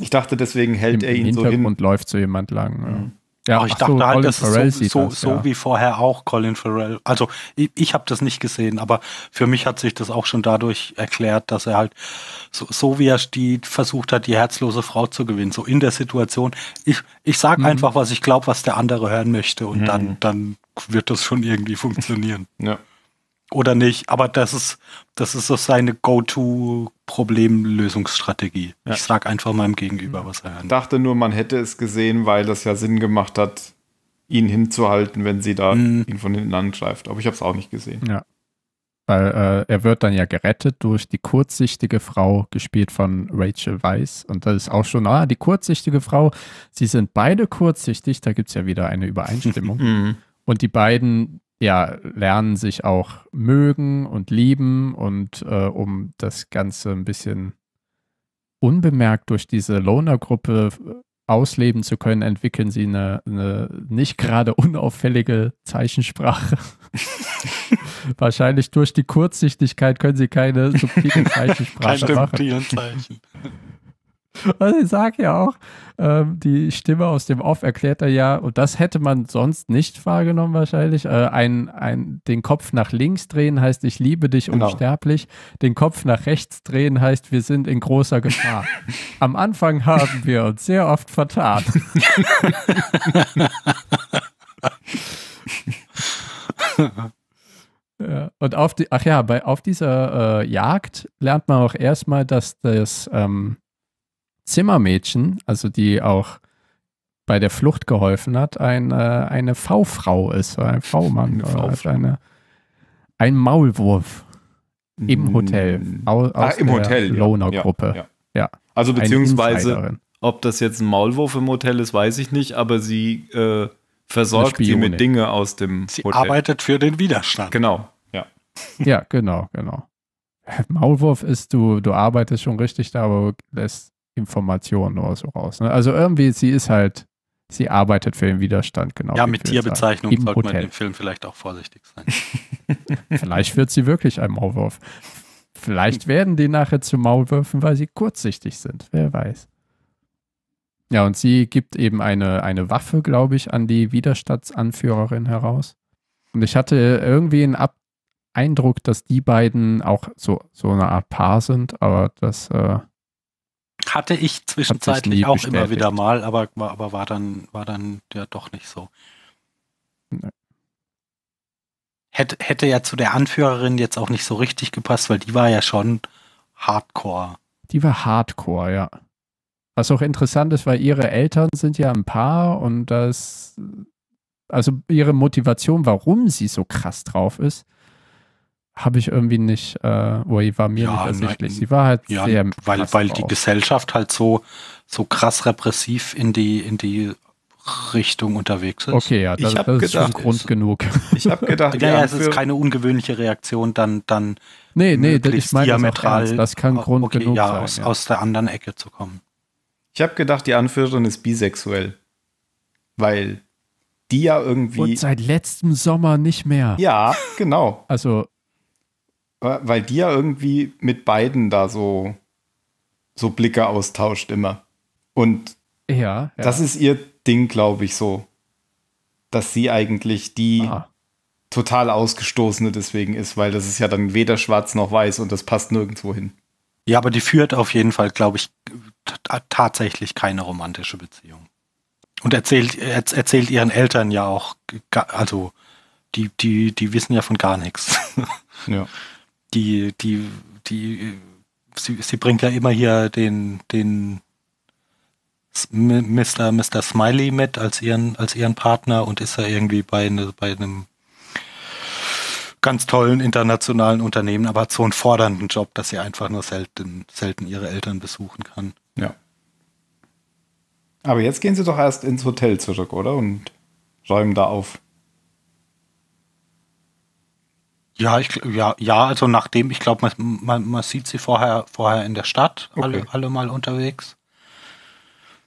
Ich dachte, deswegen hält im, er ihn im so hin. Und läuft so jemand lang. Mhm. Ja. Ja, aber ich dachte so, halt, Colin das Farrell ist so, so, das, so wie vorher auch Colin Farrell. Also ich, ich habe das nicht gesehen, aber für mich hat sich das auch schon dadurch erklärt, dass er halt so, so wie er die versucht hat, die herzlose Frau zu gewinnen, so in der Situation. Ich, ich sag mhm. einfach, was ich glaube, was der andere hören möchte und mhm. dann, dann wird das schon irgendwie funktionieren. ja. Oder nicht, aber das ist, das ist so seine Go-To Problemlösungsstrategie. Ja. Ich sage einfach meinem Gegenüber, mhm. was er hört. Ich dachte nur, man hätte es gesehen, weil das ja Sinn gemacht hat, ihn hinzuhalten, wenn sie da mhm. ihn von hinten angreift. Aber ich habe es auch nicht gesehen. Ja. Weil äh, er wird dann ja gerettet durch die kurzsichtige Frau, gespielt von Rachel Weiss. Und das ist auch schon, ah, die kurzsichtige Frau, sie sind beide kurzsichtig, da gibt es ja wieder eine Übereinstimmung. Mhm. Und die beiden ja, lernen sich auch mögen und lieben und äh, um das Ganze ein bisschen unbemerkt durch diese Loner-Gruppe äh, ausleben zu können, entwickeln sie eine, eine nicht gerade unauffällige Zeichensprache. Wahrscheinlich durch die Kurzsichtigkeit können sie keine subtilen Zeichensprache Kein machen. Subtilen Zeichen. Also ich sage ja auch, ähm, die Stimme aus dem Off erklärt er ja, und das hätte man sonst nicht wahrgenommen wahrscheinlich, äh, ein, ein, den Kopf nach links drehen heißt, ich liebe dich genau. unsterblich, den Kopf nach rechts drehen heißt, wir sind in großer Gefahr. Am Anfang haben wir uns sehr oft vertan. Ja. Und auf die, ach ja, bei, auf dieser äh, Jagd lernt man auch erstmal, dass das ähm, Zimmermädchen, also die auch bei der Flucht geholfen hat, ein, äh, eine V-Frau ist, ein V-Mann eine, ein Maulwurf im Hotel. Ah, aus, ah, im Hotel. Loner-Gruppe. Ja, ja, ja. Also beziehungsweise, ob das jetzt ein Maulwurf im Hotel ist, weiß ich nicht, aber sie äh, versorgt sie mit Dinge aus dem sie Hotel. Sie arbeitet für den Widerstand. Genau, ja. Ja, genau, genau. Maulwurf ist, du, du arbeitest schon richtig da, aber lässt Informationen oder so raus. Ne? Also irgendwie, sie ist halt, sie arbeitet für den Widerstand, genau. Ja, mit Tierbezeichnung sollte Hotel. man im Film vielleicht auch vorsichtig sein. vielleicht wird sie wirklich ein Maulwurf. Vielleicht werden die nachher zu Maulwürfen, weil sie kurzsichtig sind. Wer weiß. Ja, und sie gibt eben eine, eine Waffe, glaube ich, an die Widerstandsanführerin heraus. Und ich hatte irgendwie einen Ab Eindruck, dass die beiden auch so, so eine Art Paar sind, aber das äh, hatte ich zwischenzeitlich auch bestätigt. immer wieder mal, aber, aber war, dann, war dann ja doch nicht so. Hätte, hätte ja zu der Anführerin jetzt auch nicht so richtig gepasst, weil die war ja schon hardcore. Die war hardcore, ja. Was auch interessant ist, weil ihre Eltern sind ja ein Paar und das, also ihre Motivation, warum sie so krass drauf ist, habe ich irgendwie nicht, äh, war mir ja, nicht ersichtlich. Sie war halt ja, sehr weil weil die Gesellschaft halt so so krass repressiv in die in die Richtung unterwegs ist. Okay, ja, das, das ist schon Grund ist, genug. Ich habe gedacht, ja, ja, es ist keine ungewöhnliche Reaktion, dann dann nee nee, ich meine diametral. Das, das kann Grund okay, genug ja, sein, aus, ja. aus der anderen Ecke zu kommen. Ich habe gedacht, die Anführerin ist bisexuell, weil die ja irgendwie. Und seit letztem Sommer nicht mehr. Ja, genau. Also weil die ja irgendwie mit beiden da so, so Blicke austauscht immer. Und ja, ja. das ist ihr Ding, glaube ich, so. Dass sie eigentlich die Aha. total ausgestoßene deswegen ist, weil das ist ja dann weder schwarz noch weiß und das passt nirgendwo hin. Ja, aber die führt auf jeden Fall, glaube ich, tatsächlich keine romantische Beziehung. Und erzählt, er erzählt ihren Eltern ja auch, also die, die, die wissen ja von gar nichts. ja. die, die, die, sie, sie bringt ja immer hier den, den Mr. Mr. Smiley mit als ihren, als ihren Partner und ist ja irgendwie bei, ne, bei einem ganz tollen internationalen Unternehmen, aber hat so einen fordernden Job, dass sie einfach nur selten, selten ihre Eltern besuchen kann. Ja. Aber jetzt gehen sie doch erst ins Hotel zurück, oder? Und räumen da auf. Ja, ich, ja, ja, also nachdem, ich glaube, man, man, man, sieht sie vorher, vorher in der Stadt, okay. alle, alle mal unterwegs.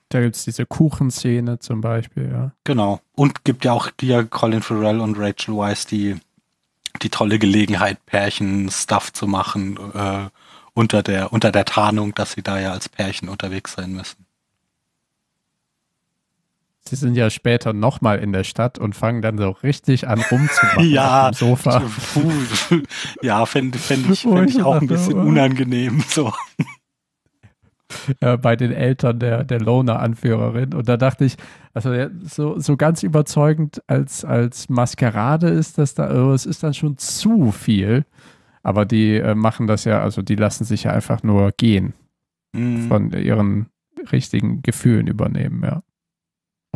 Da gibt es diese Kuchenszene zum Beispiel, ja. Genau. Und gibt ja auch dir Colin Farrell und Rachel Weisz die, die tolle Gelegenheit, Pärchen-Stuff zu machen, äh, unter, der, unter der Tarnung, dass sie da ja als Pärchen unterwegs sein müssen die sind ja später nochmal in der Stadt und fangen dann so richtig an rumzumachen ja, auf dem Sofa. Puh, ja, fände fänd ich, oh, fänd ich auch ein bisschen unangenehm. So. Ja, bei den Eltern der, der Loner-Anführerin. Und da dachte ich, also so, so ganz überzeugend als, als Maskerade ist das da, oh, es ist dann schon zu viel. Aber die äh, machen das ja, also die lassen sich ja einfach nur gehen. Mhm. Von ihren richtigen Gefühlen übernehmen, ja.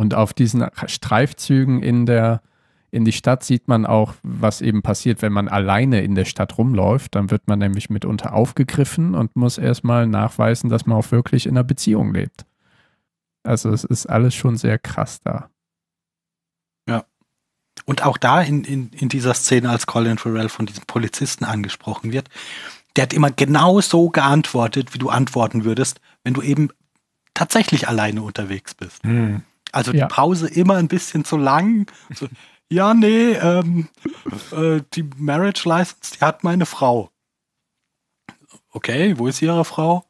Und auf diesen Streifzügen in der in die Stadt sieht man auch, was eben passiert, wenn man alleine in der Stadt rumläuft. Dann wird man nämlich mitunter aufgegriffen und muss erstmal nachweisen, dass man auch wirklich in einer Beziehung lebt. Also es ist alles schon sehr krass da. Ja. Und auch da in, in, in dieser Szene, als Colin Farrell von diesem Polizisten angesprochen wird, der hat immer genau so geantwortet, wie du antworten würdest, wenn du eben tatsächlich alleine unterwegs bist. Hm. Also ja. die Pause immer ein bisschen zu lang. So, ja, nee, ähm, äh, die Marriage License, die hat meine Frau. Okay, wo ist ihre Frau?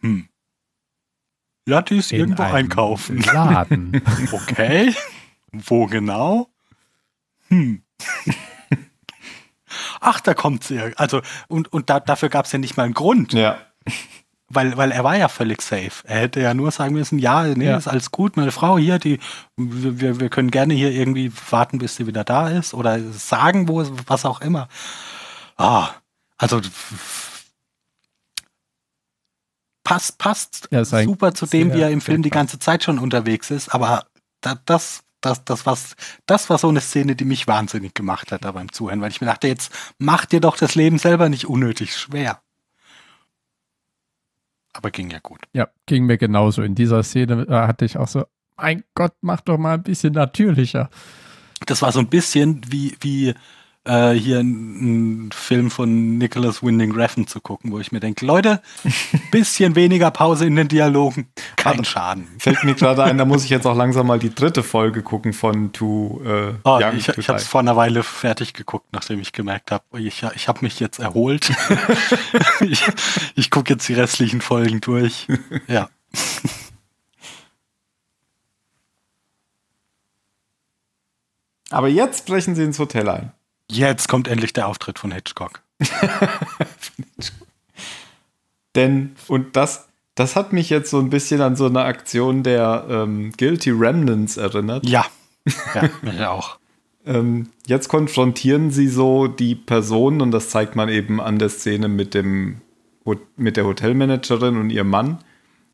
Hm. Ja, die ist In irgendwo einkaufen. Laden. okay. Wo genau? Hm. Ach, da kommt sie. Also, und, und da, dafür gab es ja nicht mal einen Grund. Ja weil, weil er war ja völlig safe. Er hätte ja nur sagen müssen, ja, nee, ja. ist alles gut, meine Frau hier, die, wir, wir können gerne hier irgendwie warten, bis sie wieder da ist oder sagen, wo, was auch immer. Ah, also passt, passt ja, super zu dem, wie er im Film die ganze Zeit schon unterwegs ist, aber da, das, das, das, was, das war so eine Szene, die mich wahnsinnig gemacht hat da beim Zuhören, weil ich mir dachte, jetzt mach dir doch das Leben selber nicht unnötig schwer. Aber ging ja gut. Ja, ging mir genauso. In dieser Szene äh, hatte ich auch so, mein Gott, mach doch mal ein bisschen natürlicher. Das war so ein bisschen wie, wie äh, hier einen Film von Nicholas Winding Refn zu gucken, wo ich mir denke, Leute, bisschen weniger Pause in den Dialogen, kein Schaden. Fällt mir gerade ein, da muss ich jetzt auch langsam mal die dritte Folge gucken von To äh, oh, Young. Ich, ich habe es vor einer Weile fertig geguckt, nachdem ich gemerkt habe, oh, ich, ich habe mich jetzt erholt. ich ich gucke jetzt die restlichen Folgen durch. Ja. Aber jetzt brechen sie ins Hotel ein. Jetzt kommt endlich der Auftritt von Hitchcock. Denn, und das, das hat mich jetzt so ein bisschen an so eine Aktion der ähm, Guilty Remnants erinnert. Ja, ja mich auch. Ähm, jetzt konfrontieren sie so die Personen und das zeigt man eben an der Szene mit, dem, mit der Hotelmanagerin und ihrem Mann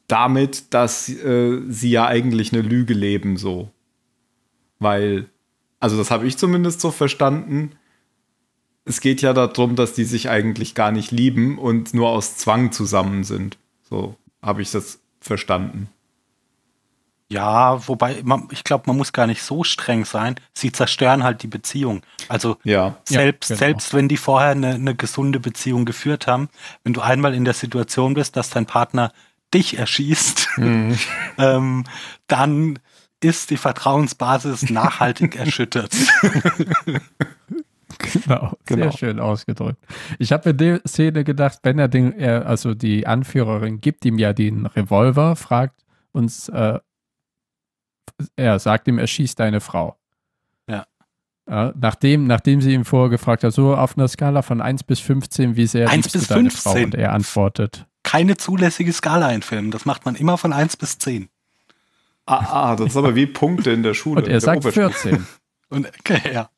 damit, dass äh, sie ja eigentlich eine Lüge leben so. Weil, also das habe ich zumindest so verstanden, es geht ja darum, dass die sich eigentlich gar nicht lieben und nur aus Zwang zusammen sind. So habe ich das verstanden. Ja, wobei, man, ich glaube, man muss gar nicht so streng sein. Sie zerstören halt die Beziehung. Also ja, selbst, ja, genau. selbst wenn die vorher eine, eine gesunde Beziehung geführt haben, wenn du einmal in der Situation bist, dass dein Partner dich erschießt, mhm. ähm, dann ist die Vertrauensbasis nachhaltig erschüttert. Genau, genau, sehr genau. schön ausgedrückt. Ich habe in der Szene gedacht, wenn er, den, also die Anführerin, gibt ihm ja den Revolver, fragt uns, äh, er sagt ihm, er schießt deine Frau. Ja. ja. nachdem, nachdem sie ihm vorher gefragt hat, so auf einer Skala von 1 bis 15, wie sehr 1 bis du deine Frau? Und er antwortet. Keine zulässige Skala einfilmen, das macht man immer von 1 bis 10. Ah, ah das ist aber wie Punkte in der Schule. Und er sagt 14. Und, okay, ja.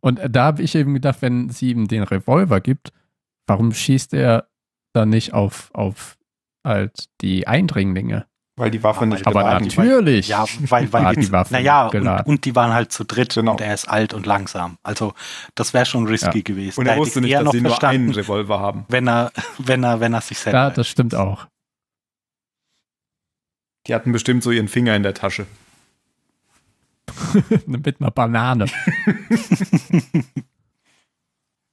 Und da habe ich eben gedacht, wenn sie ihm den Revolver gibt, warum schießt er dann nicht auf, auf halt die Eindringlinge? Weil die Waffe aber nicht Aber geladen. natürlich. Ja, weil, weil ah, die, die Waffe Naja, und, genau. und, die waren halt zu dritt genau. und er ist alt und langsam. Also das wäre schon risky ja. gewesen. Und er da wusste nicht, dass sie nur einen Revolver haben. Wenn er, wenn er, wenn er sich selbst. Ja, das stimmt auch. Die hatten bestimmt so ihren Finger in der Tasche. mit einer Banane.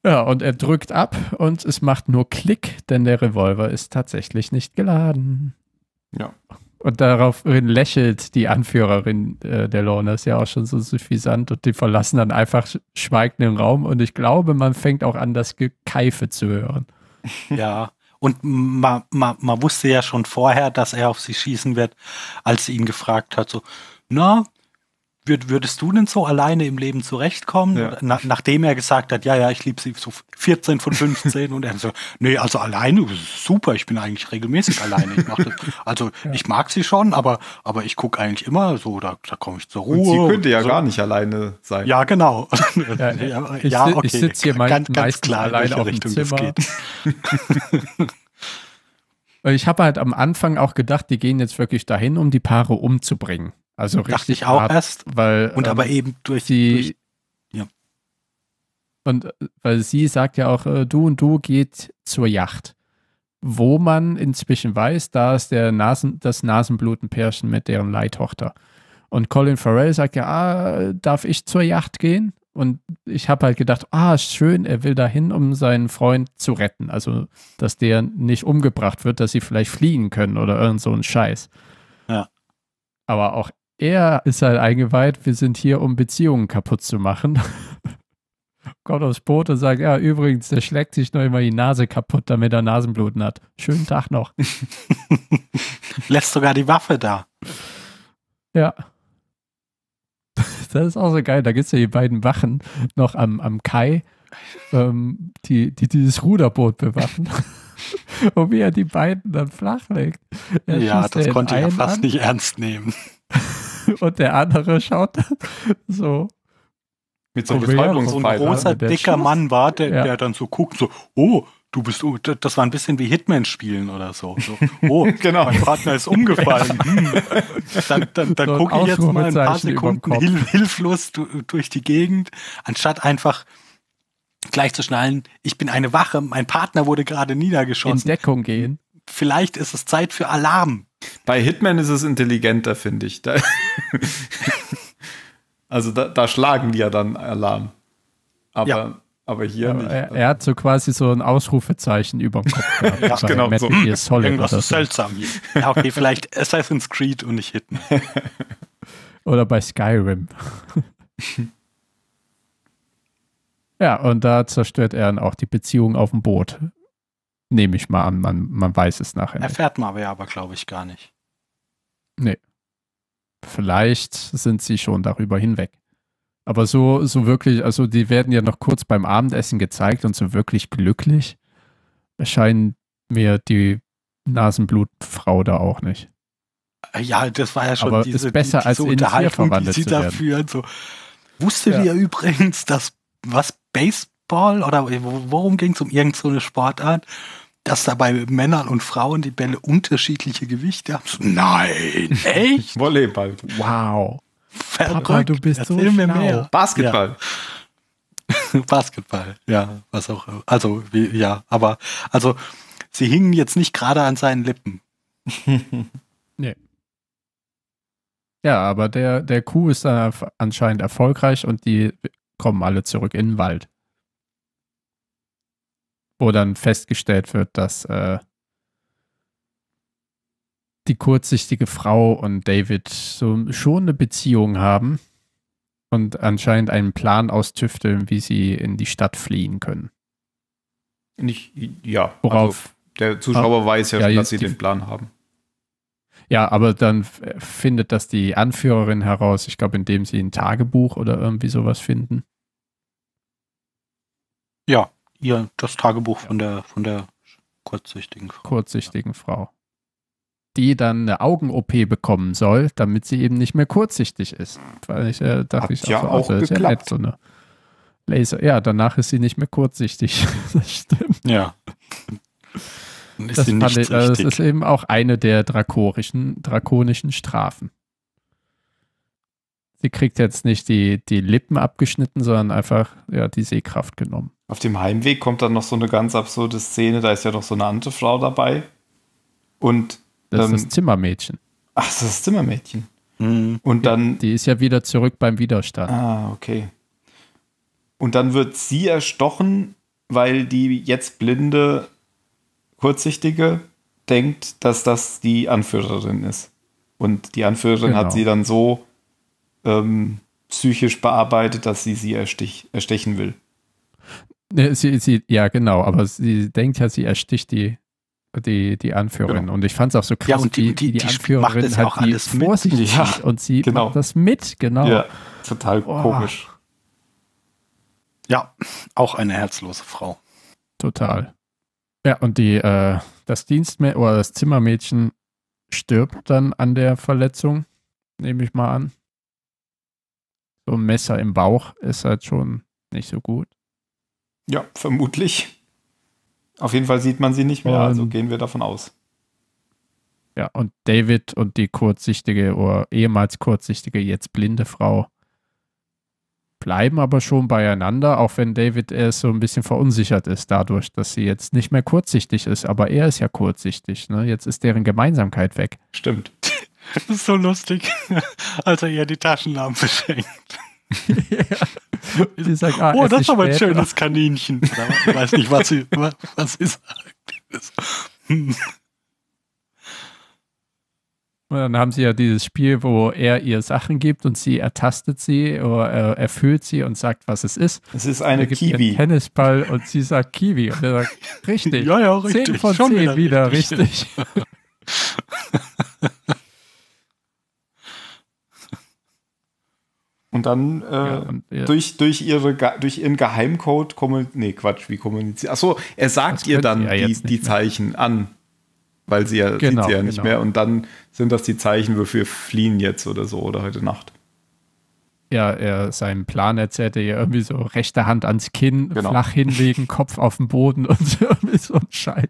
ja, und er drückt ab und es macht nur Klick, denn der Revolver ist tatsächlich nicht geladen. Ja. Und daraufhin lächelt die Anführerin äh, der Lornas ja auch schon so suffisant und die verlassen dann einfach schweigend den Raum und ich glaube, man fängt auch an, das Gekeife zu hören. Ja, und man, man, man wusste ja schon vorher, dass er auf sie schießen wird, als sie ihn gefragt hat, so, na, würdest du denn so alleine im Leben zurechtkommen? Ja. Na, nachdem er gesagt hat, ja, ja, ich liebe sie so 14 von 15 und er so, nee, also alleine, super, ich bin eigentlich regelmäßig alleine. Ich das, also ja. ich mag sie schon, aber, aber ich gucke eigentlich immer so, da, da komme ich zur Ruhe. Und sie könnte ja so. gar nicht alleine sein. Ja, genau. Ja, Ich, ja okay. Ich sitze hier mein, ganz, ganz klar, in welche Richtung das geht. Ich habe halt am Anfang auch gedacht, die gehen jetzt wirklich dahin, um die Paare umzubringen. Also Dachte ich auch hart, erst. Weil, und ähm, aber eben durch die. ja. Und äh, weil sie sagt ja auch, äh, du und du geht zur Yacht. Wo man inzwischen weiß, da ist der Nasen, das Nasenblutenpärchen mit deren Leihtochter. Und Colin Farrell sagt ja, ah, darf ich zur Yacht gehen? Und ich habe halt gedacht, ah, schön, er will dahin, um seinen Freund zu retten. Also, dass der nicht umgebracht wird, dass sie vielleicht fliehen können oder irgend so ein Scheiß. Ja. Aber auch er ist halt eingeweiht, wir sind hier, um Beziehungen kaputt zu machen. Kommt aufs Boot und sagt, ja, übrigens, der schlägt sich noch immer die Nase kaputt, damit er Nasenbluten hat. Schönen Tag noch. Lässt sogar die Waffe da. Ja. Das ist auch so geil. Da gibt es ja die beiden Wachen noch am, am Kai, ähm, die, die dieses Ruderboot bewachen. und wie er die beiden dann flachlegt. Er ja, das konnte er fast an. nicht ernst nehmen. und der andere schaut dann so. Mit so einem Betäubungsfall. ein ne? großer, dicker Schuss? Mann war, der, ja. der dann so guckt, so, oh, du bist, oh, das war ein bisschen wie Hitman-Spielen oder so. so. Oh, genau. mein Partner ist umgefallen. Hm. Dann, dann, dann so gucke ich jetzt mal ein paar Sekunden hil hilflos durch die Gegend, anstatt einfach gleich zu schnallen, ich bin eine Wache, mein Partner wurde gerade niedergeschossen. In Deckung gehen. Vielleicht ist es Zeit für Alarm. Bei Hitman ist es intelligenter, finde ich. Da also da, da, schlagen die ja dann Alarm. Aber, ja. aber hier aber nicht. Er, er, hat so quasi so ein Ausrufezeichen über dem Kopf. Gehabt, ja, genau. so. Gear Solid Irgendwas ist so. seltsam hier. Ja, okay, vielleicht Assassin's Creed und nicht Hitman. oder bei Skyrim. ja, und da zerstört er dann auch die Beziehung auf dem Boot. Nehme ich mal an, man, man weiß es nachher. Nicht. Erfährt man aber ja, aber glaube ich gar nicht. Nee. Vielleicht sind sie schon darüber hinweg. Aber so, so wirklich, also die werden ja noch kurz beim Abendessen gezeigt und so wirklich glücklich erscheinen mir die Nasenblutfrau da auch nicht. Äh, ja, das war ja schon Aber diese, ist besser die, diese als Unterhaltung, die sie da führen. So. Wusstet ja. ihr übrigens, dass was Baseball Football oder worum ging es um irgendeine Sportart? dass da bei Männern und Frauen die Bälle unterschiedliche Gewichte haben. Nein, echt? Volleyball. Wow. Verrückt. Papa, du bist Erzähl so mir mehr. Basketball. Ja. Basketball, ja, was auch. Also, wie, ja, aber also sie hingen jetzt nicht gerade an seinen Lippen. nee. Ja, aber der, der Kuh ist da anscheinend erfolgreich und die kommen alle zurück in den Wald wo dann festgestellt wird, dass äh, die kurzsichtige Frau und David so schon eine Beziehung haben und anscheinend einen Plan austüfteln, wie sie in die Stadt fliehen können. Nicht, ja. Worauf? Also der Zuschauer ah, weiß ja, ja schon, dass sie die, den Plan haben. Ja, aber dann findet das die Anführerin heraus, ich glaube, indem sie ein Tagebuch oder irgendwie sowas finden. Ja, ihr das Tagebuch ja. von der von der kurzsichtigen Frau. Kurzsichtigen ja. Frau. Die dann eine Augen-OP bekommen soll, damit sie eben nicht mehr kurzsichtig ist. Weil ich äh, dachte, Hat ich ja also, auch also, geklappt. Ja so eine Laser. Ja, danach ist sie nicht mehr kurzsichtig. das stimmt. Ja. das, fand ich, das also, ist eben auch eine der drakorischen, drakonischen Strafen. Sie kriegt jetzt nicht die, die Lippen abgeschnitten, sondern einfach ja, die Sehkraft genommen. Auf dem Heimweg kommt dann noch so eine ganz absurde Szene, da ist ja noch so eine andere Frau dabei. Und das ist ähm, das Zimmermädchen. Ach, das ist das Zimmermädchen. Mhm. Und dann. Die ist ja wieder zurück beim Widerstand. Ah, okay. Und dann wird sie erstochen, weil die jetzt blinde Kurzsichtige denkt, dass das die Anführerin ist. Und die Anführerin genau. hat sie dann so ähm, psychisch bearbeitet, dass sie sie erstich, erstechen will. Ne, sie, sie, ja, genau, aber sie denkt ja, sie ersticht die, die, die Anführerin. Genau. Und ich fand es auch so krass, ja, und die, die, die, die Anführerin macht hat auch alles vorsichtig ja, und sie genau. macht das mit, genau. Ja, total oh. komisch. Ja, auch eine herzlose Frau. Total. Ja, und die, äh, das Dienstmädchen oder das Zimmermädchen stirbt dann an der Verletzung, nehme ich mal an. So ein Messer im Bauch ist halt schon nicht so gut. Ja, vermutlich. Auf jeden Fall sieht man sie nicht mehr, also gehen wir davon aus. Ja, und David und die kurzsichtige oder ehemals kurzsichtige, jetzt blinde Frau bleiben aber schon beieinander, auch wenn David äh, so ein bisschen verunsichert ist dadurch, dass sie jetzt nicht mehr kurzsichtig ist, aber er ist ja kurzsichtig. Ne? Jetzt ist deren Gemeinsamkeit weg. Stimmt. Das ist so lustig, als er ihr die Taschenlampe schenkt ja. Sagen, ah, oh, das ist aber ein schönes Kaninchen. Ich weiß nicht, was sie, was sie sagt. Und dann haben sie ja dieses Spiel, wo er ihr Sachen gibt und sie ertastet sie oder erfüllt sie und sagt, was es ist. Es ist eine Kiwi. Einen Tennisball und sie sagt Kiwi. Und er sagt, richtig. ja, ja, richtig. Zehn von Schon wieder, wieder richtig. richtig. Und dann äh, ja, und, ja. Durch, durch, ihre, durch ihren Geheimcode kommuniziert. Nee, Quatsch, wie kommuniziert. Achso, er sagt ihr dann die, die Zeichen mehr. an. Weil sie ja, genau, sieht sie ja genau, nicht genau. mehr. Und dann sind das die Zeichen, wofür fliehen jetzt oder so oder heute Nacht. Ja, er seinen Plan erzählt er ihr irgendwie so rechte Hand ans Kinn, genau. flach hinlegen, Kopf auf den Boden und so, irgendwie so ein Scheiß.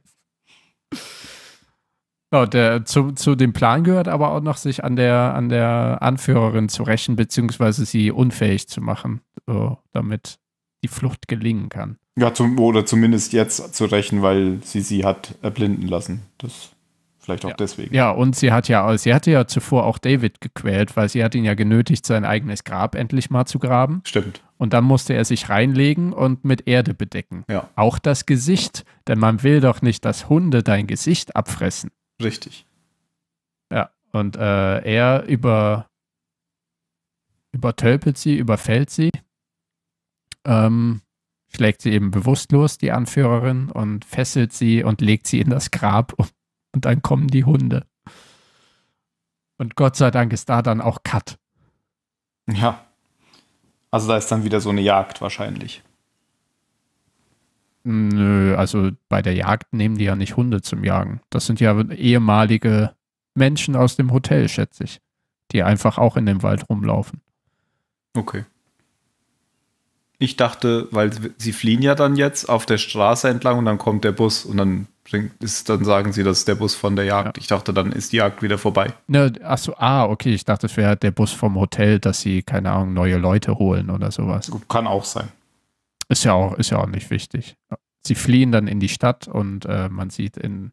Ja, der, zu, zu dem Plan gehört aber auch noch, sich an der, an der Anführerin zu rächen, beziehungsweise sie unfähig zu machen, so, damit die Flucht gelingen kann. Ja, zum, oder zumindest jetzt zu rächen, weil sie sie hat erblinden lassen. Das vielleicht auch ja. deswegen. Ja, und sie hat ja, sie hatte ja zuvor auch David gequält, weil sie hat ihn ja genötigt, sein eigenes Grab endlich mal zu graben. Stimmt. Und dann musste er sich reinlegen und mit Erde bedecken. Ja. Auch das Gesicht, denn man will doch nicht, dass Hunde dein Gesicht abfressen. Richtig. Ja, und äh, er über, übertölpelt sie, überfällt sie, ähm, schlägt sie eben bewusstlos, die Anführerin, und fesselt sie und legt sie in das Grab um. Und dann kommen die Hunde. Und Gott sei Dank ist da dann auch Cut. Ja. Also da ist dann wieder so eine Jagd wahrscheinlich. Nö, also bei der Jagd nehmen die ja nicht Hunde zum Jagen. Das sind ja ehemalige Menschen aus dem Hotel, schätze ich, die einfach auch in dem Wald rumlaufen. Okay. Ich dachte, weil sie fliehen ja dann jetzt auf der Straße entlang und dann kommt der Bus und dann ist, dann sagen sie, das ist der Bus von der Jagd. Ja. Ich dachte, dann ist die Jagd wieder vorbei. Ne, ach ah, okay. Ich dachte, es wäre der Bus vom Hotel, dass sie, keine Ahnung, neue Leute holen oder sowas. Kann auch sein. Ist ja auch, ist ja auch nicht wichtig. Sie fliehen dann in die Stadt und äh, man sieht in,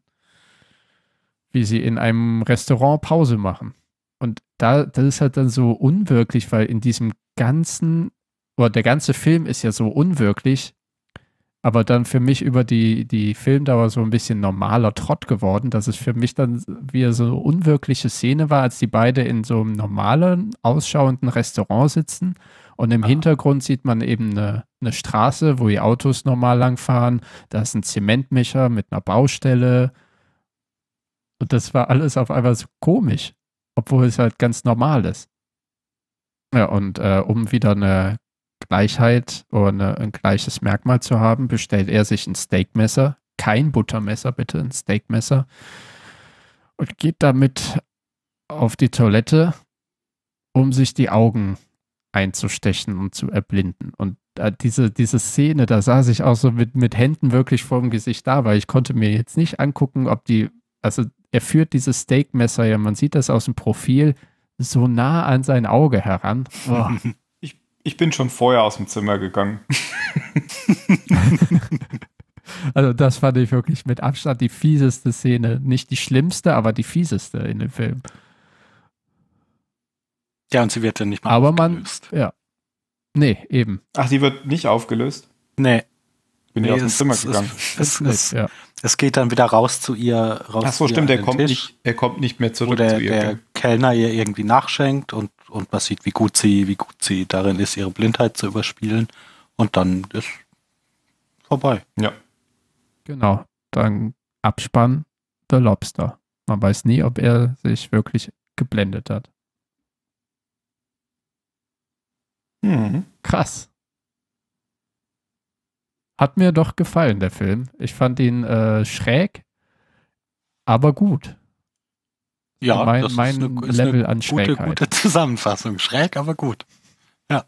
wie sie in einem Restaurant Pause machen. Und da, das ist halt dann so unwirklich, weil in diesem ganzen, oder der ganze Film ist ja so unwirklich, aber dann für mich über die, die Filmdauer so ein bisschen normaler Trott geworden, dass es für mich dann wieder so eine unwirkliche Szene war, als die beide in so einem normalen, ausschauenden Restaurant sitzen und im ah. Hintergrund sieht man eben eine, eine Straße, wo die Autos normal langfahren. Da ist ein Zementmischer mit einer Baustelle. Und das war alles auf einmal so komisch, obwohl es halt ganz normal ist. Ja, und äh, um wieder eine Gleichheit oder ein gleiches Merkmal zu haben, bestellt er sich ein Steakmesser. Kein Buttermesser, bitte, ein Steakmesser. Und geht damit auf die Toilette, um sich die Augen einzustechen und zu erblinden. Und äh, diese, diese Szene, da saß ich auch so mit, mit Händen wirklich vor dem Gesicht da, weil ich konnte mir jetzt nicht angucken, ob die, also er führt dieses Steakmesser ja, man sieht das aus dem Profil, so nah an sein Auge heran. Oh. Ich, ich bin schon vorher aus dem Zimmer gegangen. also das fand ich wirklich mit Abstand die fieseste Szene. Nicht die schlimmste, aber die fieseste in dem Film. Ja, und sie wird dann nicht mal Aber aufgelöst. man, ja. Nee, eben. Ach, sie wird nicht aufgelöst? Nee. Bin nee, ich aus dem Zimmer gegangen. Es, es, es, ja. es, geht dann wieder raus zu ihr. Raus Ach so, stimmt, er kommt, nicht, er kommt nicht mehr zurück der, zu ihr. Der Kellner ihr irgendwie nachschenkt und, und man sieht, wie gut, sie, wie gut sie darin ist, ihre Blindheit zu überspielen. Und dann ist vorbei. Ja. Genau. Dann Abspann der Lobster. Man weiß nie, ob er sich wirklich geblendet hat. Hm, krass. Hat mir doch gefallen, der Film. Ich fand ihn äh, schräg, aber gut. Ja, mein, das mein ist eine, ist Level eine an Schrägheit. Gute, gute Zusammenfassung. Schräg, aber gut. Ja.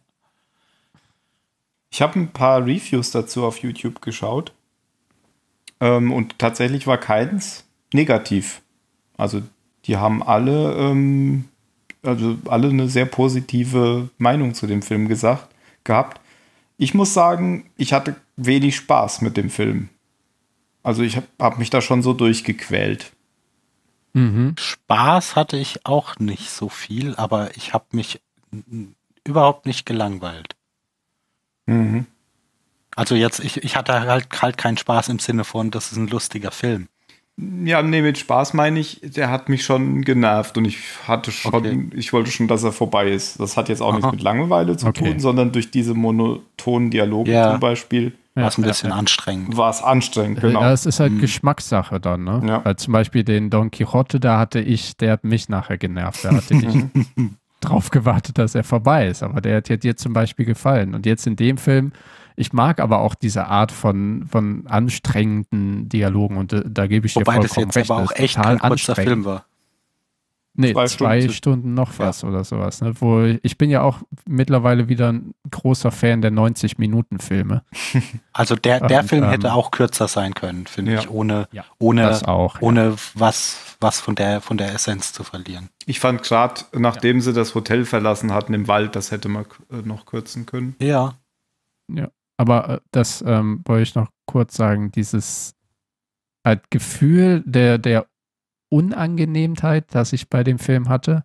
Ich habe ein paar Reviews dazu auf YouTube geschaut. Ähm, und tatsächlich war keins negativ. Also die haben alle ähm, also alle eine sehr positive Meinung zu dem Film gesagt, gehabt. Ich muss sagen, ich hatte wenig Spaß mit dem Film. Also ich habe hab mich da schon so durchgequält. Mhm. Spaß hatte ich auch nicht so viel, aber ich habe mich überhaupt nicht gelangweilt. Mhm. Also jetzt, ich, ich hatte halt, halt keinen Spaß im Sinne von, das ist ein lustiger Film. Ja, nee, mit Spaß meine ich, der hat mich schon genervt und ich hatte schon, okay. ich wollte schon, dass er vorbei ist. Das hat jetzt auch Aha. nichts mit Langeweile zu okay. tun, sondern durch diese monotonen Dialoge ja. zum Beispiel. Ja, war es ein bisschen ja, anstrengend. War es anstrengend, genau. Ja, es ist halt mhm. Geschmackssache dann, ne? Ja. Weil zum Beispiel den Don Quixote, da hatte ich, der hat mich nachher genervt. Da hatte ich drauf gewartet, dass er vorbei ist. Aber der hat dir zum Beispiel gefallen. Und jetzt in dem Film ich mag aber auch diese Art von, von anstrengenden Dialogen und da, äh, da gebe ich dir Wobei dir vollkommen recht. Wobei das jetzt recht, aber auch echt ein kurzer Film war. Nee, zwei, zwei Stunden. Stunden, noch was ja. oder sowas. Ne? Wo ich bin ja auch mittlerweile wieder ein großer Fan der 90-Minuten-Filme. Also der, der und, Film ähm, hätte auch kürzer sein können, finde ja. ich, ohne, ja, ohne, auch, ohne was, was von, der, von der Essenz zu verlieren. Ich fand gerade, nachdem sie das Hotel verlassen hatten im Wald, das hätte man äh, noch kürzen können. Ja. Ja. Aber äh, das ähm, wollte ich noch kurz sagen, dieses halt Gefühl der, der Unangenehmtheit, das ich bei dem Film hatte,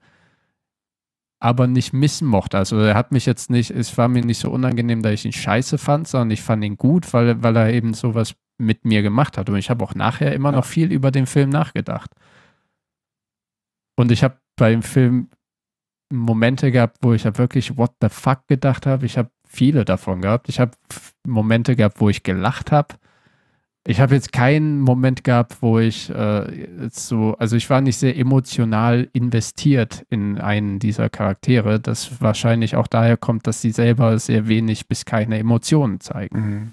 aber nicht missen mochte. Also er hat mich jetzt nicht, es war mir nicht so unangenehm, dass ich ihn scheiße fand, sondern ich fand ihn gut, weil, weil er eben sowas mit mir gemacht hat. Und ich habe auch nachher immer ja. noch viel über den Film nachgedacht. Und ich habe beim Film Momente gehabt, wo ich habe wirklich What the fuck gedacht habe. Ich habe viele davon gehabt. Ich habe Momente gehabt, wo ich gelacht habe. Ich habe jetzt keinen Moment gehabt, wo ich äh, so, also ich war nicht sehr emotional investiert in einen dieser Charaktere, das wahrscheinlich auch daher kommt, dass sie selber sehr wenig bis keine Emotionen zeigen. Mhm.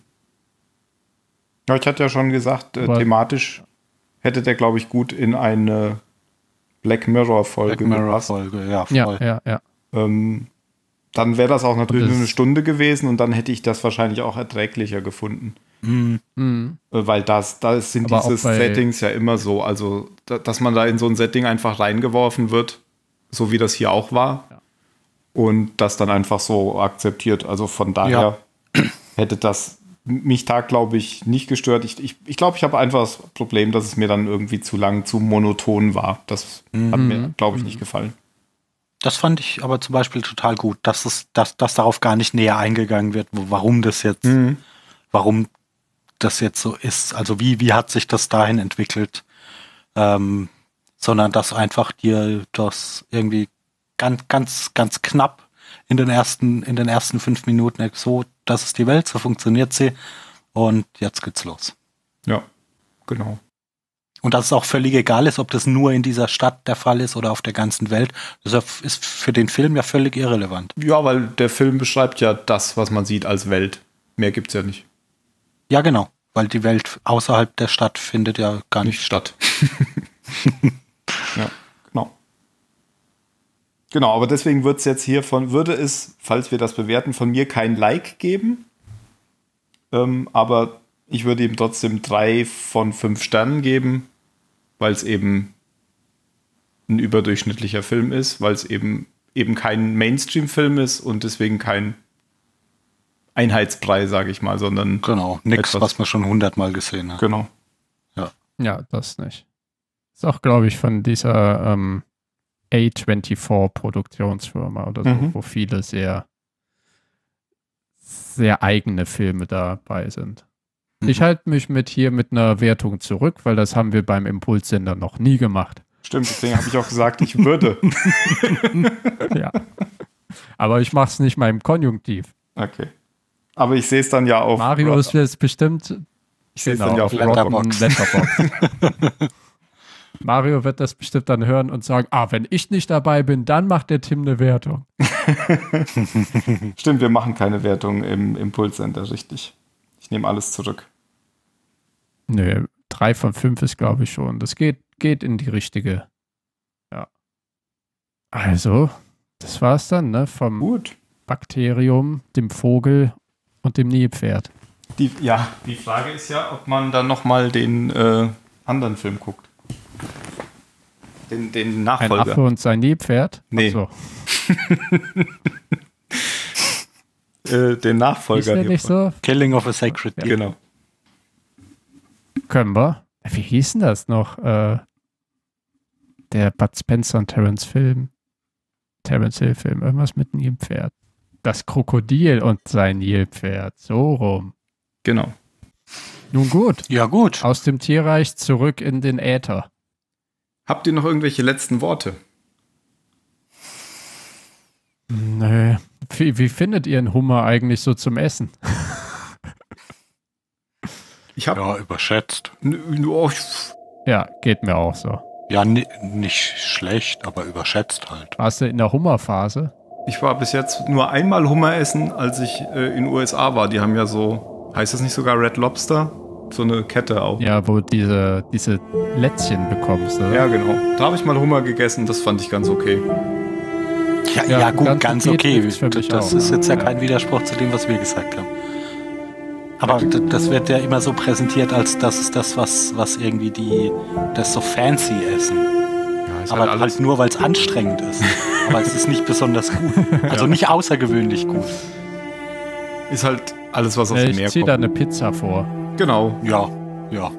Ja, ich hatte ja schon gesagt, äh, thematisch hätte der, glaube ich, gut in eine Black Mirror-Folge Black Mirror-Folge, ja, voll. Ja, ja, ja. Ähm, dann wäre das auch natürlich das nur eine Stunde gewesen und dann hätte ich das wahrscheinlich auch erträglicher gefunden. Mhm. mhm. Äh, weil das, das sind Aber diese Settings ja immer so. Also, dass man da in so ein Setting einfach reingeworfen wird, so wie das hier auch war. Ja. Und das dann einfach so akzeptiert. Also von daher ja. hätte das mich da, glaube ich, nicht gestört. Ich glaube, ich, ich, glaub, ich habe einfach das Problem, dass es mir dann irgendwie zu lang, zu monoton war. Das mhm. hat mir, mhm. glaube ich, mhm. nicht gefallen. Das fand ich aber zum Beispiel total gut, dass es, dass, dass darauf gar nicht näher eingegangen wird, warum das jetzt, mhm. warum das jetzt so ist. Also wie, wie hat sich das dahin entwickelt? Ähm, sondern dass einfach dir das irgendwie ganz, ganz, ganz knapp in den ersten, in den ersten fünf Minuten so, das ist die Welt, so funktioniert sie und jetzt geht's los. Ja, genau. Und dass es auch völlig egal ist, ob das nur in dieser Stadt der Fall ist oder auf der ganzen Welt. Das ist für den Film ja völlig irrelevant. Ja, weil der Film beschreibt ja das, was man sieht als Welt. Mehr gibt es ja nicht. Ja, genau. Weil die Welt außerhalb der Stadt findet ja gar nicht, nicht statt. ja, genau. Genau, aber deswegen es jetzt hier von, würde es, falls wir das bewerten, von mir kein Like geben. Ähm, aber ich würde ihm trotzdem drei von fünf Sternen geben, weil es eben ein überdurchschnittlicher Film ist, weil es eben, eben kein Mainstream-Film ist und deswegen kein Einheitsbrei, sage ich mal, sondern. Genau, nichts, was man schon hundertmal gesehen hat. Genau. Ja. Ja, das nicht. Ist auch, glaube ich, von dieser ähm, A24-Produktionsfirma oder so, mhm. wo viele sehr, sehr eigene Filme dabei sind. Ich mhm. halte mich mit hier mit einer Wertung zurück, weil das haben wir beim Impulssender noch nie gemacht. Stimmt, deswegen habe ich auch gesagt, ich würde. ja. Aber ich mache es nicht mal im Konjunktiv. Okay. Aber ich sehe es dann ja auf. Mario ist jetzt bestimmt. Ich sehe es genau, dann ja auf Letterbox. Letterbox. Mario wird das bestimmt dann hören und sagen: Ah, wenn ich nicht dabei bin, dann macht der Tim eine Wertung. Stimmt, wir machen keine Wertung im Impulssender, richtig. Ich nehme alles zurück. Nö, drei von fünf ist, glaube ich, schon. Das geht, geht in die richtige. Ja. Also, das war's dann, ne? Vom Gut. Bakterium, dem Vogel und dem Nilpferd. Die, ja, die Frage ist ja, ob man dann nochmal den äh, anderen Film guckt. Den, den Nachfolger. Ein Affe und sein Nilpferd? Nee. Ach so. Äh, den Nachfolger hieß nicht so? Killing of a Sacred ja. Genau. Können wir. Wie hießen das noch? Äh, der Bud Spencer und Terence Film. Terence Hill Film. Irgendwas mit Nilpferd. Das Krokodil und sein Nilpferd. So rum. Genau. Nun gut. Ja, gut. Aus dem Tierreich zurück in den Äther. Habt ihr noch irgendwelche letzten Worte? Nö. Nee. Wie, wie findet ihr einen Hummer eigentlich so zum Essen? ich habe ja überschätzt. Oh, ja, geht mir auch so. Ja, nicht schlecht, aber überschätzt halt. Warst du in der Hummerphase? Ich war bis jetzt nur einmal Hummer essen, als ich äh, in den USA war. Die haben ja so, heißt das nicht sogar Red Lobster? So eine Kette auch. Ja, wo diese, diese Lätzchen bekommst. Oder? Ja, genau. Da habe ich mal Hummer gegessen, das fand ich ganz okay. Ja, ja, ja gut, ganz, ganz okay. Das auch. ist jetzt ja kein Widerspruch zu dem, was wir gesagt haben. Aber das wird ja immer so präsentiert, als das ist das, was, was irgendwie die, das so fancy essen. Ja, Aber halt, halt nur, weil es anstrengend ist. Aber es ist nicht besonders gut. Also ja. nicht außergewöhnlich gut. Ist halt alles, was aus dem Meer kommt. Ich ziehe da eine Pizza vor. Genau. Ja, ja.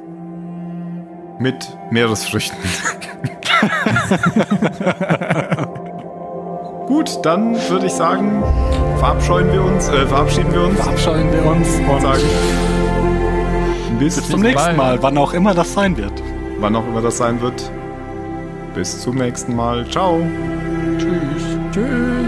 Mit Meeresfrüchten. Gut, dann würde ich sagen, verabscheuen wir uns, äh, verabschieden wir uns. Verabscheuen wir uns und sagen bis, bis zum nächsten Mal, wann auch immer das sein wird. Wann auch immer das sein wird. Bis zum nächsten Mal. Ciao. Tschüss. Tschüss.